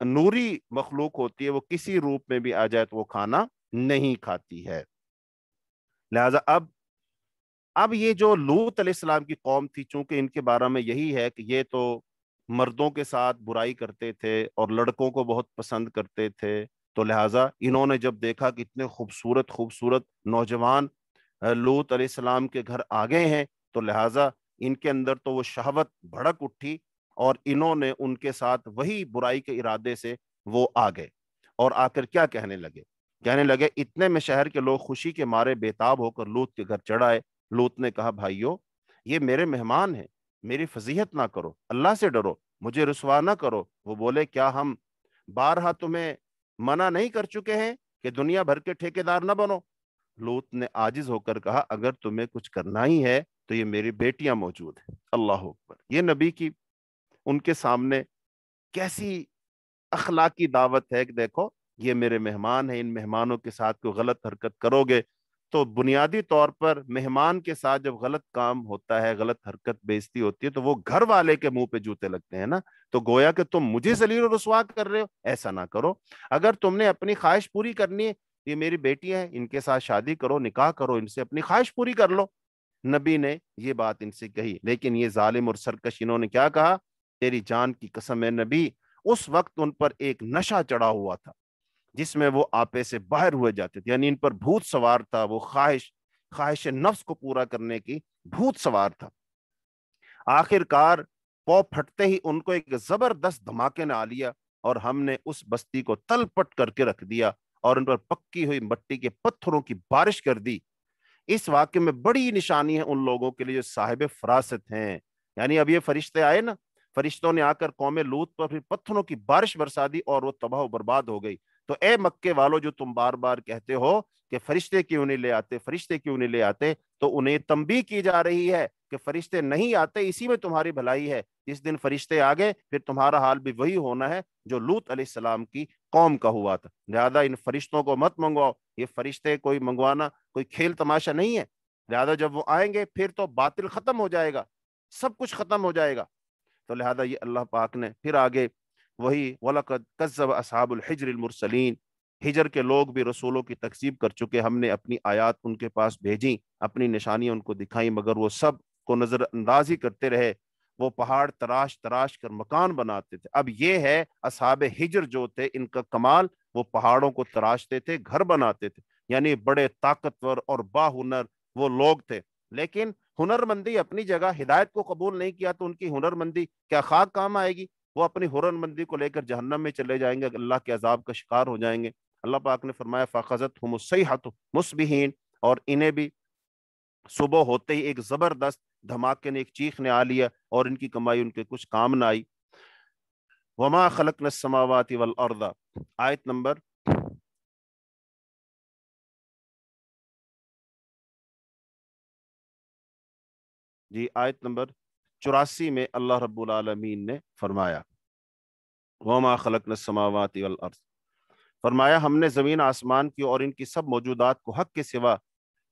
नूरी मखलूक होती है वो किसी रूप में भी आ जाए तो वो खाना नहीं खाती है लिहाजा अब अब ये जो लूत अलैहिस्सलाम की कौम थी चूंकि इनके बारे में यही है कि ये तो मर्दों के साथ बुराई करते थे और लड़कों को बहुत पसंद करते थे तो लिहाजा इन्होंने जब देखा कि इतने खूबसूरत खूबसूरत नौजवान लूत अलैहिस्सलाम के घर आ गए हैं तो लिहाजा इनके अंदर तो वो शहावत भड़क उठी और इन्होंने उनके साथ वही बुराई के इरादे से वो आ गए और आकर क्या कहने लगे कहने लगे इतने में शहर के लोग खुशी के मारे बेताब होकर लूत के घर चढ़ाए लूत ने कहा भाइयों ये मेरे मेहमान हैं मेरी फजीहत ना करो अल्लाह से डरो मुझे रसवा ना करो वो बोले क्या हम बारहा तुम्हें मना नहीं कर चुके हैं कि दुनिया भर के ठेकेदार ना बनो लूत ने आजिज होकर कहा अगर तुम्हें कुछ करना ही है तो ये मेरी बेटियां मौजूद हैं अल्लाह अकबर ये नबी की उनके सामने कैसी अखलाकी दावत है कि देखो ये मेरे मेहमान हैं इन मेहमानों के साथ कोई गलत हरकत करोगे तो बुनियादी तौर पर मेहमान के साथ जब गलत काम होता है गलत हरकत बेइज्जती होती है तो वो घर वाले के मुंह पे जूते लगते हैं ना तो गोया कि तुम मुझे हाँ। जलील रसुआ कर रहे हो ऐसा ना करो अगर तुमने अपनी ख्वाहिश पूरी करनी है ये मेरी बेटियां हैं इनके साथ शादी करो निकाह करो इनसे अपनी ख्वाहिश पूरी कर लो नबी ने ये बात इनसे कही लेकिन ये जालिम और सरकश इन्होंने क्या कहा तेरी जान की कसम है नबी उस वक्त उन पर एक नशा चढ़ा हुआ था जिसमें वो आपे से बाहर हुए जाते थे यानी इन पर भूत सवार था वो ख्वाहिश ख्वाहिश नफ्स को पूरा करने की भूत सवार था आखिरकार पौ फटते ही उनको एक जबरदस्त धमाके ने आ लिया और हमने उस बस्ती को तलपट करके रख दिया और उन पर पक्की हुई मट्टी के पत्थरों की बारिश कर दी इस वाक्य में बड़ी निशानी है उन लोगों के लिए जो साहिब फरासत हैं यानी अब ये फरिश्ते आए ना फरिश्तों ने आकर कौम लूत पर फिर पत्थरों की बारिश बरसा दी और वो तबाह बर्बाद हो गई तो ए मक्के वालों जो तुम बार बार कहते हो कि फरिश्ते क्यों नहीं ले आते फरिश्ते क्यों नहीं ले आते तो उन्हें तंबी की जा रही है कि फरिश्ते नहीं आते इसी में तुम्हारी भलाई है जिस दिन फरिश्ते आ गए फिर तुम्हारा हाल भी वही होना है जो लूत सलाम की कौम का हुआ था लिहाजा इन फरिश्तों को मत मंगवाओ ये फरिश्ते कोई मंगवाना कोई खेल तमाशा नहीं है लिहाजा जब वो आएंगे फिर तो बातिल ख़त्म हो जाएगा सब कुछ ख़त्म हो जाएगा तो लिहाजा ये अल्लाह पाक ने फिर आगे वही वलकद कज़ब असहाबुलहिजरमरसलिन हिजर के लोग भी रसूलों की तकसीब कर चुके हमने अपनी आयात उनके पास भेजी अपनी निशानियाँ उनको दिखाई मगर वो सब को नज़रअंदाज ही करते रहे वो पहाड़ तराश तराश कर मकान बनाते थे अब ये है असहाब हिजर जो थे इनका कमाल वो पहाड़ों को तराशते थे घर बनाते थे यानी बड़े ताकतवर और बाहुनर वो लोग थे लेकिन हुनरमंदी अपनी जगह हिदायत को कबूल नहीं किया तो उनकी हुनरमंदी क्या खाक काम आएगी वो अपनी हुरनमंदी को लेकर जहन्नम में चले जाएंगे अल्लाह के अजाब का शिकार हो जाएंगे अल्लाह पाक ने फरमाया फ़ाखजत हम सही हमसैहत मुसबिहीन और इन्हें भी सुबह होते ही एक ज़बरदस्त धमाके ने एक चीख ने आ लिया और इनकी कमाई उनके कुछ काम ना आई वमा खलक नसमावती वल अर्दा आयत नंबर जी आयत नंबर चौरासी में अल्लाह रबीन ने फरमाया वमा खलक नसमावती अर्ज फरमाया हमने ज़मीन आसमान की और इनकी सब मौजूदात को हक के सिवा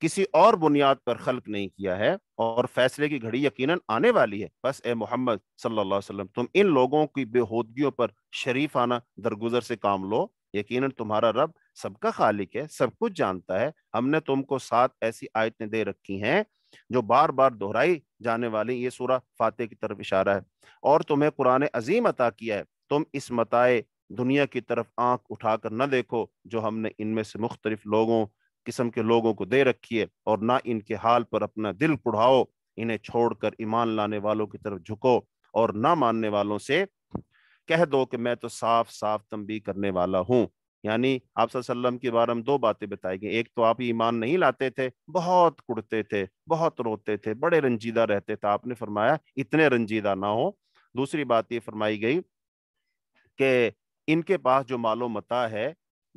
किसी और बुनियाद पर खलक नहीं किया है और फैसले की घड़ी यकीनन आने वाली है बस ए मोहम्मद सल्लल्लाहु अलैहि वसल्लम तुम इन लोगों की बेहूदगियों पर शरीफ आना दरगुजर से काम लो यकीनन तुम्हारा रब सबका खालिक है सब कुछ जानता है हमने तुमको सात ऐसी आयतें दे रखी हैं जो बार बार दोहराई जाने वाली ये सूरा फातह की तरफ इशारा है और तुम्हें कुरान अजीम अता किया है तुम इस मताए दुनिया की तरफ आंख उठाकर न देखो जो हमने इनमें से मुख्तलिफ लोगों किस्म के लोगों को दे रखी है और ना इनके हाल पर अपना दिल पुढ़ाओ इन्हें छोड़कर ईमान लाने वालों की तरफ झुको और ना मानने वालों से कह दो कि मैं तो साफ साफ तंबी करने वाला हूँ यानी आप वसल्लम के बारे में दो बातें बताई गई एक तो आप ईमान नहीं लाते थे बहुत कुड़ते थे बहुत रोते थे बड़े रंजीदा रहते थे आपने फरमाया इतने रंजीदा ना हो दूसरी बात ये फरमाई गई कि इनके पास जो मालो मता है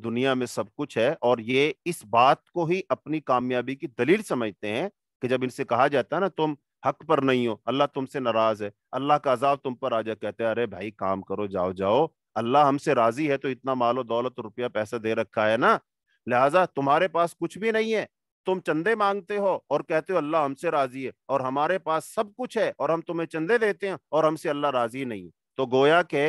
दुनिया में सब कुछ है और ये इस बात को ही अपनी कामयाबी की दलील समझते हैं कि जब इनसे कहा जाता है ना तुम हक पर नहीं हो अल्लाह तुमसे नाराज है अल्लाह का अजाब तुम पर आ जा कहते हैं अरे भाई काम करो जाओ जाओ अल्लाह हमसे राजी है तो इतना मालो दौलत रुपया पैसा दे रखा है ना लिहाजा तुम्हारे पास कुछ भी नहीं है तुम चंदे मांगते हो और कहते हो अल्लाह हमसे राजी है और हमारे पास सब कुछ है और हम तुम्हें चंदे देते हैं और हमसे अल्लाह राजी नहीं तो गोया के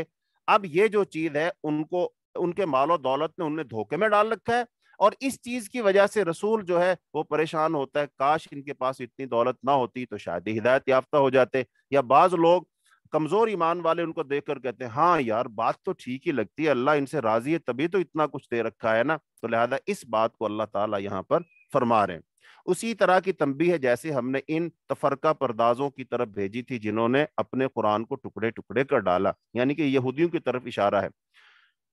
अब ये जो चीज है उनको उनके मालो दौलत ने उन्हें धोखे में डाल रखा है और इस चीज की वजह से रसूल जो है वो परेशान होता है काश इनके पास इतनी दौलत ना होती तो शायद हिदायत याफ्ता हो जाते या बाज लोग कमजोर ईमान वाले उनको देख कर कहते हैं हाँ यार बात तो ठीक ही लगती है अल्लाह इनसे राजी है तभी तो इतना कुछ दे रखा है ना तो लिहाजा इस बात को अल्लाह ताला यहाँ पर फरमा रहे हैं उसी तरह की तंबी है जैसे हमने इन तफरका परदाजों की तरफ भेजी थी जिन्होंने अपने कुरान को टुकड़े टुकड़े कर डाला यानी कि यहूदियों की तरफ इशारा है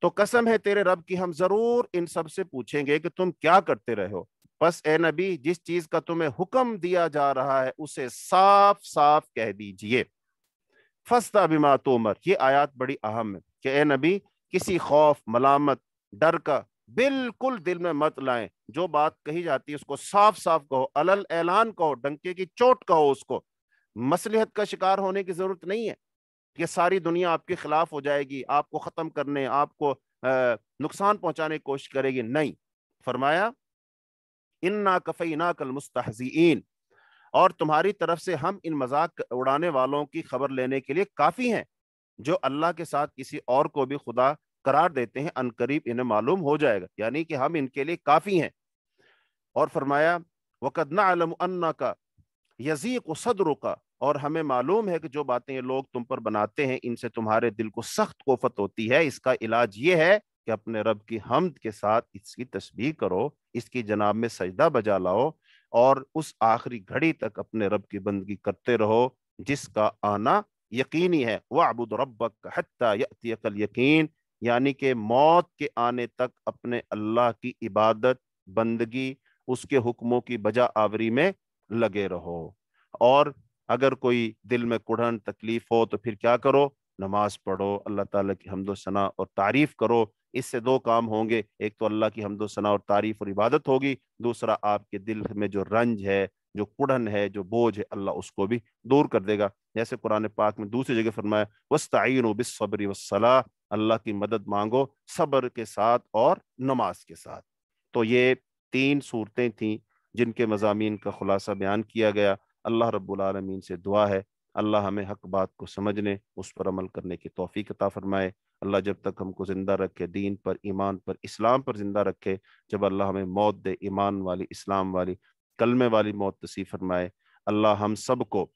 तो कसम है तेरे रब की हम जरूर इन सब से पूछेंगे कि तुम क्या करते रहे हो बस ए नबी जिस चीज का तुम्हें हुक्म दिया जा रहा है उसे साफ साफ कह दीजिए फसता बिमा तो उमर ये आयात बड़ी अहम है कि ए नबी किसी खौफ मलामत डर का बिल्कुल दिल में मत लाएं जो बात कही जाती है उसको साफ साफ कहो अलल ऐलान कहो डंके की चोट कहो उसको मसलहत का शिकार होने की ज़रूरत नहीं है ये सारी दुनिया आपके खिलाफ हो जाएगी आपको ख़त्म करने आपको नुकसान पहुंचाने की कोशिश करेगी नहीं फरमाया इन्ना कफ़ी ना कल मुस्तहजीन और तुम्हारी तरफ से हम इन मजाक उड़ाने वालों की खबर लेने के लिए काफ़ी हैं जो अल्लाह के साथ किसी और को भी खुदा करार देते हैं अनकरीब इन्हें मालूम हो जाएगा यानी कि हम इनके लिए काफ़ी हैं और फरमाया वकदना अन्ना का यजीक सदर का और हमें मालूम है कि जो बातें ये लोग तुम पर बनाते हैं इनसे तुम्हारे दिल को सख्त कोफत होती है इसका इलाज ये है कि अपने रब की हमद के साथ इसकी तस्वीर करो इसकी जनाब में सजदा बजा लाओ और उस आखिरी घड़ी तक अपने रब की बंदगी करते रहो जिसका आना यकीनी है वह अबुद रबक हत्याकल यकीन यानी कि मौत के आने तक अपने अल्लाह की इबादत बंदगी उसके हुक्मों की बजा आवरी में लगे रहो और अगर कोई दिल में कुढ़न तकलीफ हो तो फिर क्या करो नमाज पढ़ो अल्लाह ताला की हमदो सना और तारीफ़ करो इससे दो काम होंगे एक तो अल्लाह की हमदो सना और तारीफ़ और इबादत होगी दूसरा आपके दिल में जो रंज है जो कुड़न है जो बोझ है अल्लाह उसको भी दूर कर देगा जैसे कुरान पाक में दूसरी जगह फरमाया वस्ताइन बिसब्री वसला अल्लाह की मदद मांगो सब्र के साथ और नमाज के साथ तो ये तीन सूरतें थीं जिनके मजामी का खुलासा बयान किया गया अल्लाह रब्बुल रबालमीन से दुआ है अल्लाह हमें हक बात को समझने उस पर अमल करने की तोफ़ी अता फ़रमाए अल्लाह जब तक हमको ज़िंदा रखे दीन पर ईमान पर इस्लाम पर ज़िंदा रखे जब अल्लाह हमें मौत दे ईमान वाली इस्लाम वाली कलमे वाली मौत तसी फरमाए अल्लाह हम सब को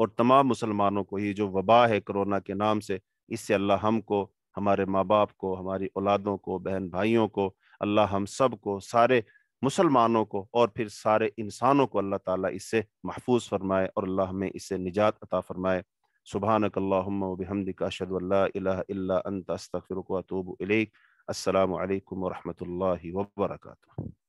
और तमाम मुसलमानों को ये जो वबा है कोरोना के नाम से इससे अल्लाह हमको हमारे माँ बाप को हमारी औलादों को बहन भाइयों को अल्लाह हम सब को सारे मुसलमानों को और फिर सारे इंसानों को अल्लाह ताला इससे महफूज फरमाए और अल्लाह में इससे निजात अता फरमाए सुबहानक अल्लाहमदिक अशदल्ला अंत अस्तफ़िर वतूब अल्लाम वरहमल वर्का